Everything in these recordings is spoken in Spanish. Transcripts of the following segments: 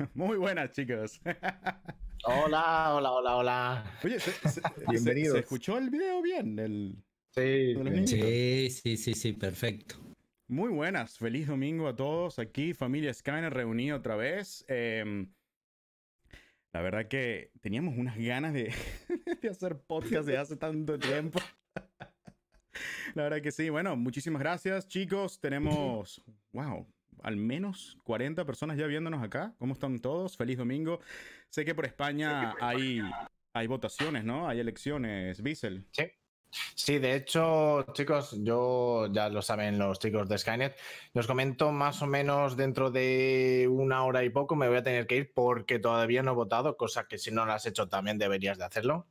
Muy buenas, chicos. Hola, hola, hola, hola. Oye, se, bienvenidos. Se, escuchó el video bien? El, sí, sí, sí, sí, perfecto. Muy buenas, feliz domingo a todos. Aquí familia Skyner reunida otra vez. Em, la verdad que teníamos unas ganas de, de hacer podcast de hace tanto tiempo. La verdad que sí. Bueno, muchísimas gracias, chicos. Tenemos, wow, al menos 40 personas ya viéndonos acá. ¿Cómo están todos? Feliz domingo. Sé que por España, hay, votaciones, ¿no? Hay elecciones, Bissell. Sí. Sí, de hecho, chicos, yo ya lo saben los chicos de Skynet, los comento más o menos dentro de una hora y poco me voy a tener que ir porque todavía no he votado, cosa que si no lo has hecho también deberías de hacerlo.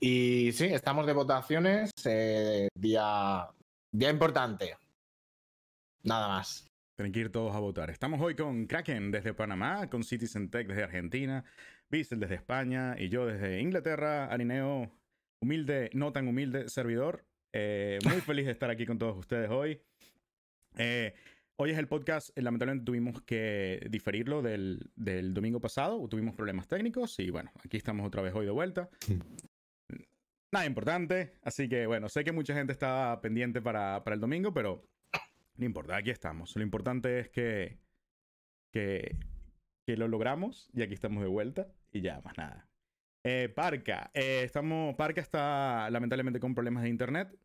Y sí, estamos de votaciones, eh, día, día importante. Nada más. Tienen que ir todos a votar. Estamos hoy con Kraken desde Panamá, con Citizen Tech desde Argentina, Bissell desde España y yo desde Inglaterra, Arineo, humilde, no tan humilde servidor. Eh, muy feliz de estar aquí con todos ustedes hoy. Eh, hoy es el podcast, eh, lamentablemente tuvimos que diferirlo del, del domingo pasado, tuvimos problemas técnicos y bueno, aquí estamos otra vez hoy de vuelta. Nada importante, así que bueno, sé que mucha gente estaba pendiente para, para el domingo, pero no importa, aquí estamos. Lo importante es que, que, que lo logramos y aquí estamos de vuelta y ya, más nada. Eh, Parca, eh, estamos, Parca está lamentablemente con problemas de internet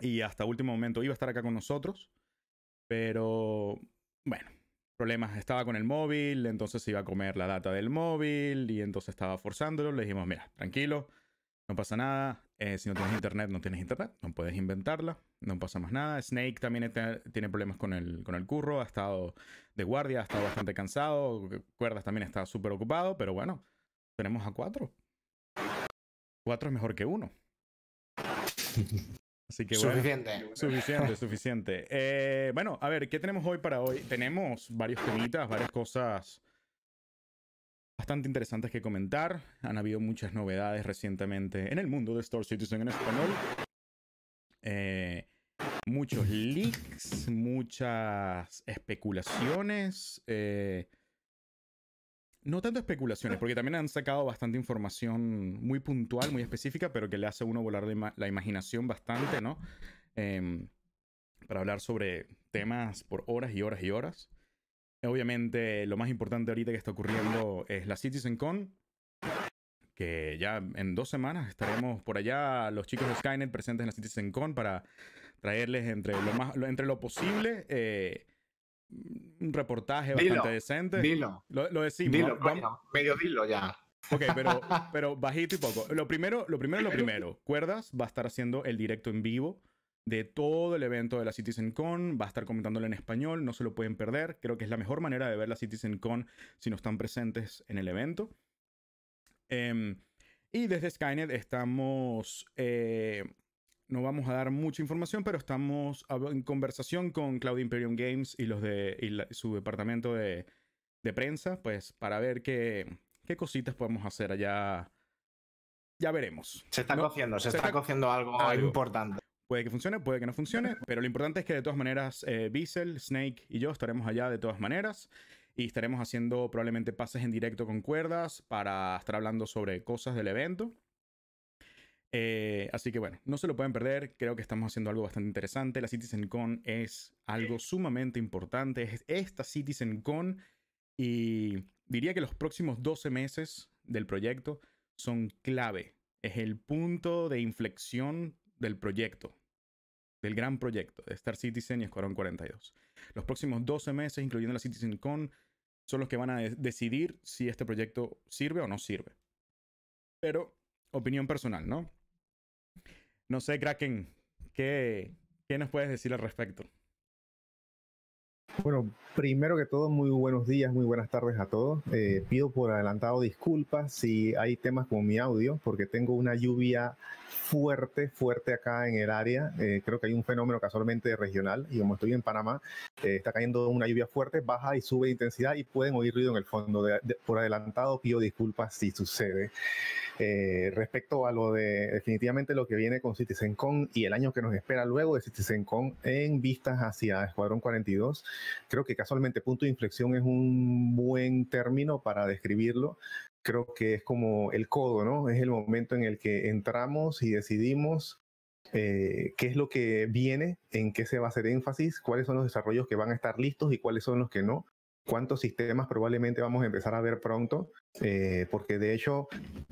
y hasta último momento iba a estar acá con nosotros, pero bueno, problemas, estaba con el móvil, entonces iba a comer la data del móvil y entonces estaba forzándolo, le dijimos, mira, tranquilo, no pasa nada. Eh, si no tienes internet, no tienes internet. No puedes inventarla. No pasa más nada. Snake también tiene problemas con el, con el curro. Ha estado de guardia, ha estado bastante cansado. Cuerdas también está súper ocupado. Pero bueno, tenemos a cuatro. Cuatro es mejor que uno. Así que bueno, suficiente. Suficiente, suficiente. Eh, bueno, a ver, ¿qué tenemos hoy para hoy? Tenemos varios temitas, varias cosas bastante interesantes que comentar. Han habido muchas novedades recientemente en el mundo de store Citizen en español. Eh, muchos leaks, muchas especulaciones. Eh, no tanto especulaciones, porque también han sacado bastante información muy puntual, muy específica, pero que le hace a uno volar la imaginación bastante, ¿no? Em, para hablar sobre temas por horas y horas y horas. Obviamente, lo más importante ahorita que está ocurriendo es la CitizenCon, que ya en dos semanas estaremos por allá, los chicos de Skynet presentes en la CitizenCon para traerles entre lo, más, entre lo posible eh, un reportaje bastante decente. Dilo. Lo, lo decimos. medio dilo ya. Ok, pero, pero bajito y poco. Lo primero, lo primero, lo primero. Cuerdas va a estar haciendo el directo en vivo de todo el evento de la CitizenCon. Va a estar comentándolo en español, no se lo pueden perder. Creo que es la mejor manera de ver la CitizenCon si no están presentes en el evento. Em, y desde Skynet estamos... Eh, no vamos a dar mucha información, pero estamos en conversación con Cloud Imperium Games y, los de, su departamento de, prensa, pues para ver qué, cositas podemos hacer allá ya veremos. Se está cociendo, se, está, cociendo algo, importante. Puede que funcione, puede que no funcione, pero lo importante es que de todas maneras, eh, Snake y yo estaremos allá de todas maneras y estaremos haciendo probablemente pases en directo con cuerdas para estar hablando sobre cosas del evento. Eh, así que bueno, no se lo pueden perder, creo que estamos haciendo algo bastante interesante. La Con es algo sumamente importante, es esta CitizenCon y diría que los próximos 12 meses del proyecto son clave. Es el punto de inflexión del proyecto, del gran proyecto de Star Citizen y Escuadrón 42. Los próximos 12 meses, incluyendo la CitizenCon, son los que van a decidir si este proyecto sirve o no sirve. Pero, opinión personal, ¿no? No sé, Kraken, ¿qué, qué nos puedes decir al respecto? Bueno, primero que todo, muy buenos días, muy buenas tardes a todos. Eh, pido por adelantado disculpas si hay temas con mi audio, porque tengo una lluvia fuerte, fuerte acá en el área. Eh, creo que hay un fenómeno casualmente regional y como estoy en Panamá, eh, está cayendo una lluvia fuerte, baja y sube de intensidad y pueden oír ruido en el fondo. por adelantado, pido disculpas si sucede. respecto a lo de definitivamente lo que viene con CitizenCon y el año que nos espera luego de CitizenCon en vistas hacia Escuadrón 42. Creo que casualmente punto de inflexión es un buen término para describirlo. Creo que es como el codo, ¿no? Es el momento en el que entramos y decidimos eh, qué es lo que viene, en qué se va a hacer énfasis, cuáles son los desarrollos que van a estar listos y cuáles son los que no cuántos sistemas probablemente vamos a empezar a ver pronto, eh, porque de hecho,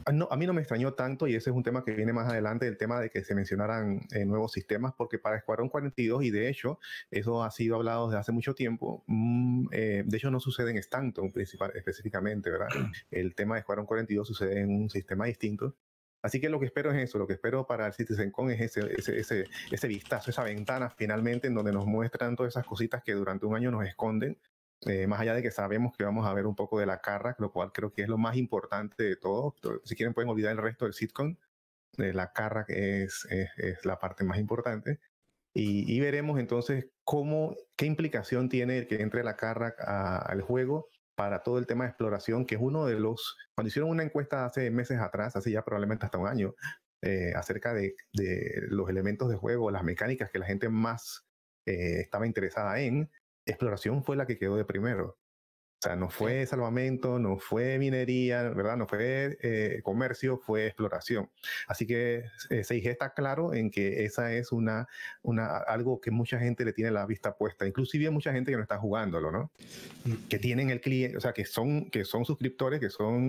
ah, no, a mí no me extrañó tanto, y ese es un tema que viene más adelante, el tema de que se mencionaran eh, nuevos sistemas, porque para Escuadrón 42, y de hecho, eso ha sido hablado desde hace mucho tiempo, mm, eh, de hecho no sucede en Stanton principal, específicamente, ¿verdad? El tema de Escuadrón 42 sucede en un sistema distinto, Así que lo que espero es eso, lo que espero para el CitizenCon es ese, ese, ese, vistazo, esa ventana finalmente en donde nos muestran todas esas cositas que durante un año nos esconden eh, más allá de que sabemos que vamos a ver un poco de la carra, lo cual creo que es lo más importante de todo. Si quieren pueden olvidar el resto del sitcom, la carra es, la parte más importante. Y, veremos entonces cómo, qué implicación tiene el que entre la carra al juego para todo el tema de exploración, que es uno de los, cuando hicieron una encuesta hace meses atrás, hace ya probablemente hasta un año, eh, acerca de, los elementos de juego, las mecánicas que la gente más eh, estaba interesada en, exploración fue la que quedó de primero. O sea, no fue salvamento, no fue minería, ¿verdad? No fue eh, comercio, fue exploración. Así que 6G eh, está claro en que esa es una, una, algo que mucha gente le tiene la vista puesta, inclusive mucha gente que no está jugándolo, ¿no? Que tienen el cliente, o sea, que son, que son suscriptores, que son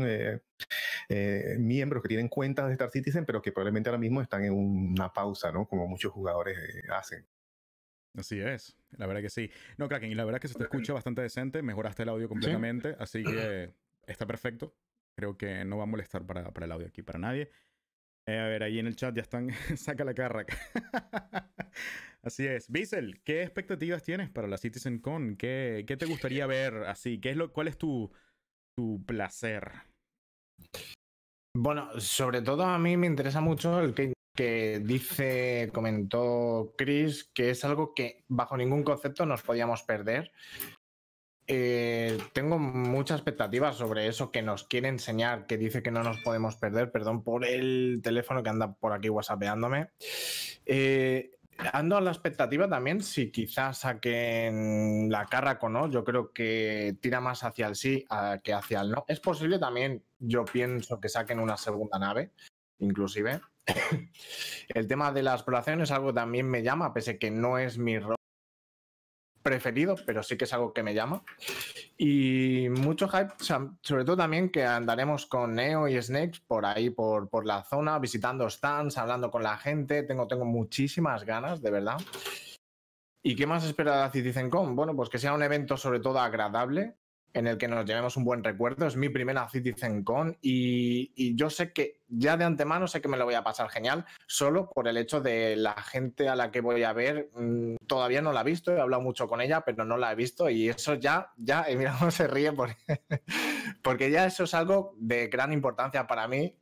eh, miembros, que tienen cuentas de Star Citizen, pero que probablemente ahora mismo están en una pausa, ¿no? Como muchos jugadores hacen. Así es, la verdad que sí. No, Kraken, y la verdad que se te escucha bastante decente, mejoraste el audio completamente, así que está perfecto. Creo que no va a molestar para, el audio aquí, para nadie. Eh, a ver, ahí en el chat ya están, saca la carraca. así es. Bissell, ¿qué expectativas tienes para la CitizenCon? ¿Qué, ¿Qué te gustaría ver así? ¿Qué es lo, ¿Cuál es tu, placer? Bueno, sobre todo a mí me interesa mucho el que que dice, comentó Chris, que es algo que bajo ningún concepto nos podíamos perder. Eh, tengo muchas expectativas sobre eso que nos quiere enseñar, que dice que no nos podemos perder. Perdón por el teléfono que anda por aquí whatsappeándome. Eh, ando a la expectativa también si quizás saquen la con ¿no? Yo creo que tira más hacia el sí que hacia el no. Es posible también, yo pienso que saquen una segunda nave, inclusive. El tema de la exploración es algo que también me llama, pese que no es mi rol preferido, pero sí que es algo que me llama. Y mucho hype, sobre todo también que andaremos con Neo y Snakes por ahí, por, por la zona, visitando stands, hablando con la gente. Tengo, tengo muchísimas ganas, de verdad. ¿Y qué más espera la CitizenCon? Bueno, pues que sea un evento sobre todo agradable, en el que nos llevemos un buen recuerdo. Es mi primera CitizenCon y, y yo sé que ya de antemano sé que me lo voy a pasar genial, solo por el hecho de la gente a la que voy a ver. Mm, todavía no la he visto, he hablado mucho con ella, pero no la he visto y eso ya, ya, y mira cómo se ríe, porque, porque ya eso es algo de gran importancia para mí.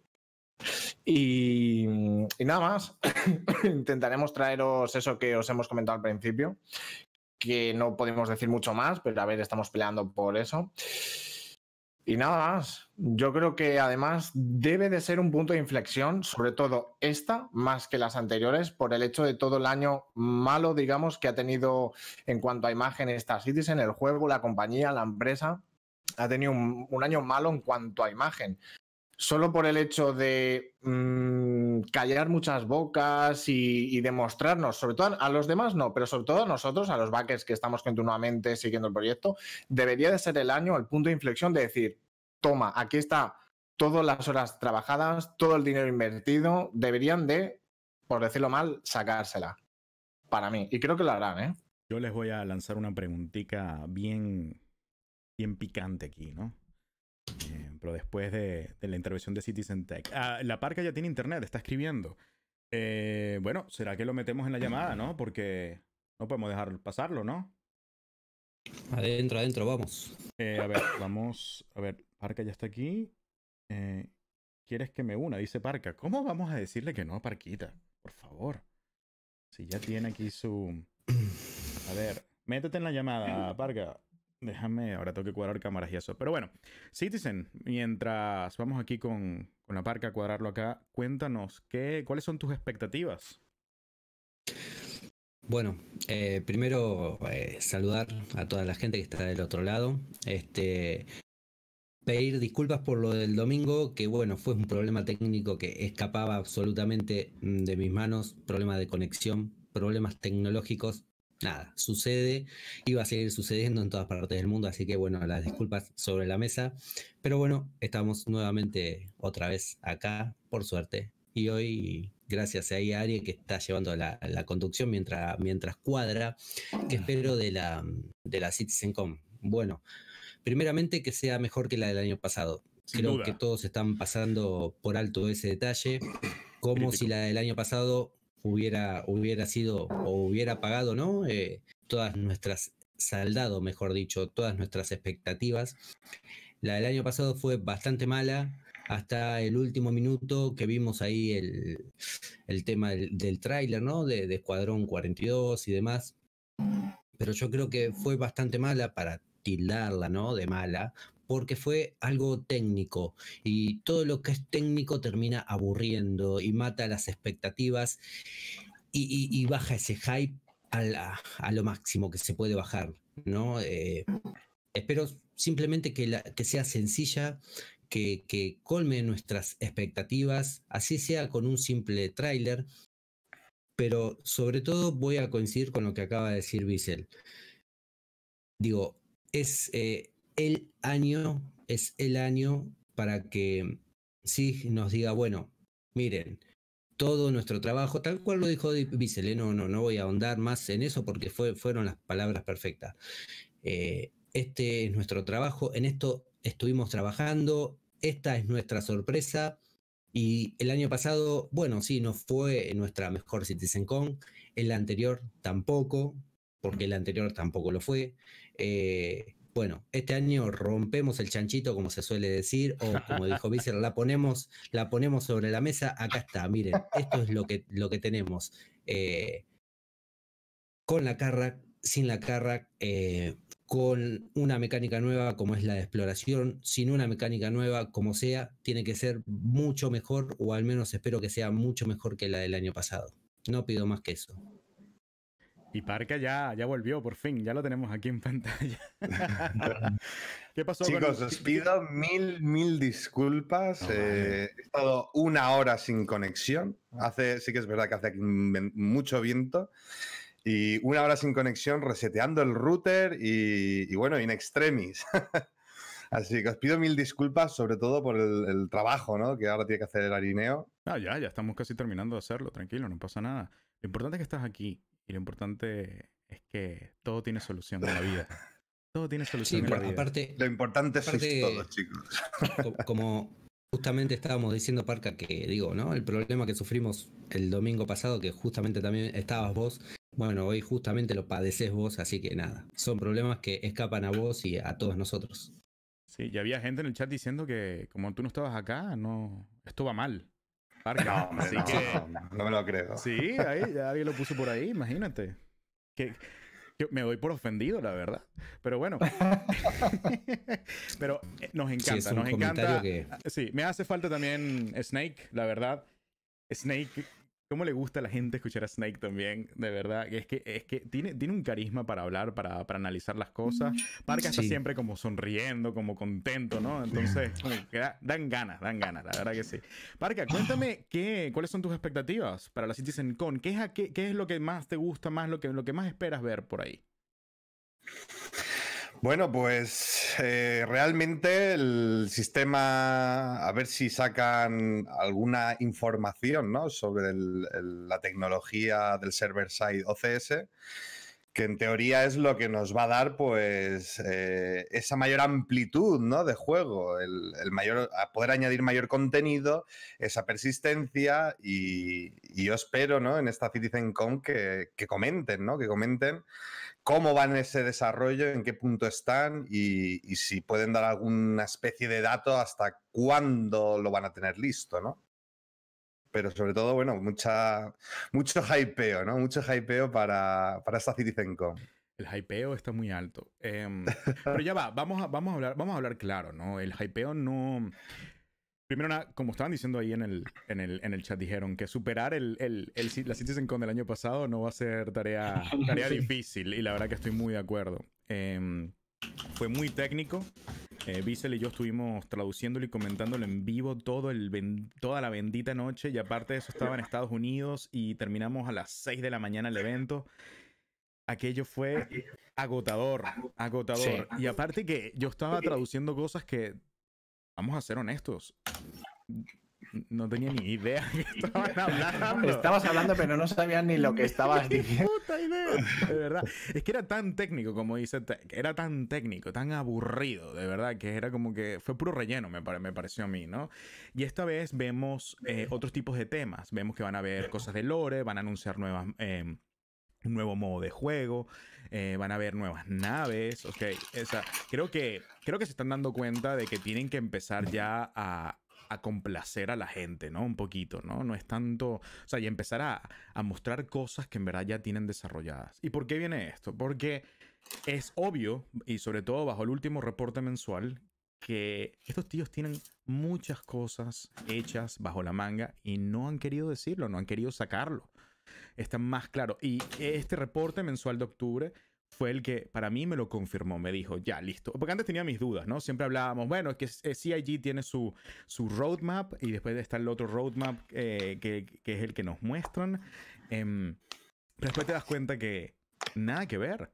Y, y nada más, intentaremos traeros eso que os hemos comentado al principio, que no podemos decir mucho más, pero a ver, estamos peleando por eso. Y nada más, yo creo que además debe de ser un punto de inflexión, sobre todo esta, más que las anteriores, por el hecho de todo el año malo, digamos, que ha tenido en cuanto a imagen esta Citizen, el juego, la compañía, la empresa, ha tenido un año malo en cuanto a imagen solo por el hecho de mm, callar muchas bocas y, demostrarnos, sobre todo a los demás no, pero sobre todo a nosotros, a los backers que estamos continuamente siguiendo el proyecto, debería de ser el año, el punto de inflexión de decir, toma, aquí está todas las horas trabajadas, todo el dinero invertido, deberían de, por decirlo mal, sacársela. Para mí. Y creo que lo harán, ¿eh? Yo les voy a lanzar una preguntita bien, bien picante aquí, ¿no? pero después de, la intervención de Citizen Tech. Ah, la parca ya tiene internet, está escribiendo. Eh, bueno, ¿será que lo metemos en la llamada, no? Porque no podemos dejar pasarlo, ¿no? Adentro, adentro, vamos. Eh, a ver, vamos. A ver, Parca ya está aquí. Eh, ¿Quieres que me una? Dice Parca. ¿Cómo vamos a decirle que no, Parquita? Por favor. Si ya tiene aquí su. A ver, métete en la llamada, Parca. Déjame, ahora tengo que cuadrar cámaras y eso. Pero bueno, Citizen, mientras vamos aquí con, la parca a cuadrarlo acá, cuéntanos, qué, ¿cuáles son tus expectativas? Bueno, eh, primero eh, saludar a toda la gente que está del otro lado. Este, pedir disculpas por lo del domingo, que bueno, fue un problema técnico que escapaba absolutamente mm, de mis manos, problema de conexión, problemas tecnológicos, nada, sucede y va a seguir sucediendo en todas partes del mundo, así que bueno, las disculpas sobre la mesa, pero bueno, estamos nuevamente otra vez acá, por suerte, y hoy gracias a Ari que está llevando la, conducción mientras, mientras cuadra, que espero de la, de la CitizenCom. Bueno, primeramente que sea mejor que la del año pasado. Creo que todos están pasando por alto ese detalle, como si la del año pasado hubiera, hubiera sido o hubiera pagado, ¿no? Eh, todas nuestras, saldado, mejor dicho, todas nuestras expectativas. La del año pasado fue bastante mala, hasta el último minuto que vimos ahí el, tema del, tráiler, ¿no? De, de Escuadrón 42 y demás. Pero yo creo que fue bastante mala para tildarla, ¿no? De mala, porque fue algo técnico y todo lo que es técnico termina aburriendo y mata las expectativas y, baja ese hype a, lo máximo que se puede bajar, ¿no? Eh, espero simplemente que, sea sencilla, que, colme nuestras expectativas, así sea con un simple tráiler, pero sobre todo voy a coincidir con lo que acaba de decir Bissell. Digo, es, eh, el año, es el año para que SIG nos diga, bueno, miren, todo nuestro trabajo, tal cual lo dijo Bissell, no, no, voy a ahondar más en eso porque fue, fueron las palabras perfectas. Eh, este es nuestro trabajo, en esto estuvimos trabajando, esta es nuestra sorpresa. Y el año pasado, bueno, sí, no fue nuestra mejor Kong, el anterior tampoco, porque el anterior tampoco lo fue. Eh, bueno, este año rompemos el chanchito, como se suele decir, o como dijo Vícer, la ponemos, la ponemos sobre la mesa. Acá está, miren, esto es lo que, lo que tenemos. Eh, con la carra, sin la carra, eh, con una mecánica nueva como es la de exploración, sin una mecánica nueva como sea, tiene que ser mucho mejor, o al menos espero que sea mucho mejor que la del año pasado. No pido más que eso. Y Parca ya, ya volvió, por fin, ya lo tenemos aquí en pantalla. ¿Qué pasó? Chicos, os pido mil, mil disculpas. Eh, he estado una hora sin conexión. Ah. Hace, sí que es verdad que hace mucho viento. Y una hora sin conexión, reseteando el router y, bueno, in extremis. Así que os pido mil disculpas, sobre todo por el, trabajo ¿no? que ahora tiene que hacer el harineo. Ah, ya, ya estamos casi terminando de hacerlo, tranquilo, no pasa nada. Lo importante es que estás aquí, y lo importante es que todo tiene solución en la vida. Todo tiene solución la vida. lo importante es todo, chicos. Como justamente estábamos diciendo, Parca, que digo, ¿no? El problema que sufrimos el domingo pasado, que justamente también estabas vos, bueno, hoy justamente lo padeces vos, así que nada, son problemas que escapan a vos y a todos nosotros. Sí, y había gente en el chat diciendo que como tú no estabas acá, no, esto va mal. No, que... me lo creo. Sí, ahí, ya alguien lo puso por ahí, imagínate. Que, me doy por ofendido, la verdad. Pero bueno. Pero eh, nos encanta, nos encanta. Ah, sí, me hace falta también Snake, la verdad. Snake cómo le gusta a la gente escuchar a Snake también, de verdad. Es que, es que tiene, tiene un carisma para hablar, para, analizar las cosas. Mm, Parca está siempre como sonriendo, como contento, ¿no? Entonces, dan ganas, dan ganas, la verdad que sí. Parca, cuéntame qué, cuáles son tus expectativas para la Citizen Con. ¿Qué es, es lo que más te gusta, más lo que, lo que más esperas ver por ahí? Bueno, pues eh, realmente el sistema, a ver si sacan alguna información sobre la tecnología del server-side OCS, que en teoría es lo que nos va a dar pues eh, esa mayor amplitud de juego, el, mayor, poder añadir mayor contenido, esa persistencia y, yo espero ¿no? en esta CitizenCon que, que comenten, ¿no? que comenten cómo van ese desarrollo, en qué punto están y, si pueden dar alguna especie de dato hasta cuándo lo van a tener listo, ¿no? Pero sobre todo, bueno, mucha, mucho hypeo, ¿no? Mucho hypeo para, para esta CitizenCon. El hypeo está muy alto. Em, pero ya va, vamos a, vamos, a hablar, vamos a hablar claro, ¿no? El hypeo no. Primero, como estaban diciendo ahí en el, en el, en el chat, dijeron que superar el, el, el la con del año pasado no va a ser tarea, tarea difícil. Y la verdad que estoy muy de acuerdo. Em, fue muy técnico. Eh, Bissell y yo estuvimos traduciéndolo y comentándolo en vivo todo el toda la bendita noche. Y aparte de eso, estaba en Estados Unidos y terminamos a las 6 de la mañana el evento. Aquello fue agotador, agotador. Y aparte que yo estaba traduciendo cosas que vamos a ser honestos. No tenía ni idea que estaban hablando. Estabas hablando, pero no sabías ni lo que estabas diciendo. Puta idea, de verdad. Es que era tan técnico, como dice Era tan técnico, tan aburrido, de verdad, que era como que fue puro relleno, me, pareció a mí, ¿no? Y esta vez vemos eh, otros tipos de temas. Vemos que van a haber cosas de lore, van a anunciar nuevas. Em, un nuevo modo de juego, eh, van a haber nuevas naves, ok, creo, que, creo que se están dando cuenta de que tienen que empezar ya a, complacer a la gente, ¿no? Un poquito, ¿no? No es tanto, o sea, y empezar a, a mostrar cosas que en verdad ya tienen desarrolladas. ¿Y por qué viene esto? Porque es obvio, y sobre todo bajo el último reporte mensual, que estos tíos tienen muchas cosas hechas bajo la manga y no han querido decirlo, no han querido sacarlo está más claro. Y este reporte mensual de octubre fue el que para mí me lo confirmó, me dijo, ya, listo. Porque antes tenía mis dudas, ¿no? Siempre hablábamos, bueno, es que CIG tiene su, su roadmap y después está el otro roadmap eh, que, que, es el que nos muestran. Em, después te das cuenta que nada que ver.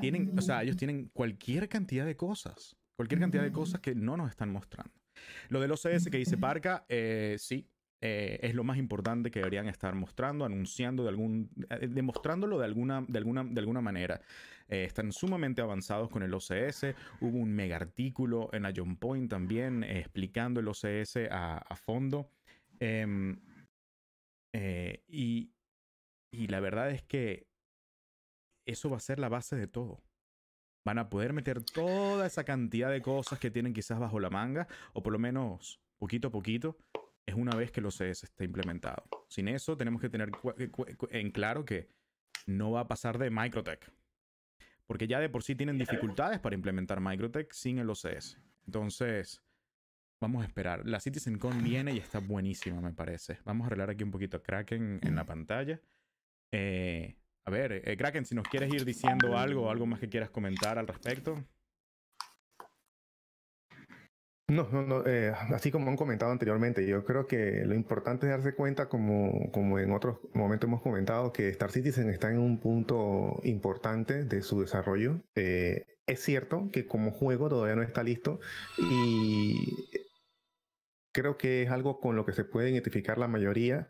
Tienen, o sea, ellos tienen cualquier cantidad de cosas, cualquier cantidad de cosas que no nos están mostrando. Lo del OCS que dice Parca, eh, sí, eh, es lo más importante que deberían estar mostrando, anunciando, de algún, eh, eh, demostrándolo de alguna, de alguna, de alguna manera. están sumamente avanzados con el OCS. Hubo un mega artículo en John Point también explicando el OCS a, fondo. Em, y, y la verdad es que eso va a ser la base de todo van a poder meter toda esa cantidad de cosas que tienen quizás bajo la manga, o por lo menos poquito a poquito, es una vez que el OCS esté implementado. Sin eso, tenemos que tener en claro que no va a pasar de Microtech. Porque ya de por sí tienen dificultades para implementar Microtech sin el OCS. Entonces, vamos a esperar. La CitizenCon viene y está buenísima, me parece. Vamos a arreglar aquí un poquito a Kraken en la pantalla. Eh, a ver, eh, Kraken, si nos quieres ir diciendo algo o algo más que quieras comentar al respecto. No, no, no eh, así como han comentado anteriormente, yo creo que lo importante es darse cuenta, como, como en otros momentos hemos comentado, que Star Citizen está en un punto importante de su desarrollo. Eh, es cierto que como juego todavía no está listo y creo que es algo con lo que se puede identificar la mayoría.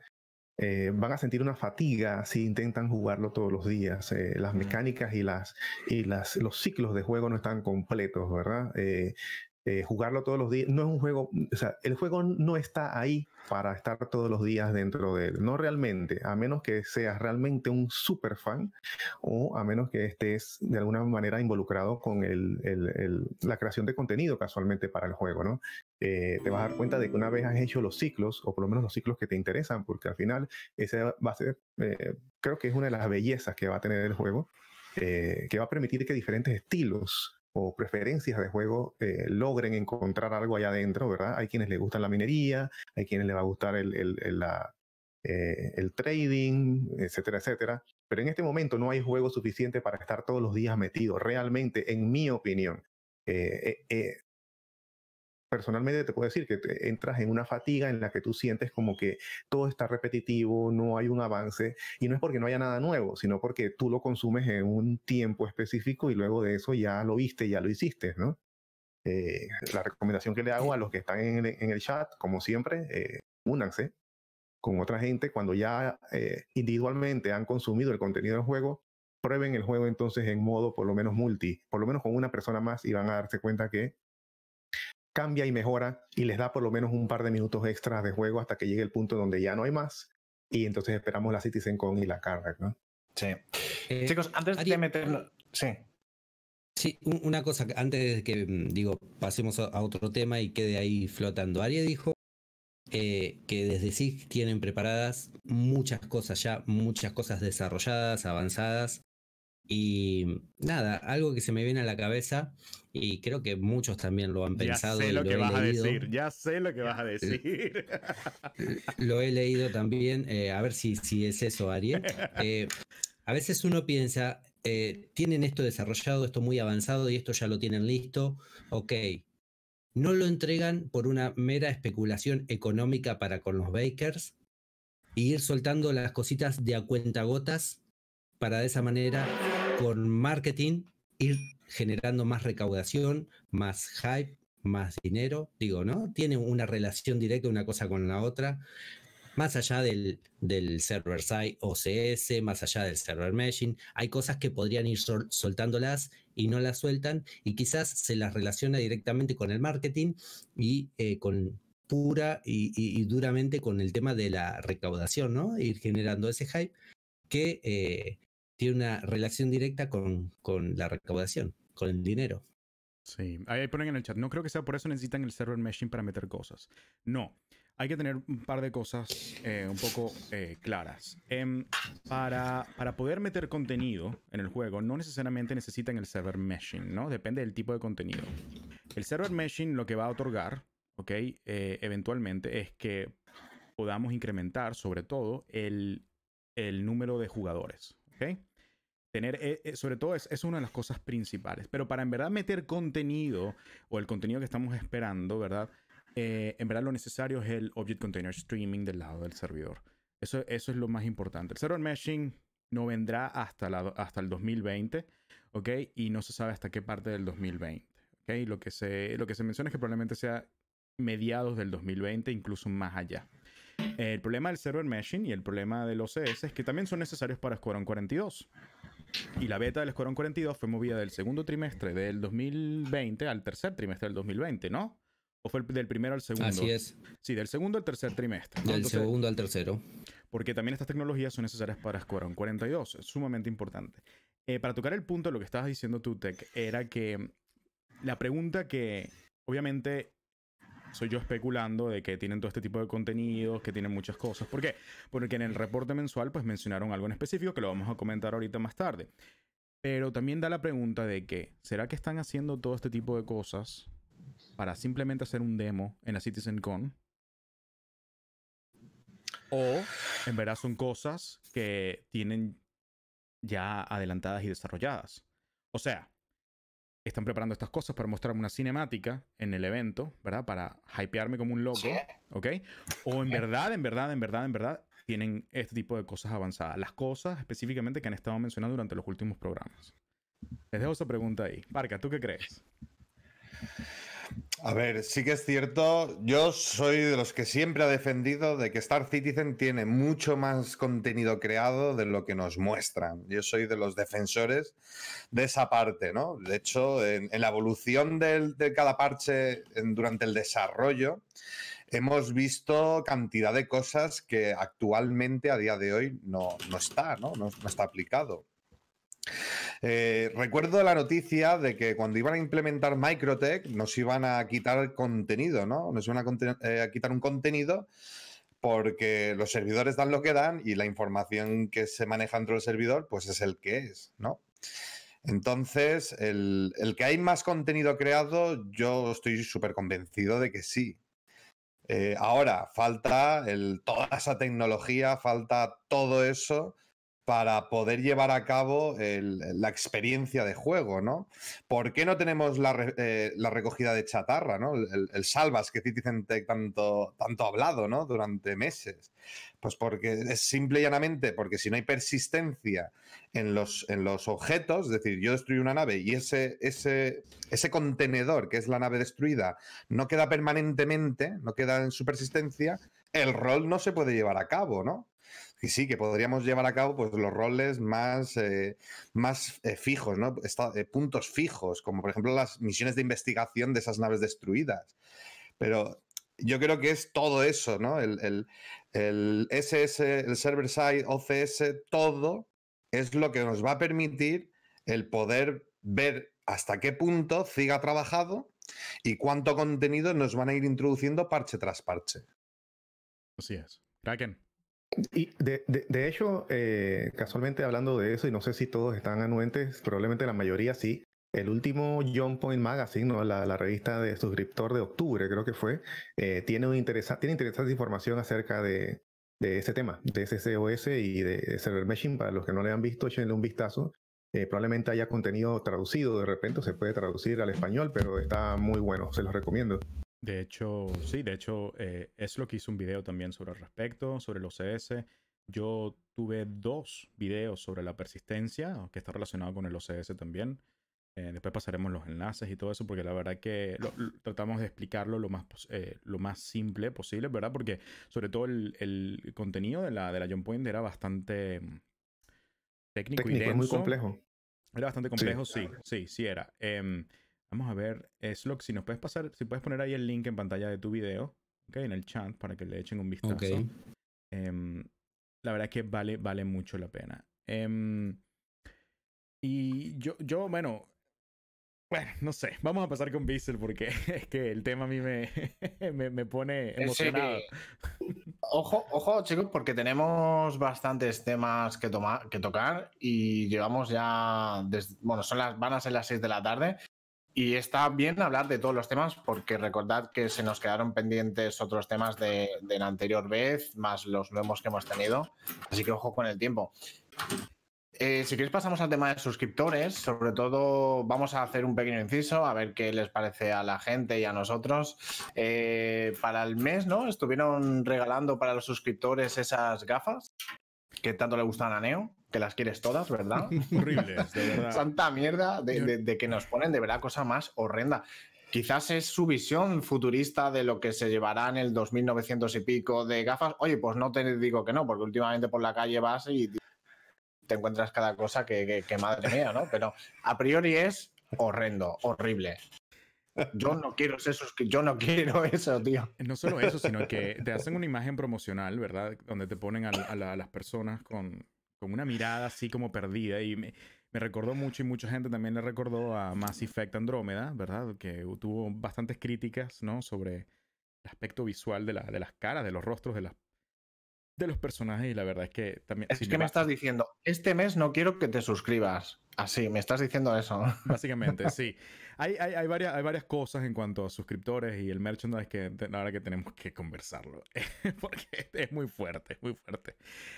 Eh, van a sentir una fatiga si intentan jugarlo todos los días. las mecánicas y, las, y las, los ciclos de juego no están completos, ¿verdad? Eh, jugarlo todos los días. No es un juego, o sea, el juego no está ahí para estar todos los días dentro de él. No realmente, a menos que seas realmente un super fan o a menos que estés de alguna manera involucrado con la creación de contenido casualmente para el juego, ¿no? Eh, te vas a dar cuenta de que una vez has hecho los ciclos, o por lo menos los ciclos que te interesan, porque al final ese va a ser, eh, creo que es una de las bellezas que va a tener el juego, que va a permitir que diferentes estilos o preferencias de juego eh, logren encontrar algo allá adentro, ¿verdad? Hay quienes les gustan la minería, hay quienes les va a gustar eh, el, trading, etcétera, etcétera. Pero en este momento no hay juego suficiente para estar todos los días metido, realmente, en mi opinión. Eh, personalmente te puedo decir que entras en una fatiga en la que tú sientes como que todo está repetitivo, no hay un avance, y no es porque no haya nada nuevo, sino porque tú lo consumes en un tiempo específico y luego de eso ya lo viste, ya lo hiciste, ¿no? Eh, la recomendación que le hago a los que están en el, chat, como siempre, eh, únanse con otra gente cuando ya eh, individualmente han consumido el contenido del juego, prueben el juego entonces en modo por lo menos multi, por lo menos con una persona más y van a darse cuenta que cambia y mejora y les da por lo menos un par de minutos extra de juego hasta que llegue el punto donde ya no hay más y entonces esperamos la Citizen Con y la carga, ¿no? Sí. Eh, Chicos, antes de meterlo... Sí. Sí, una cosa, antes de que, mm, digo, pasemos a otro tema y quede ahí flotando. Aria dijo eh, que desde SIG tienen preparadas muchas cosas ya, muchas cosas desarrolladas, avanzadas, y nada, algo que se me viene a la cabeza y creo que muchos también lo han pensado. Ya sé lo, que vas a decir, ya sé lo que vas a decir. lo he leído también, eh, a ver si, si es eso, Ariel. Eh, a veces uno piensa, eh, tienen esto desarrollado, esto muy avanzado y esto ya lo tienen listo, ok. No lo entregan por una mera especulación económica para con los bakers y ir soltando las cositas de a cuentagotas para de esa manera con marketing ir generando más recaudación, más hype, más dinero, digo, ¿no? Tiene una relación directa una cosa con la otra, más allá del, del server-side OCS, más allá del server meshing, hay cosas que podrían ir soltándolas y no las sueltan y quizás se las relaciona directamente con el marketing y eh, con pura y, duramente con el tema de la recaudación, ¿no? Ir generando ese hype que eh, tiene una relación directa con, la recaudación, con el dinero. Sí, ahí ponen en el chat, no creo que sea por eso necesitan el server meshing para meter cosas. No, hay que tener un par de cosas eh, un poco eh, claras. Em, para, para poder meter contenido en el juego, no necesariamente necesitan el server meshing, ¿no? Depende del tipo de contenido. El server meshing lo que va a otorgar, ¿ok? Eh, eventualmente es que podamos incrementar sobre todo el número de jugadores. Tener, eh, eh, sobre todo es, una de las cosas principales, pero para en verdad meter contenido o el contenido que estamos esperando, ¿verdad? Eh, en verdad lo necesario es el Object Container Streaming del lado del servidor. Eso, eso es lo más importante. El server meshing no vendrá hasta, hasta el 2020, Y no se sabe hasta qué parte del 2020, Lo que se, lo que se menciona es que probablemente sea mediados del 2020, incluso más allá. El problema del server meshing y el problema los OCS es que también son necesarios para Squadron 42. Y la beta del Squadron 42 fue movida del segundo trimestre del 2020 al tercer trimestre del 2020, ¿no? ¿O fue del primero al segundo? Así es. Sí, del segundo al tercer trimestre. Del segundo al tercero. Porque también estas tecnologías son necesarias para Squadron 42. Es sumamente importante. Eh, para tocar el punto lo que estabas diciendo tú, Tech, era que la pregunta que obviamente soy yo especulando de que tienen todo este tipo de contenidos, que tienen muchas cosas. ¿Por qué? Porque en el reporte mensual pues mencionaron algo en específico que lo vamos a comentar ahorita más tarde. Pero también da la pregunta de que, ¿será que están haciendo todo este tipo de cosas para simplemente hacer un demo en la CitizenCon? O en verdad son cosas que tienen ya adelantadas y desarrolladas. O sea, están preparando estas cosas para mostrarme una cinemática en el evento, ¿verdad? Para hypearme como un loco, ¿ok? O en verdad, en verdad, en verdad, en verdad, tienen este tipo de cosas avanzadas. Las cosas específicamente que han estado mencionando durante los últimos programas. Les dejo esa pregunta ahí. Barca, ¿tú qué crees? A ver, sí que es cierto, yo soy de los que siempre ha defendido de que Star Citizen tiene mucho más contenido creado de lo que nos muestran. Yo soy de los defensores de esa parte, ¿no? De hecho, en, la evolución de cada parche durante el desarrollo, hemos visto cantidad de cosas que actualmente a día de hoy no, está, ¿no? No está aplicado. Eh, recuerdo la noticia de que cuando iban a implementar Microtech nos iban a quitar contenido, ¿no? Nos iban eh, a, quitar un contenido porque los servidores dan lo que dan y la información que se maneja dentro del servidor pues es el que es, ¿no? Entonces, el, que hay más contenido creado, yo estoy súper convencido de que sí, eh, ahora falta toda esa tecnología, falta todo eso para poder llevar a cabo la experiencia de juego, ¿no? ¿Por qué no tenemos la, eh, recogida de chatarra, ¿no? El, salvas que Citizen Tech tanto, tanto hablado, ¿no? Durante meses. Pues porque es simple y llanamente, porque si no hay persistencia en los, en los objetos, es decir, yo destruyo una nave y ese, ese, ese contenedor que es la nave destruida no queda permanentemente, no queda en su persistencia, el rol no se puede llevar a cabo, ¿no? y sí, que podríamos llevar a cabo pues, los roles más, eh, más eh, fijos, ¿no? Eh, puntos fijos, como por ejemplo las misiones de investigación de esas naves destruidas. Pero yo creo que es todo eso, ¿no? El, SS, el server-side, OCS, todo es lo que nos va a permitir el poder ver hasta qué punto siga trabajado y cuánto contenido nos van a ir introduciendo parche tras parche. Así es. Kraken. Y de, hecho, eh, casualmente hablando de eso, y no sé si todos están anuentes, probablemente la mayoría sí, el último John Point Magazine, la, revista de suscriptor de octubre, creo que fue, eh, tiene, un interesa tiene interesante información acerca de, ese tema, de SCOS y de server Machine, Para los que no le han visto, échenle un vistazo. Eh, probablemente haya contenido traducido de repente, se puede traducir al español, pero está muy bueno, se los recomiendo. De hecho, sí, de hecho, eh, es lo que hizo un video también sobre el respecto, sobre el OCS. Yo tuve dos videos sobre la persistencia, que está relacionado con el OCS también. Eh, después pasaremos los enlaces y todo eso, porque la verdad que tratamos de explicarlo lo más, eh, lo más simple posible, ¿verdad? Porque sobre todo el, contenido de la, de la John Point era bastante mm, técnico, y muy complejo. Era bastante complejo, sí, sí, sí, era. Em, Vamos a ver, Slock, si nos puedes pasar, si puedes poner ahí el link en pantalla de tu video, okay, en el chat, para que le echen un vistazo. Em, la verdad es que vale, vale mucho la pena. Em, y yo, yo, bueno, bueno, no sé, vamos a pasar con Bissell porque es que el tema a mí me, me, pone emocionado. Ojo, ojo, chicos, porque tenemos bastantes temas que, que tocar y llevamos ya, bueno, son las, van a ser las 6 de la tarde y está bien hablar de todos los temas porque recordad que se nos quedaron pendientes otros temas de, la anterior vez, más los nuevos que hemos tenido. Así que ojo con el tiempo. Eh, si queréis pasamos al tema de suscriptores, sobre todo vamos a hacer un pequeño inciso, a ver qué les parece a la gente y a nosotros. Eh, para el mes, ¿no? Estuvieron regalando para los suscriptores esas gafas que tanto le gustan a Neo las quieres todas, ¿verdad? Horribles, de verdad. Santa mierda de, que nos ponen de verdad cosa más horrenda. Quizás es su visión futurista de lo que se llevará en el 2900 y pico de gafas. Oye, pues no te digo que no, porque últimamente por la calle vas y te encuentras cada cosa que, madre mía, ¿no? Pero a priori es horrendo, horrible. Yo no quiero eso, yo no quiero eso, tío. No solo eso, sino que te hacen una imagen promocional, ¿verdad? Donde te ponen a las personas con, con una mirada así como perdida y me, me, recordó mucho y mucha gente también le recordó a Mass Effect Andrómeda, ¿verdad? Que tuvo bastantes críticas, ¿no? Sobre el aspecto visual de, la, de las caras, de los rostros, de, las, de los personajes y la verdad es que también... Es que me, estás diciendo, este mes no quiero que te suscribas. Así, me estás diciendo eso. Básicamente, sí hay, hay, varias, hay varias cosas en cuanto a suscriptores y el merchandise que ahora que tenemos que conversarlo. Porque este es muy fuerte, muy fuerte.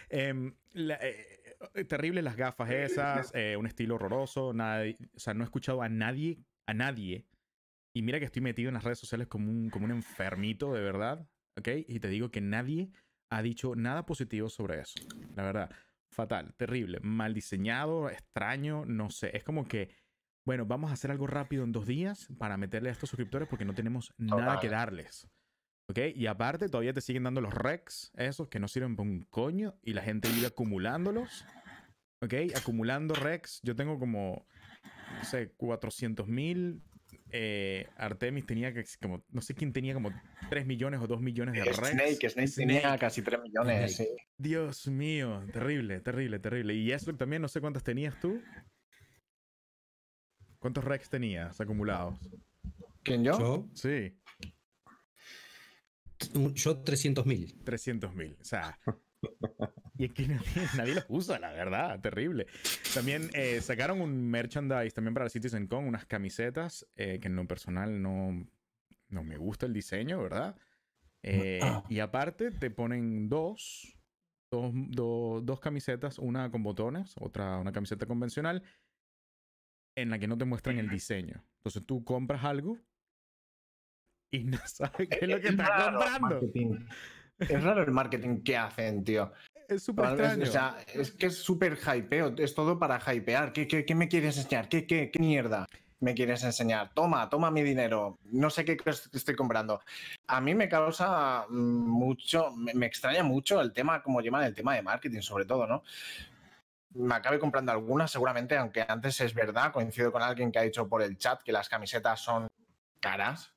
Em, eh, las gafas esas, eh, un estilo horroroso. Nadie, o sea, no he escuchado a nadie, a nadie. Y mira que estoy metido en las redes sociales como un, como un enfermito, de verdad. ¿Ok? Y te digo que nadie ha dicho nada positivo sobre eso. La verdad. Fatal, terrible, mal diseñado, extraño, no sé. Es como que bueno, vamos a hacer algo rápido en dos días para meterle a estos suscriptores porque no tenemos nada que darles. ¿Ok? Y aparte, todavía te siguen dando los REX esos que no sirven para un coño, y la gente vive acumulándolos. ¿Ok? Acumulando REX, Yo tengo como, no sé, 400 mil. Eh, Artemis tenía como, no sé quién tenía como 3 millones o 2 millones de recs. Snake, Snake, tenía casi 3 millones. Dios mío, terrible, terrible, terrible. Y eso también, no sé cuántas tenías tú. ¿Cuántos rex tenías acumulados? ¿Quién yo? ¿Yo? Sí. Yo 300.000. 300.000, o sea. Y es que nadie, los usa, la verdad, terrible. También eh, sacaron un merchandise también para Citizen Kong, unas camisetas eh, que en lo personal no, no me gusta el diseño, ¿verdad? Eh, ah. Y aparte te ponen dos, dos camisetas, una con botones, otra una camiseta convencional en la que no te muestran el diseño. Entonces tú compras algo y no sabes qué es lo que estás comprando. Es raro el marketing que hacen, tío. Es súper extraño. o sea, es que es súper hypeo. Es todo para hypear. ¿Qué, qué, qué me quieres enseñar? ¿Qué, qué, qué mierda? me quieres enseñar, toma, toma mi dinero, no sé qué estoy comprando. A mí me causa mm, mucho, me extraña mucho el tema, como llaman el tema de marketing sobre todo, ¿no? me acabe comprando algunas, seguramente, aunque antes es verdad, coincido con alguien que ha dicho por el chat que las camisetas son caras.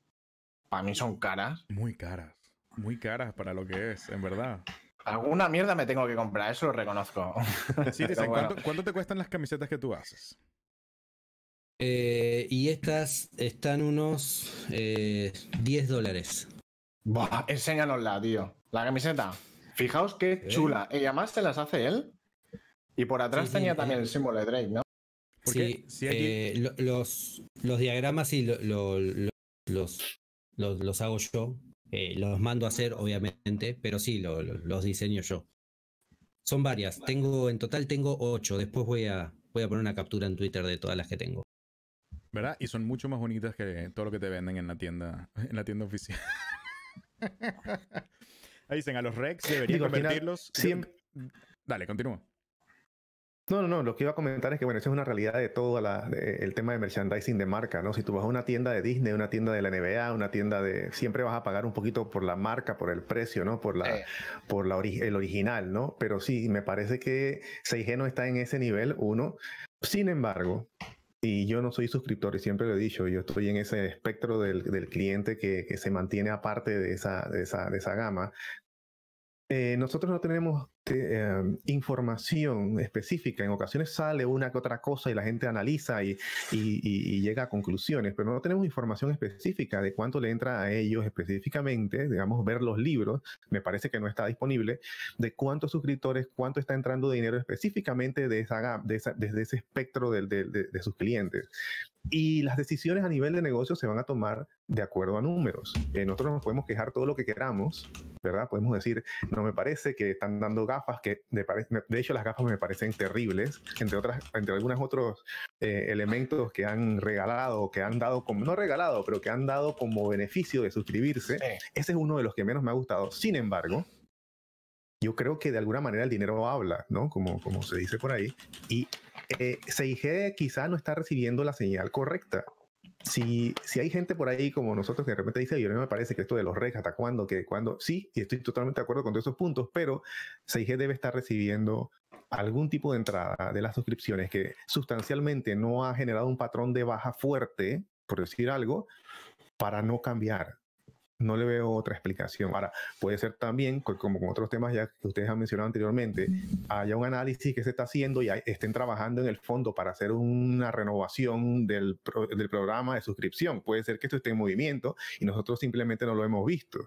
Para mí son caras. Muy caras. Muy caras para lo que es, en verdad. Alguna mierda me tengo que comprar, eso lo reconozco. ¿cuánto, te cuestan las camisetas que tú haces? Eh, y estas están unos 10 eh, dólares. enséñanosla, tío. La camiseta. Fijaos qué chula. Y además se las hace él. Y por atrás tenía también eh, el símbolo de Drake, ¿no? Sí, eh, los, los diagramas sí los, los, hago yo. Eh, los mando a hacer, obviamente, pero sí, los diseño yo. Son varias. Tengo, en total tengo ocho. Después voy a, voy a poner una captura en Twitter de todas las que tengo. ¿Verdad? Y son mucho más bonitas que todo lo que te venden en la tienda, en la tienda oficial. Ahí dicen, a los Rex deberían convertirlos. Dale, continúo no, no, no, lo que iba a comentar es que, bueno, eso es una realidad de todo la, el tema de merchandising de marca, ¿no? Si tú vas a una tienda de Disney, una tienda de la NBA, una tienda de... Siempre vas a pagar un poquito por la marca, por el precio, ¿no? Por, la, por la el original, ¿no? Pero sí, me parece que 6 no está en ese nivel, uno. Sin embargo, y yo no soy suscriptor y siempre lo he dicho, yo estoy en ese espectro del, cliente que, se mantiene aparte de esa, de esa, gama. Eh, nosotros no tenemos este, em, información específica. En ocasiones sale una que otra cosa y la gente analiza y, llega a conclusiones, pero no tenemos información específica de cuánto le entra a ellos específicamente, digamos, ver los libros, me parece que no está disponible, de cuántos suscriptores, cuánto está entrando de dinero específicamente de esa, de desde ese espectro de, sus clientes. Y las decisiones a nivel de negocio se van a tomar de acuerdo a números. Eh, nosotros nos podemos quejar todo lo que queramos, ¿verdad? Podemos decir, no me parece que están dando gafas, que de, de hecho las gafas me parecen terribles, entre, otras, entre algunos otros eh, elementos que han regalado, que han dado como, no regalado, pero que han dado como beneficio de suscribirse, ese es uno de los que menos me ha gustado. Sin embargo, yo creo que de alguna manera el dinero habla, ¿no? Como, como se dice por ahí. Y eh, CIG quizá no está recibiendo la señal correcta si, hay gente por ahí como nosotros que de repente dice, yo no me parece que esto de los regs, ¿hasta cuándo? Que cuando sí, y estoy totalmente de acuerdo con todos esos puntos, pero 6G debe estar recibiendo algún tipo de entrada de las suscripciones que sustancialmente no ha generado un patrón de baja fuerte, por decir algo, para no cambiar no le veo otra explicación. Ahora, puede ser también, como con otros temas ya que ustedes han mencionado anteriormente, haya un análisis que se está haciendo y estén trabajando en el fondo para hacer una renovación del, del programa de suscripción. Puede ser que esto esté en movimiento y nosotros simplemente no lo hemos visto.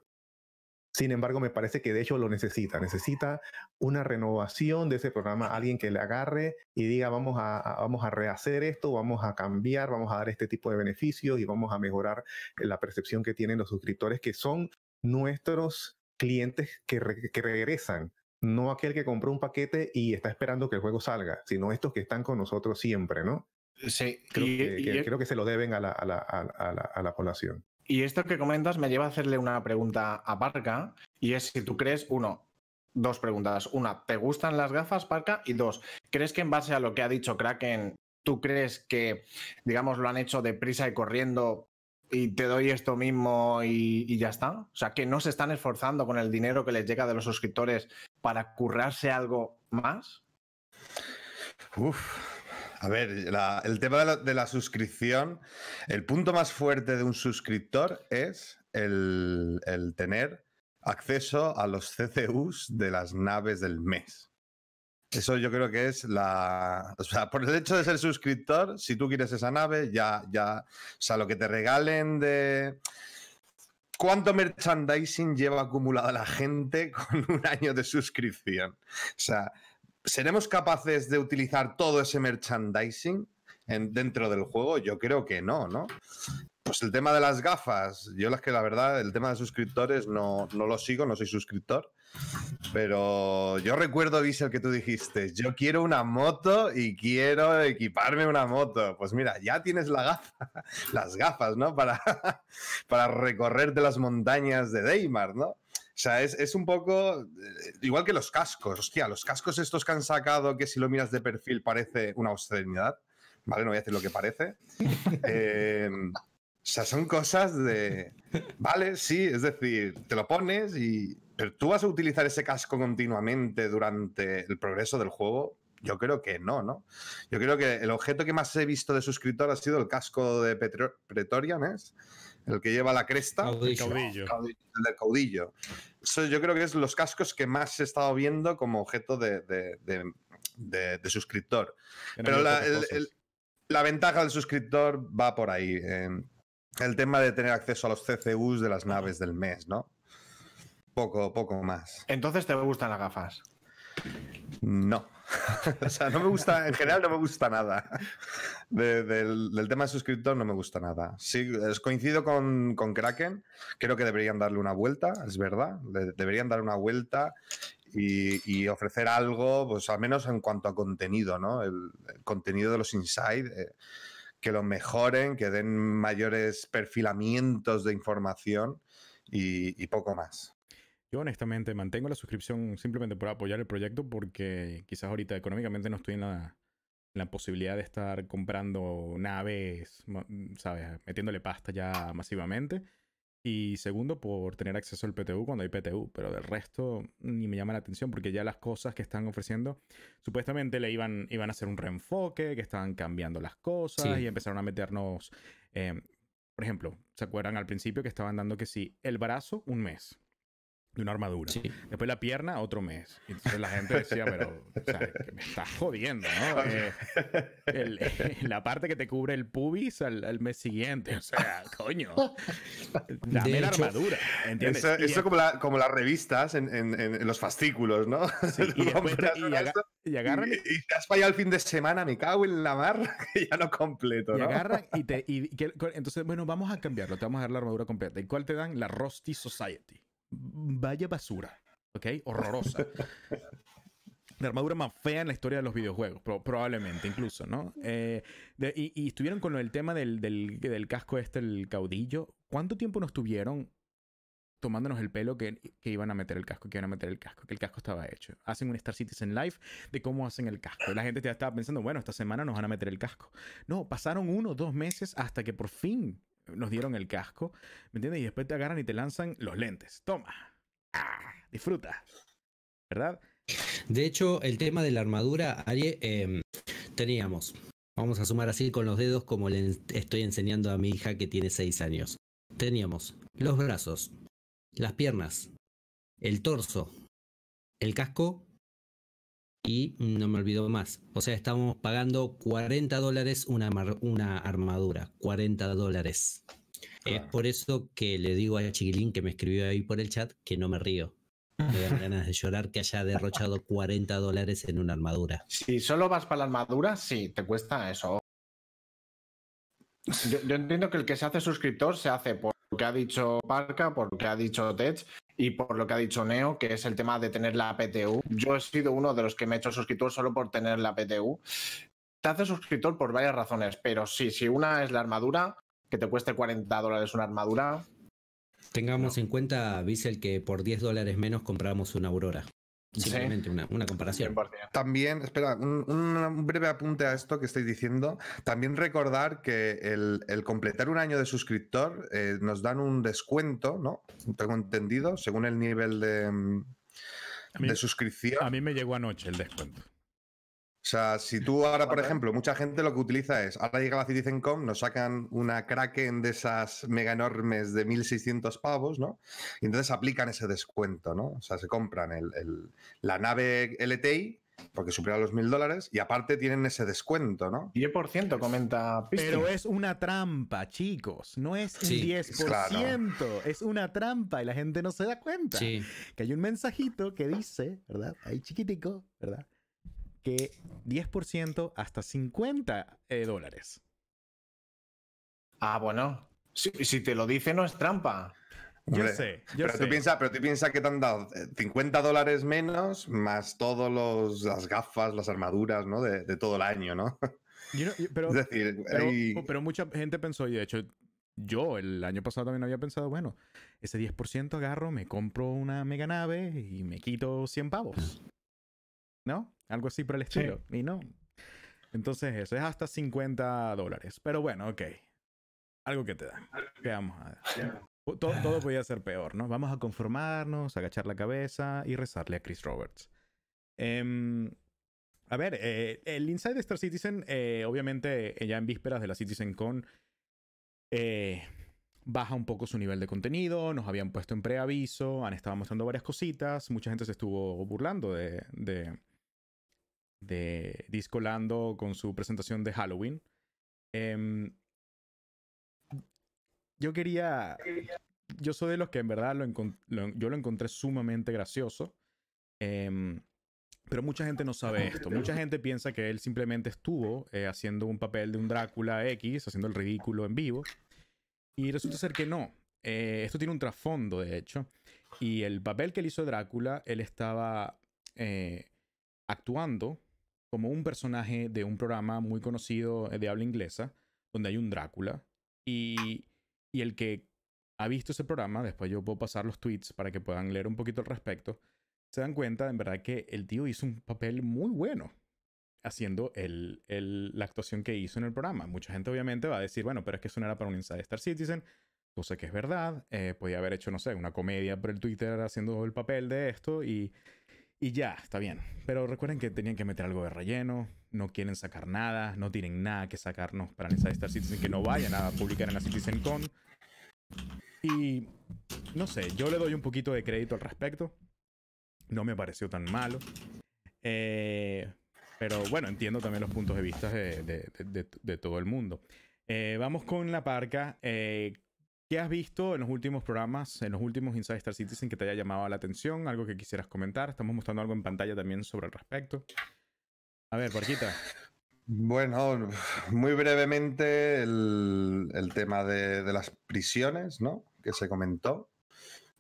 Sin embargo, me parece que de hecho lo necesita. Necesita una renovación de ese programa, alguien que le agarre y diga, vamos a, vamos a rehacer esto, vamos a cambiar, vamos a dar este tipo de beneficios y vamos a mejorar eh, la percepción que tienen los suscriptores, que son nuestros clientes que, regresan. No aquel que compró un paquete y está esperando que el juego salga, sino estos que están con nosotros siempre, ¿no? Sí, creo, que, creo que se lo deben a la, a la, a la población. Y esto que comentas me lleva a hacerle una pregunta a Parca, y es si tú crees, uno, dos preguntas. Una, ¿te gustan las gafas, Parca? Y dos, ¿crees que en base a lo que ha dicho Kraken, tú crees que, digamos, lo han hecho deprisa y corriendo y te doy esto mismo y, y, ya está? O sea, que no se están esforzando con el dinero que les llega de los suscriptores para currarse algo más. Uf, a ver, el tema de la, suscripción, el punto más fuerte de un suscriptor es el, el tener acceso a los CCUs de las naves del mes. Eso yo creo que es la. O sea, por el hecho de ser suscriptor, si tú quieres esa nave, ya, ya. O sea, lo que te regalen de. ¿Cuánto merchandising lleva acumulada la gente con un año de suscripción? O sea, ¿Seremos capaces de utilizar todo ese merchandising en, dentro del juego? Yo creo que no, ¿no? Pues el tema de las gafas, yo las que la verdad, el tema de suscriptores no, no lo sigo, no soy suscriptor, pero yo recuerdo, Diesel, que tú dijiste, yo quiero una moto y quiero equiparme una moto. Pues mira, ya tienes la gafa, las gafas, ¿no? Para, para recorrerte las montañas de Deimar, ¿no? sea, es, un poco eh, igual que los cascos. Hostia, los cascos estos que han sacado, que si lo miras de perfil parece una obscenidad. Vale, no voy a decir lo que parece. Eh, o sea, son cosas de. Vale, sí, es decir, te lo pones y. Pero tú vas a utilizar ese casco continuamente durante el progreso del juego. Yo creo que no, ¿no? Yo creo que el objeto que más he visto de suscriptor ha sido el casco de Pretorian, ¿es? el que lleva la cresta. El, caudillo. del caudillo. yo creo que es los cascos que más he estado viendo como objeto de, de, de, suscriptor. Pero la, ventaja del suscriptor va por ahí. el tema de tener acceso a los CCUs de las naves del mes, ¿no? Poco, poco más. Entonces, ¿te gustan las gafas? No. o sea, no me gusta, en general no me gusta nada. del, tema de suscriptor no me gusta nada. Sí, es, coincido con, Kraken. Creo que deberían darle una vuelta, es verdad. deberían dar una vuelta y, ofrecer algo, pues al menos en cuanto a contenido, ¿no? El, contenido de los inside. Eh, que lo mejoren, que den mayores perfilamientos de información y poco más. Yo honestamente mantengo la suscripción simplemente por apoyar el proyecto porque quizás ahorita económicamente no estoy en la, posibilidad de estar comprando naves, ¿sabes? Metiéndole pasta ya masivamente. Y segundo, por tener acceso al PTU cuando hay PTU, pero del resto ni me llama la atención porque ya las cosas que están ofreciendo, supuestamente le iban, iban a hacer un reenfoque, que estaban cambiando las cosas y empezaron a meternos, eh, por ejemplo, ¿se acuerdan al principio que estaban dando que sí, el brazo un mes? de una armadura. Después la pierna, otro mes. Entonces la gente decía, pero o sea, me estás jodiendo, ¿no? Eh, la parte que te cubre el pubis al, mes siguiente. O sea, coño. Dame la armadura. ¿entiendes? Eso, es como, las revistas en, los fascículos, ¿no? y, después, y, y, agarran. Y, te has fallado el fin de semana, me cago en la mar, que ya no completo. ¿no? Y agarran y te. Y, entonces, bueno, vamos a cambiarlo. Te vamos a dar la armadura completa. ¿Y cuál te dan? La Rusty Society vaya basura, ¿ok? Horrorosa. la armadura más fea en la historia de los videojuegos, probablemente incluso, ¿no? Eh, y, estuvieron con el tema del, del, casco este, el caudillo. ¿Cuánto tiempo nos tuvieron tomándonos el pelo que, que, iban a meter el casco, que iban a meter el casco, que el casco estaba hecho? Hacen un Star Citizen Live de cómo hacen el casco. La gente ya estaba pensando, bueno, esta semana nos van a meter el casco. No, pasaron uno, dos meses hasta que por fin nos dieron el casco, ¿me entiendes? Y después te agarran y te lanzan los lentes. Toma, ah, disfruta, ¿verdad? De hecho, el tema de la armadura, Ari, em, teníamos, vamos a sumar así con los dedos como le estoy enseñando a mi hija que tiene seis años. Teníamos los brazos, las piernas, el torso, el casco y no me olvido más. O sea, estamos pagando 40 dólares una, una armadura. 40 dólares. Es por eso que le digo a Chiquilín que me escribió ahí por el chat que no me río. Me dan ganas de llorar que haya derrochado 40 dólares en una armadura. Si solo vas para la armadura, sí, te cuesta eso, yo, entiendo que el que se hace suscriptor se hace por lo que ha dicho Parca, por lo que ha dicho Tech y por lo que ha dicho Neo, que es el tema de tener la PTU. Yo he sido uno de los que me he hecho suscriptor solo por tener la PTU. Te hace suscriptor por varias razones, pero sí, si una es la armadura, que te cueste 40 dólares una armadura. Tengamos en cuenta, Bissell, que por 10 dólares menos compramos una Aurora. Simplemente una, comparación. También, espera, un, breve apunte a esto que estáis diciendo. También recordar que el, completar un año de suscriptor eh, nos dan un descuento, ¿no? Tengo entendido, según el nivel de, de suscripción. A mí me llegó anoche el descuento. O sea, si tú ahora, por ejemplo, mucha gente lo que utiliza es, ahora llega la CitizenCom, nos sacan una Kraken de esas mega enormes de 1.600 pavos, ¿no? Y entonces aplican ese descuento, ¿no? O sea, se compran el, la nave LTI porque supera los 1.000 dólares y aparte tienen ese descuento, ¿no? 10% comenta Pero es una trampa, chicos. No es un 10%. Es una trampa y la gente no se da cuenta. Que hay un mensajito que dice, ¿verdad? Ahí chiquitico, ¿verdad? que 10% hasta 50 eh, dólares. Ah, bueno. Si, te lo dice, no es trampa. Yo sé, pero, Tú piensa, pero tú piensas que te han dado 50 eh, dólares menos, más todas las gafas, las armaduras, ¿no? De, todo el año, ¿no? pero, es decir, oh, pero mucha gente pensó, y de hecho yo el año pasado también había pensado, bueno, ese 10% agarro, me compro una mega nave y me quito 100 pavos. ¿No? Algo así por el estilo. Y no. Entonces eso, es hasta 50 dólares. Pero bueno, ok. Algo que te da. veamos Todo, podía ser peor, ¿no? Vamos a conformarnos, agachar la cabeza y rezarle a Chris Roberts. Em, a ver, eh, el Inside Star Citizen, eh, obviamente, eh, ya en vísperas de la Citizen CitizenCon, baja un poco su nivel de contenido, nos habían puesto en preaviso, han estado mostrando varias cositas, mucha gente se estuvo burlando de de discolando con su presentación de Halloween. Em, yo quería. Yo soy de los que en verdad lo, yo lo encontré sumamente gracioso. Em, pero mucha gente no sabe esto. Mucha gente piensa que él simplemente estuvo eh, haciendo un papel de un Drácula X, haciendo el ridículo en vivo. Y resulta ser que no. Eh, esto tiene un trasfondo, de hecho. Y el papel que él hizo de Drácula, él estaba eh, actuando como un personaje de un programa muy conocido eh, de habla inglesa, donde hay un Drácula. Y, el que ha visto ese programa, después yo puedo pasar los tweets para que puedan leer un poquito al respecto, se dan cuenta en verdad que el tío hizo un papel muy bueno haciendo la actuación que hizo en el programa. Mucha gente obviamente va a decir, bueno, pero es que eso no era para un Inside Star Citizen, no sé que es verdad, eh, podía haber hecho, no sé, una comedia por el Twitter haciendo el papel de esto y y ya, está bien. Pero recuerden que tenían que meter algo de relleno, no quieren sacar nada, no tienen nada que sacarnos para esa Star Citizen, que no vayan a publicar en la con Y no sé, yo le doy un poquito de crédito al respecto. No me pareció tan malo. Eh, pero bueno, entiendo también los puntos de vista de, todo el mundo. Eh, vamos con la parca. Eh, has visto en los últimos programas, en los últimos Inside Star Citizen que te haya llamado la atención? ¿Algo que quisieras comentar? Estamos mostrando algo en pantalla también sobre el respecto. A ver, Porquita. Bueno, muy brevemente el, tema de, las prisiones, ¿no? Que se comentó.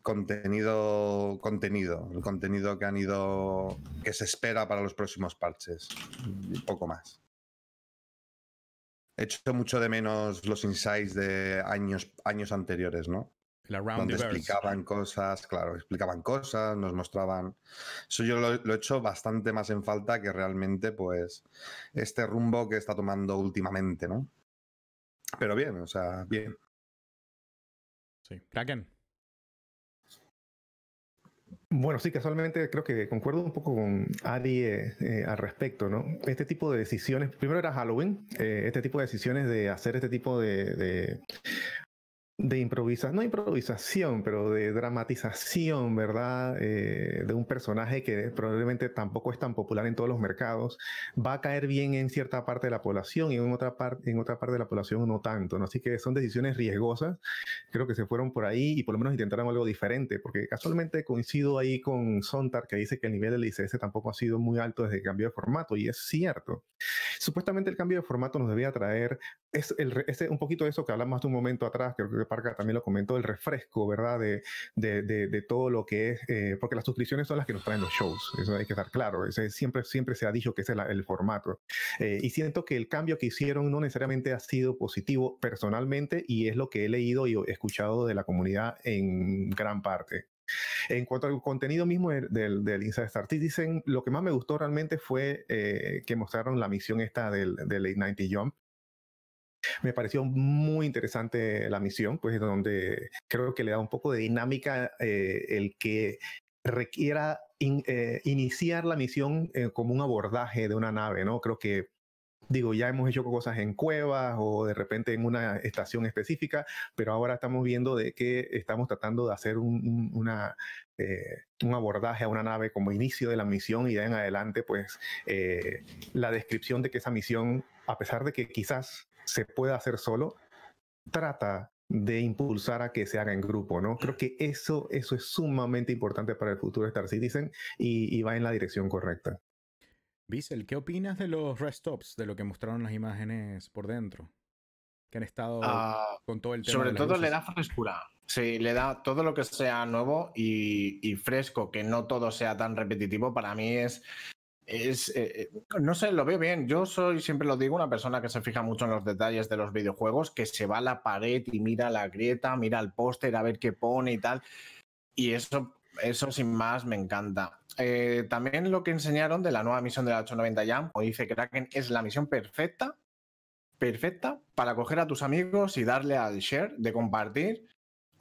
Contenido, contenido, el contenido que han ido, que se espera para los próximos parches. Un poco más hecho mucho de menos los insights de años, años anteriores, ¿no? La donde explicaban cosas, claro, explicaban cosas, nos mostraban. Eso yo lo, he hecho bastante más en falta que realmente, pues, este rumbo que está tomando últimamente, ¿no? Pero bien, o sea, bien. Sí. Kraken. Bueno, sí, casualmente creo que concuerdo un poco con Adi eh, eh, al respecto, ¿no? Este tipo de decisiones, primero era Halloween, eh, este tipo de decisiones de hacer este tipo de de improvisación, no improvisación, pero de dramatización, ¿verdad? Eh, de un personaje que probablemente tampoco es tan popular en todos los mercados, va a caer bien en cierta parte de la población y en otra, parte en otra parte de la población no tanto, ¿no? Así que son decisiones riesgosas, creo que se fueron por ahí y por lo menos intentaron algo diferente, porque casualmente coincido ahí con Sontar, que dice que el nivel del ICS tampoco ha sido muy alto desde el cambio de formato, y es cierto. Supuestamente el cambio de formato nos debía traer, es, un poquito de eso que hablamos hace un momento atrás, creo que también lo comentó, el refresco, ¿verdad? De, de, todo lo que es, eh, porque las suscripciones son las que nos traen los shows, eso hay que estar claro, siempre, siempre se ha dicho que es el formato. Eh, y siento que el cambio que hicieron no necesariamente ha sido positivo personalmente y es lo que he leído y escuchado de la comunidad en gran parte. En cuanto al contenido mismo del, del, Inside Star dicen lo que más me gustó realmente fue eh, que mostraron la misión esta del, del 90 Jump, me pareció muy interesante la misión, pues donde creo que le da un poco de dinámica eh, el que requiera eh, iniciar la misión eh, como un abordaje de una nave, ¿no? Creo que Digo, ya hemos hecho cosas en cuevas o de repente en una estación específica, pero ahora estamos viendo de que estamos tratando de hacer un, abordaje a una nave como inicio de la misión y de en adelante, pues la descripción de que esa misión, a pesar de que quizás se pueda hacer solo, trata de impulsar a que se haga en grupo, ¿no? Creo que eso, eso es sumamente importante para el futuro de Star Citizen y, va en la dirección correcta. Bissell, ¿qué opinas de los restops, de lo que mostraron las imágenes por dentro? Que han estado ah, con todo el tema. Sobre todo le da frescura. Sí, le da todo lo que sea nuevo y, fresco, que no todo sea tan repetitivo, para mí es es, eh, eh, no sé, lo veo bien. Yo soy, siempre lo digo, una persona que se fija mucho en los detalles de los videojuegos, que se va a la pared y mira la grieta, mira el póster a ver qué pone y tal. Y eso, eso sin más me encanta. Eh, también lo que enseñaron de la nueva misión de la 890 Jam, o dice Kraken, es la misión perfecta, perfecta para coger a tus amigos y darle al share de compartir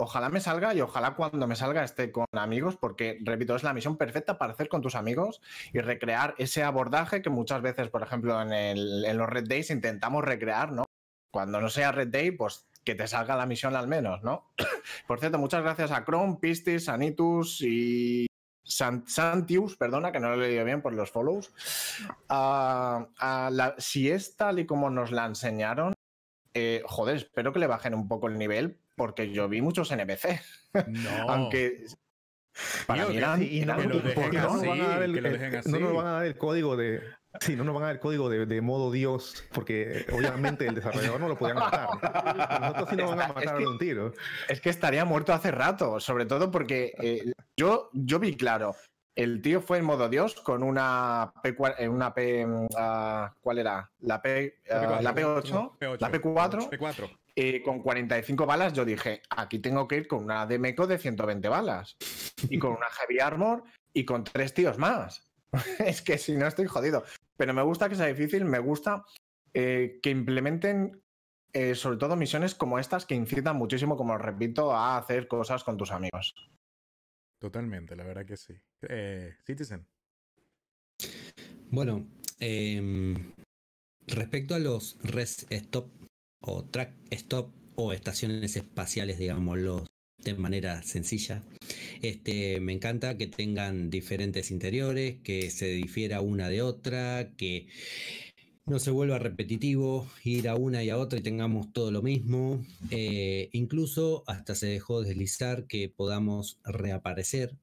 ojalá me salga y ojalá cuando me salga esté con amigos, porque, repito, es la misión perfecta para hacer con tus amigos y recrear ese abordaje que muchas veces, por ejemplo, en, los Red Days intentamos recrear, ¿no? Cuando no sea Red Day, pues que te salga la misión al menos, ¿no? por cierto, muchas gracias a Chrome, Pistis, Anitus y Santius, perdona que no lo he leído bien por los follows. si es tal y como nos la enseñaron, eh, joder, espero que le bajen un poco el nivel porque yo vi muchos NPC. No. Aunque para mí eran, no, nos van a dar el código de Sí, no nos van a dar el código de, de, modo Dios, porque obviamente el desarrollador no lo podía matar. Nosotros sí nos van a matar es que, un tiro. Es que estaría muerto hace rato, sobre todo porque eh, yo, yo vi claro, el tío fue en modo Dios con una P. Eh, una P mm, ah, ¿Cuál era? La, P, ah, p 8 la P4. con 45 balas yo dije, aquí tengo que ir con una DMCO de 120 balas. Y con una Heavy Armor y con tres tíos más. es que si no estoy jodido. Pero me gusta que sea difícil, me gusta eh, que implementen eh, sobre todo misiones como estas que incitan muchísimo, como repito, a hacer cosas con tus amigos. Totalmente, la verdad que sí. Eh, Citizen. Bueno, em, respecto a los rest stop o track stop o estaciones espaciales, digámoslo de manera sencilla, este, me encanta que tengan diferentes interiores, que se difiera una de otra, que no se vuelva repetitivo, ir a una y a otra y tengamos todo lo mismo. Eh, incluso hasta se dejó deslizar que podamos reaparecer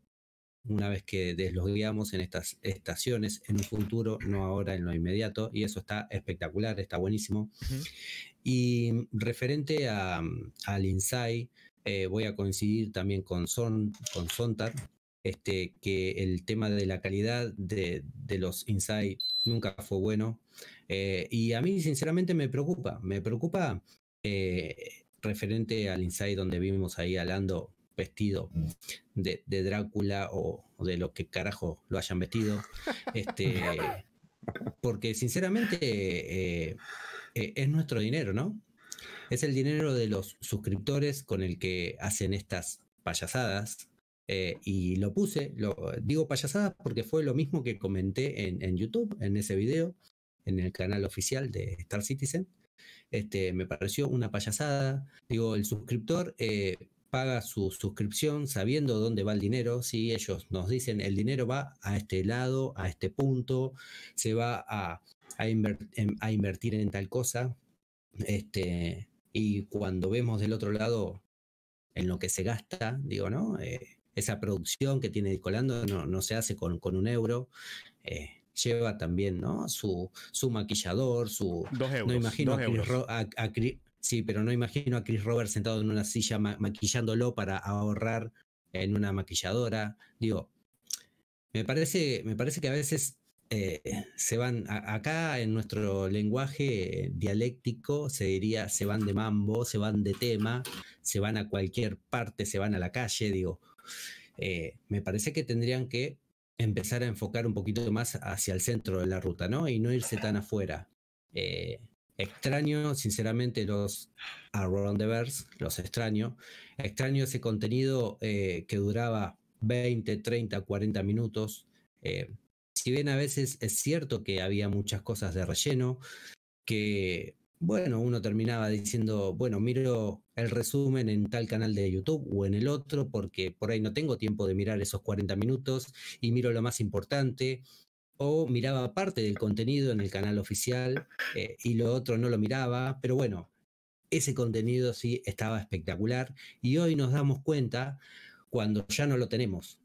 una vez que deslogueamos en estas estaciones en un futuro, no ahora en lo inmediato, y eso está espectacular, está buenísimo. Y referente mm, al Insight, eh, voy a coincidir también con, Son, con Sontar, este, que el tema de la calidad de, los insights nunca fue bueno. Eh, y a mí sinceramente me preocupa, me preocupa eh, referente al insight donde vimos ahí hablando vestido de, Drácula o, de lo que carajo lo hayan vestido. Este, porque sinceramente eh, es nuestro dinero, ¿no? Es el dinero de los suscriptores con el que hacen estas payasadas eh, y lo puse, digo payasada porque fue lo mismo que comenté en, YouTube, en ese video, en el canal oficial de Star Citizen. Este, me pareció una payasada. Digo, el suscriptor eh, paga su suscripción sabiendo dónde va el dinero. Si ellos nos dicen el dinero va a este lado, a este punto, se va a, a invertir en tal cosa. Este, y cuando vemos del otro lado en lo que se gasta, digo, ¿no? Eh, esa producción que tiene Discolando no, se hace con, con un euro. Eh, lleva también ¿no? su, su maquillador, su... Dos euros, no imagino sí, pero no imagino a Chris Roberts sentado en una silla maquillándolo para ahorrar en una maquilladora. Digo, me parece, me parece que a veces eh, se van, acá en nuestro lenguaje eh, dialéctico se diría, se van de mambo, se van de tema, se van a cualquier parte, se van a la calle, digo, eh, me parece que tendrían que empezar a enfocar un poquito más hacia el centro de la ruta, ¿no? Y no irse tan afuera. Eh, extraño, sinceramente, los the Verse los extraño. Extraño ese contenido eh, que duraba 20, 30, 40 minutos. si bien a veces es cierto que había muchas cosas de relleno, que bueno, uno terminaba diciendo, bueno, miro el resumen en tal canal de YouTube o en el otro, porque por ahí no tengo tiempo de mirar esos 40 minutos y miro lo más importante, o miraba parte del contenido en el canal oficial eh, y lo otro no lo miraba, pero bueno, ese contenido sí estaba espectacular y hoy nos damos cuenta cuando ya no lo tenemos,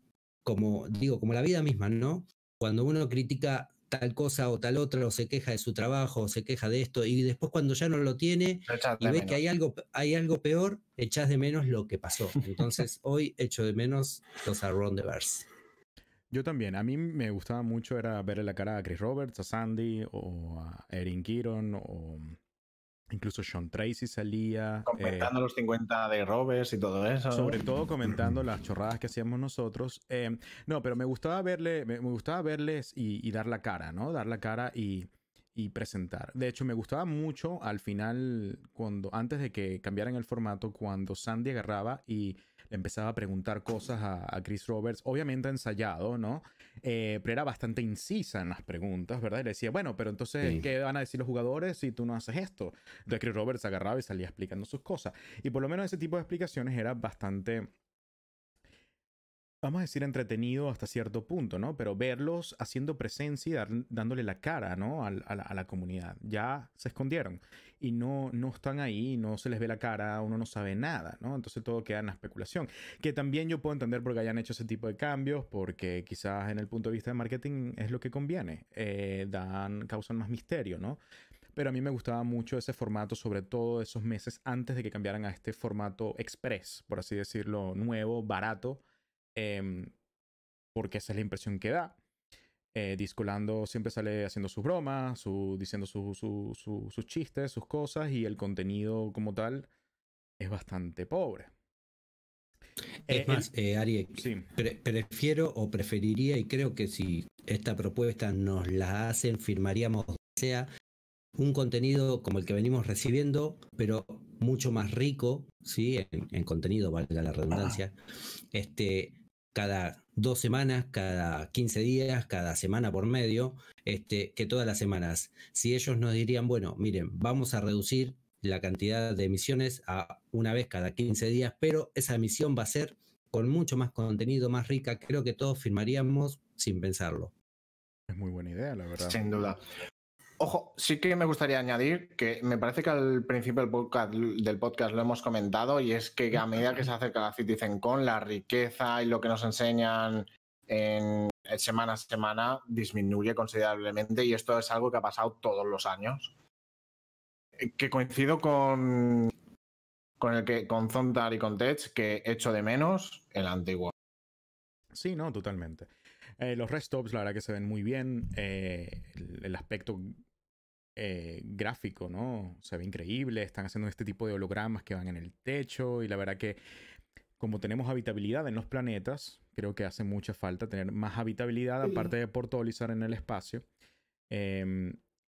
como digo, como la vida misma, ¿no? Cuando uno critica tal cosa o tal otra, o se queja de su trabajo, o se queja de esto, y después cuando ya no lo tiene y ve que hay algo, hay algo peor, echas de menos lo que pasó. Entonces hoy echo de menos los verse Yo también, a mí me gustaba mucho era verle la cara a Chris Roberts, a Sandy o a Erin Kiron o Incluso Sean Tracy salía. Comentando eh, los 50 de Robes y todo eso. Sobre todo comentando las chorradas que hacíamos nosotros. Eh, no, pero me gustaba verle, me, gustaba verles y, dar la cara, ¿no? Dar la cara y, y, presentar. De hecho, me gustaba mucho al final, cuando, antes de que cambiaran el formato, cuando Sandy agarraba y le empezaba a preguntar cosas a, Chris Roberts, obviamente ensayado, ¿no? Eh, pero era bastante incisa en las preguntas, ¿verdad? Y le decía, bueno, pero entonces, ¿qué van a decir los jugadores si tú no haces esto? Entonces Chris Roberts agarraba y salía explicando sus cosas. Y por lo menos ese tipo de explicaciones era bastante vamos a decir, entretenido hasta cierto punto, ¿no? Pero verlos haciendo presencia y dándole la cara, ¿no? A, la, comunidad. Ya se escondieron y no, no están ahí, no se les ve la cara, uno no sabe nada, ¿no? Entonces todo queda en la especulación. Que también yo puedo entender por qué hayan hecho ese tipo de cambios, porque quizás en el punto de vista de marketing es lo que conviene. Eh, dan, causan más misterio, ¿no? pero a mí me gustaba mucho ese formato, sobre todo esos meses antes de que cambiaran a este formato express, por así decirlo, nuevo, barato, Em, porque esa es la impresión que da. Eh, disculando siempre sale haciendo sus bromas, su, diciendo sus chistes, sus cosas, y el contenido como tal es bastante pobre. Eh, es más, eh, Ari, prefiero o preferiría, y creo que si esta propuesta nos la hacen, firmaríamos, sea un contenido como el que venimos recibiendo, pero mucho más rico, ¿sí? en, contenido, valga la redundancia, ah. este, cada dos semanas, cada 15 días, cada semana por medio, este, que todas las semanas. Si ellos nos dirían, bueno, miren, vamos a reducir la cantidad de emisiones a una vez cada 15 días, pero esa emisión va a ser con mucho más contenido, más rica, creo que todos firmaríamos sin pensarlo. Es muy buena idea, la verdad. Sin duda. Ojo, sí que me gustaría añadir que me parece que al principio del podcast, del podcast lo hemos comentado y es que a medida que se acerca la Con, la riqueza y lo que nos enseñan en eh, semana a semana disminuye considerablemente y esto es algo que ha pasado todos los años. Eh, que coincido con, con el que con Zontar y con Tech que echo de menos el antiguo. Sí, no, totalmente. Eh, los restops, la verdad que se ven muy bien. Eh, el, aspecto eh, gráfico, ¿no? Se ve increíble. Están haciendo este tipo de hologramas que van en el techo. Y la verdad que, como tenemos habitabilidad en los planetas, creo que hace mucha falta tener más habitabilidad, aparte de portalizar en el espacio. Em,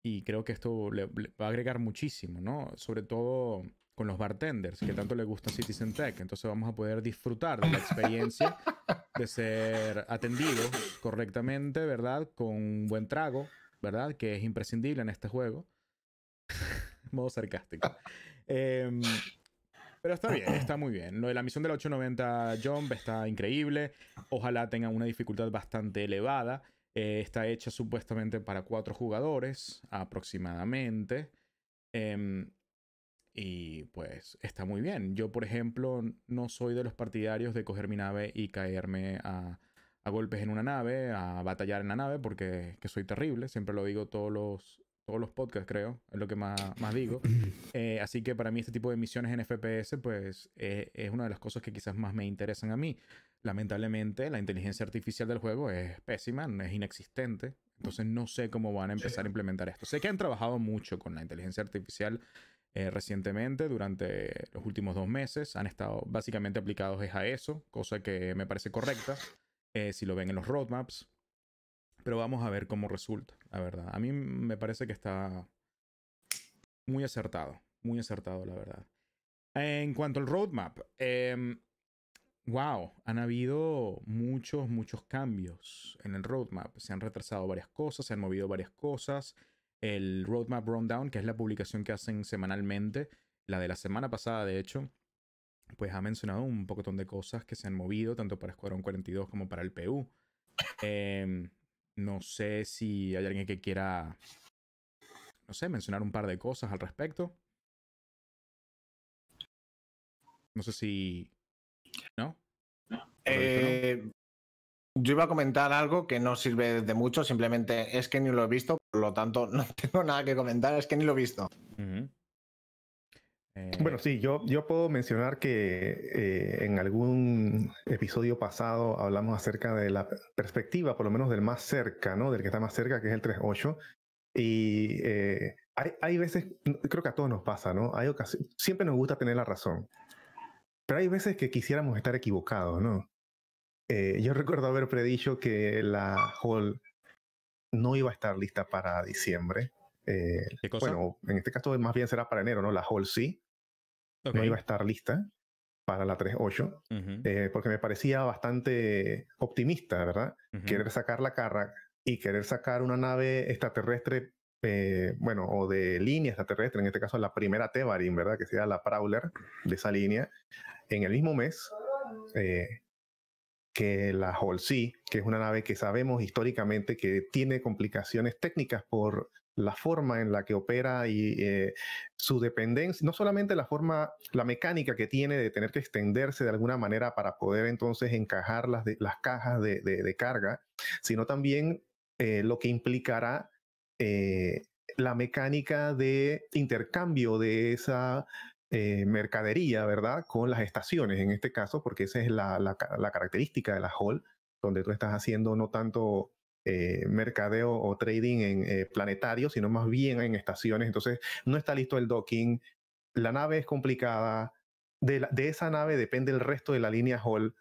y creo que esto le va a agregar muchísimo, ¿no? Sobre todo con los bartenders, que tanto le gusta Citizen Tech. Entonces vamos a poder disfrutar de la experiencia de ser atendido correctamente, ¿verdad? Con un buen trago, ¿verdad? Que es imprescindible en este juego. Modo sarcástico. Em, pero está bien, está muy bien. Lo de la misión del 890 Jump está increíble. Ojalá tenga una dificultad bastante elevada. Eh, está hecha supuestamente para cuatro jugadores aproximadamente. Em, y pues está muy bien. Yo, por ejemplo, no soy de los partidarios de coger mi nave y caerme a, golpes en una nave, a batallar en la nave, porque que soy terrible. Siempre lo digo todos los, todos los podcasts, creo. Es lo que más, digo. Eh, así que para mí este tipo de misiones en FPS, pues eh, es una de las cosas que quizás más me interesan a mí. Lamentablemente, la inteligencia artificial del juego es pésima, es inexistente. Entonces no sé cómo van a empezar a implementar esto. Sé que han trabajado mucho con la inteligencia artificial eh, recientemente, durante los últimos dos meses, han estado básicamente aplicados es a eso, cosa que me parece correcta, eh, si lo ven en los roadmaps. Pero vamos a ver cómo resulta, la verdad. A mí me parece que está muy acertado, muy acertado, la verdad. En cuanto al roadmap, wow, em, han habido muchos, muchos cambios en el roadmap. Se han retrasado varias cosas, se han movido varias cosas el Roadmap Rundown, que es la publicación que hacen semanalmente, la de la semana pasada, de hecho, pues ha mencionado un pocotón de cosas que se han movido, tanto para Squadron 42 como para el PU. Em, no sé si hay alguien que quiera, no sé, mencionar un par de cosas al respecto. No sé si... ¿No? Eh, yo iba a comentar algo que no sirve de mucho, simplemente es que ni lo he visto, por lo tanto no tengo nada que comentar, es que ni lo he visto. Eh, bueno, sí, yo, yo puedo mencionar que eh, en algún episodio pasado hablamos acerca de la perspectiva, por lo menos del más cerca, ¿no? Del que está más cerca, que es el 3.8. Y eh, hay, hay veces, creo que a todos nos pasa, ¿no? Hay ocasiones, siempre nos gusta tener la razón, pero hay veces que quisiéramos estar equivocados, ¿no? Eh, yo recuerdo haber predicho que la Hall no iba a estar lista para diciembre. Eh, bueno, en este caso más bien será para enero, ¿no? La Hall sí. No iba a estar lista para la 3.8, eh, porque me parecía bastante optimista, ¿verdad? Querer sacar la Carrack y querer sacar una nave extraterrestre, bueno, o de línea extraterrestre, en este caso la primera Tevarin, ¿verdad? Que sea la Prowler de esa línea, en el mismo mes, que la Holsey, que es una nave que sabemos históricamente que tiene complicaciones técnicas por la forma en la que opera y eh, su dependencia, no solamente la forma, la mecánica que tiene de tener que extenderse de alguna manera para poder entonces encajar las, las cajas de, carga, sino también eh, lo que implicará eh, la mecánica de intercambio de esa eh, mercadería, ¿verdad? Con las estaciones, en este caso, porque esa es la, característica de la hall, donde tú estás haciendo no tanto eh, mercadeo o trading en eh, planetario, sino más bien en estaciones. Entonces, no está listo el docking, la nave es complicada, de, esa nave depende el resto de la línea hall.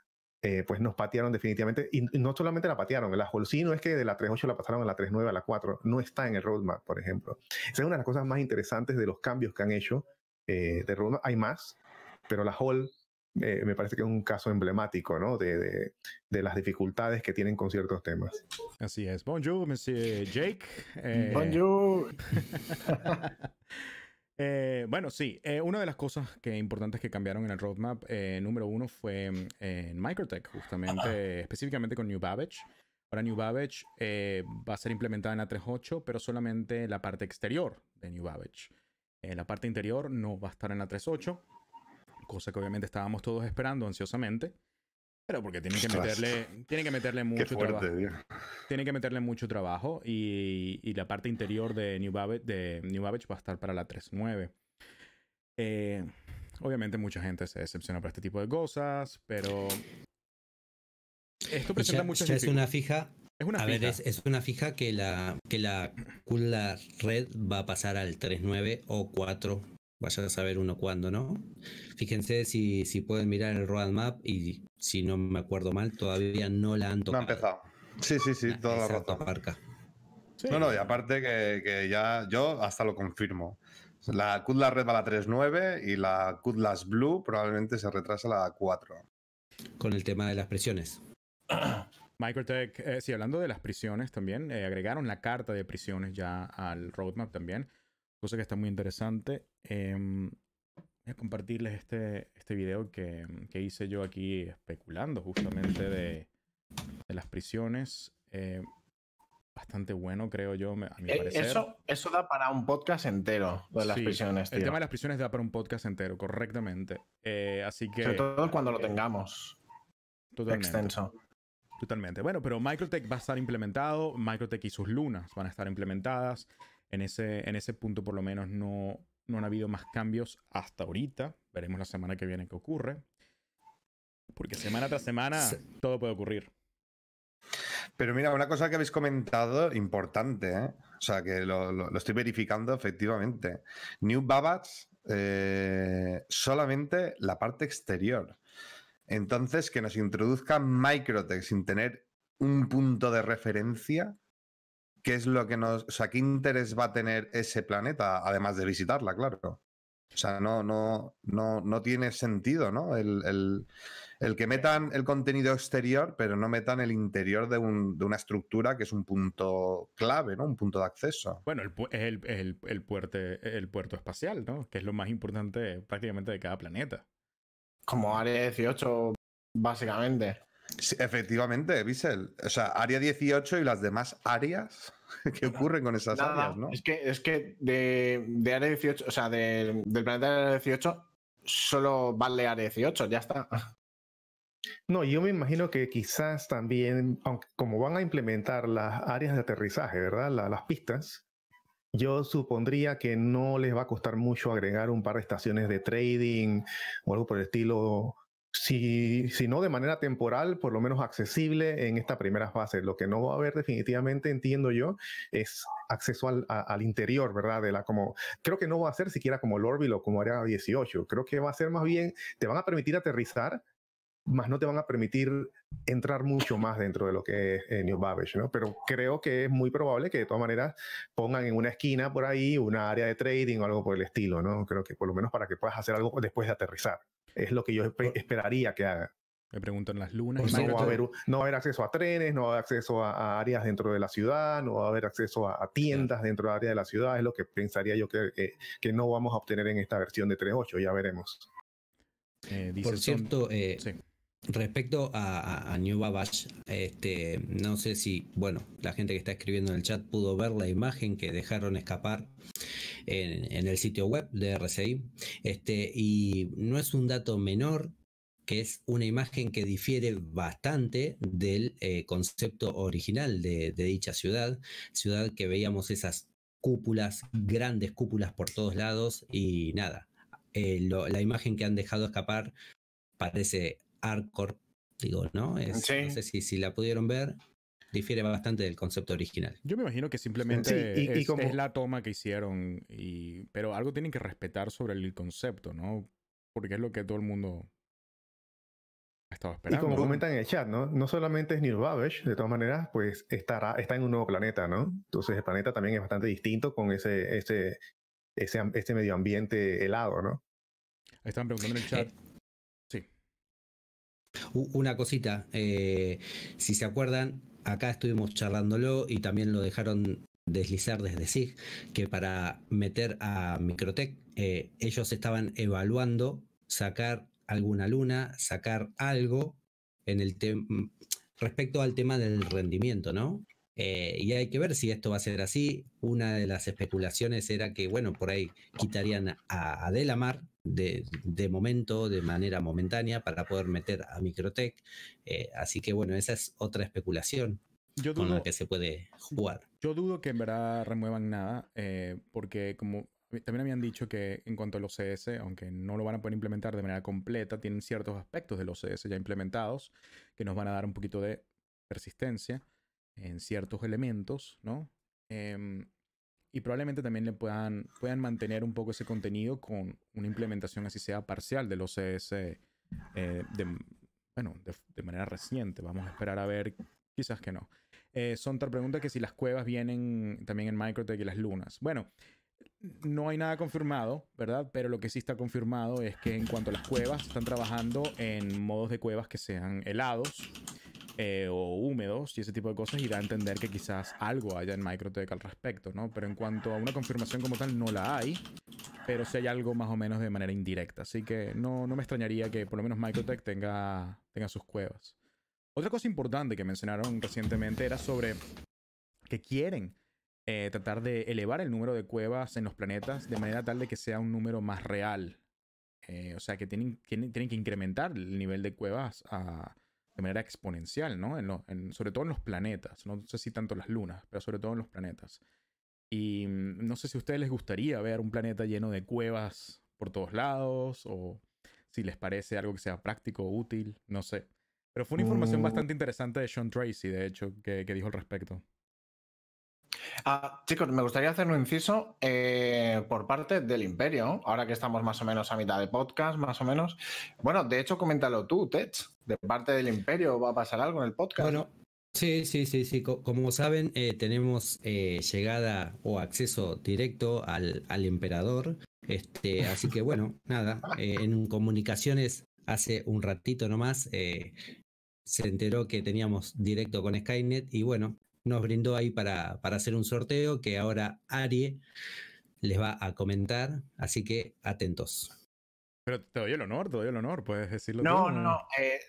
pues nos patearon definitivamente, y no solamente la patearon, la hall, sino es que de la 3.8 la pasaron a la 3.9, a la 4, no está en el roadmap, por ejemplo. Esa es una de las cosas más interesantes de los cambios que han hecho eh, de Runo Hay más, pero la Hall eh, me parece que es un caso emblemático, ¿no? De, de, las dificultades que tienen con ciertos temas. Así es. Bonjour, monsieur Jake. Eh, Bonjour. bueno, sí, una de las cosas que importantes que cambiaron en el roadmap, número uno, fue mm, en Microtech, justamente, específicamente con New Babbage. Ahora New Babbage va a ser implementada en A3.8, pero solamente la parte exterior de New Babbage. Eh, la parte interior no va a estar en la 3.8, cosa que obviamente estábamos todos esperando ansiosamente. Pero porque tienen que meterle, tienen que meterle mucho fuerte, trabajo. que meterle mucho trabajo. Y, y la parte interior de New, Babbage, de New va a estar para la 3.9. Eh, obviamente mucha gente se decepciona por este tipo de cosas, pero esto presenta muchas es una fija es una fija. es, una fija que la, que la, red va a pasar al 3.9 o 4. Vaya a saber uno cuándo, ¿no? Fíjense si, si pueden mirar el roadmap y si no me acuerdo mal, todavía no la han tocado. No ha empezado. Sí, sí, sí, ah, Todo la ha No, no, y aparte que, que, ya yo hasta lo confirmo. La Kudla Red va a la 3.9 y la Kudlas Blue probablemente se retrasa a la 4. Con el tema de las presiones. Microtech, eh, sí, hablando de las prisiones también, eh, agregaron la carta de prisiones ya al roadmap también, cosa que está muy interesante. Em, voy a compartirles este, este video que, hice yo aquí especulando justamente de, de las prisiones. Eh, bastante bueno, creo yo, a mi eh, parecer. Eso, eso da para un podcast entero, de las prisiones. El tema de las prisiones da para un podcast entero, correctamente. así que... Sobre todo cuando lo tengamos. Extenso. Totalmente. Bueno, pero Microtech va a estar implementado, Microtech y sus lunas van a estar implementadas. En ese, en ese punto por lo menos no, no han habido más cambios hasta ahorita. Veremos la semana que viene qué ocurre. Porque semana tras semana todo puede ocurrir. Pero mira, una cosa que habéis comentado importante, ¿eh? o sea, que lo, lo, estoy verificando efectivamente. New Babbage, eh, solamente la parte exterior. Entonces, que nos introduzca Microtech sin tener un punto de referencia, ¿qué es lo que nos. ¿qué interés va a tener ese planeta, además de visitarla, claro? O sea, no, no, no, no tiene sentido, ¿no? El, que metan el contenido exterior, pero no metan el interior de, un, de, una estructura que es un punto clave, ¿no? Un punto de acceso. Bueno, el, el, el, el puerto, el puerto espacial, ¿no? Que es lo más importante prácticamente de cada planeta. Como área 18, básicamente. efectivamente, Bissell. O sea, área 18 y las demás áreas. que ocurren con esas áreas, no? Es que, es que de, área 18, o sea, del planeta área 18, solo vale área 18, ya está. No, yo me imagino que quizás también, como van a implementar las áreas de aterrizaje, ¿verdad? las pistas, yo supondría que no les va a costar mucho agregar un par de estaciones de trading o algo por el estilo, si, si, no de manera temporal, por lo menos accesible en esta primera fase. Lo que no va a haber definitivamente, entiendo yo, es acceso al, interior, ¿verdad? De la como, creo que no va a ser siquiera como el Orville o como era 18. Creo que va a ser más bien, te van a permitir aterrizar más no te van a permitir entrar mucho más dentro de lo que es eh, New Babbage, ¿no? Pero creo que es muy probable que de todas maneras pongan en una esquina por ahí una área de trading o algo por el estilo, ¿no? Creo que por lo menos para que puedas hacer algo después de aterrizar. Es lo que yo esperaría que hagan. Me preguntan las lunas. no, va a haber, acceso a trenes, no va a haber acceso a, áreas dentro de la ciudad, no va a haber acceso a, tiendas dentro de área de la ciudad. Es lo que pensaría yo que, eh, que no vamos a obtener en esta versión de 3.8. Ya veremos. Eh, por cierto, sí. Respecto a, New Babash, este, no sé si, bueno, la gente que está escribiendo en el chat pudo ver la imagen que dejaron escapar en, el sitio web de RCI. Este, y no es un dato menor, que es una imagen que difiere bastante del eh, concepto original de, dicha ciudad, ciudad que veíamos esas cúpulas, grandes cúpulas por todos lados y nada. Eh, la imagen que han dejado escapar parece hardcore, digo, ¿no? No sé si, si la pudieron ver, difiere bastante del concepto original. Yo me imagino que simplemente es, la toma que hicieron, y, pero algo tienen que respetar sobre el concepto, ¿no? Porque es lo que todo el mundo estado esperando. Y como comentan en el chat, ¿no? No solamente es New de todas maneras, pues estará, está en un nuevo planeta, ¿no? Entonces el planeta también es bastante distinto con ese, ese, ese, este medio ambiente helado, ¿no? Están preguntando en el eh, chat. Una cosita, eh, si se acuerdan, acá estuvimos charlándolo y también lo dejaron deslizar desde SIG, que para meter a Microtech, eh, ellos estaban evaluando sacar alguna luna, sacar algo en el respecto al tema del rendimiento, ¿no? Eh, y hay que ver si esto va a ser así. Una de las especulaciones era que, bueno, por ahí quitarían a, Delamar de, momento, de manera momentánea, para poder meter a Microtech. Eh, así que, bueno, esa es otra especulación yo con la que se puede jugar. Yo dudo que en verdad remuevan nada, eh, porque como también habían dicho que en cuanto a los CS aunque no lo van a poder implementar de manera completa, tienen ciertos aspectos los OCS ya implementados que nos van a dar un poquito de persistencia en ciertos elementos, ¿no? Em, y probablemente también le puedan, puedan mantener un poco ese contenido con una implementación así sea parcial del OCS, eh, eh, de, bueno, de, manera reciente. Vamos a esperar a ver, quizás que no. Eh, Sontar pregunta que si las cuevas vienen también en Microtech y las lunas. Bueno, no hay nada confirmado, ¿verdad? Pero lo que sí está confirmado es que en cuanto a las cuevas, están trabajando en modos de cuevas que sean helados, eh, o húmedos y ese tipo de cosas y a entender que quizás algo haya en Microtech al respecto, ¿no? Pero en cuanto a una confirmación como tal, no la hay, pero sí hay algo más o menos de manera indirecta. Así que no, me extrañaría que por lo menos Microtech tenga, tenga sus cuevas. Otra cosa importante que mencionaron recientemente era sobre que quieren eh, tratar de elevar el número de cuevas en los planetas de manera tal de que sea un número más real. Eh, o sea, que tienen, tienen, que incrementar el nivel de cuevas a de manera exponencial, ¿no? sobre todo en los planetas, no sé si tanto las lunas, pero sobre todo en los planetas. Y mm, no sé si a ustedes les gustaría ver un planeta lleno de cuevas por todos lados o si les parece algo que sea práctico útil, no sé. Pero fue una información uh. bastante interesante de Sean Tracy, de hecho, que, dijo al respecto. Ah, chicos, me gustaría hacer un inciso eh, por parte del Imperio, ahora que estamos más o menos a mitad de podcast, más o menos. Bueno, de hecho, coméntalo tú, Tech. ¿De parte del imperio va a pasar algo en el podcast? Bueno, sí, sí, sí, sí. Como saben, eh, tenemos eh, llegada o acceso directo al, emperador. Este, así que bueno, nada, eh, en comunicaciones hace un ratito nomás se enteró que teníamos directo con Skynet y bueno, nos brindó ahí para, para hacer un sorteo que ahora Ari les va a comentar, así que atentos. Pero te doy el honor, te doy el honor, puedes decirlo No, tú, no, no. Eh,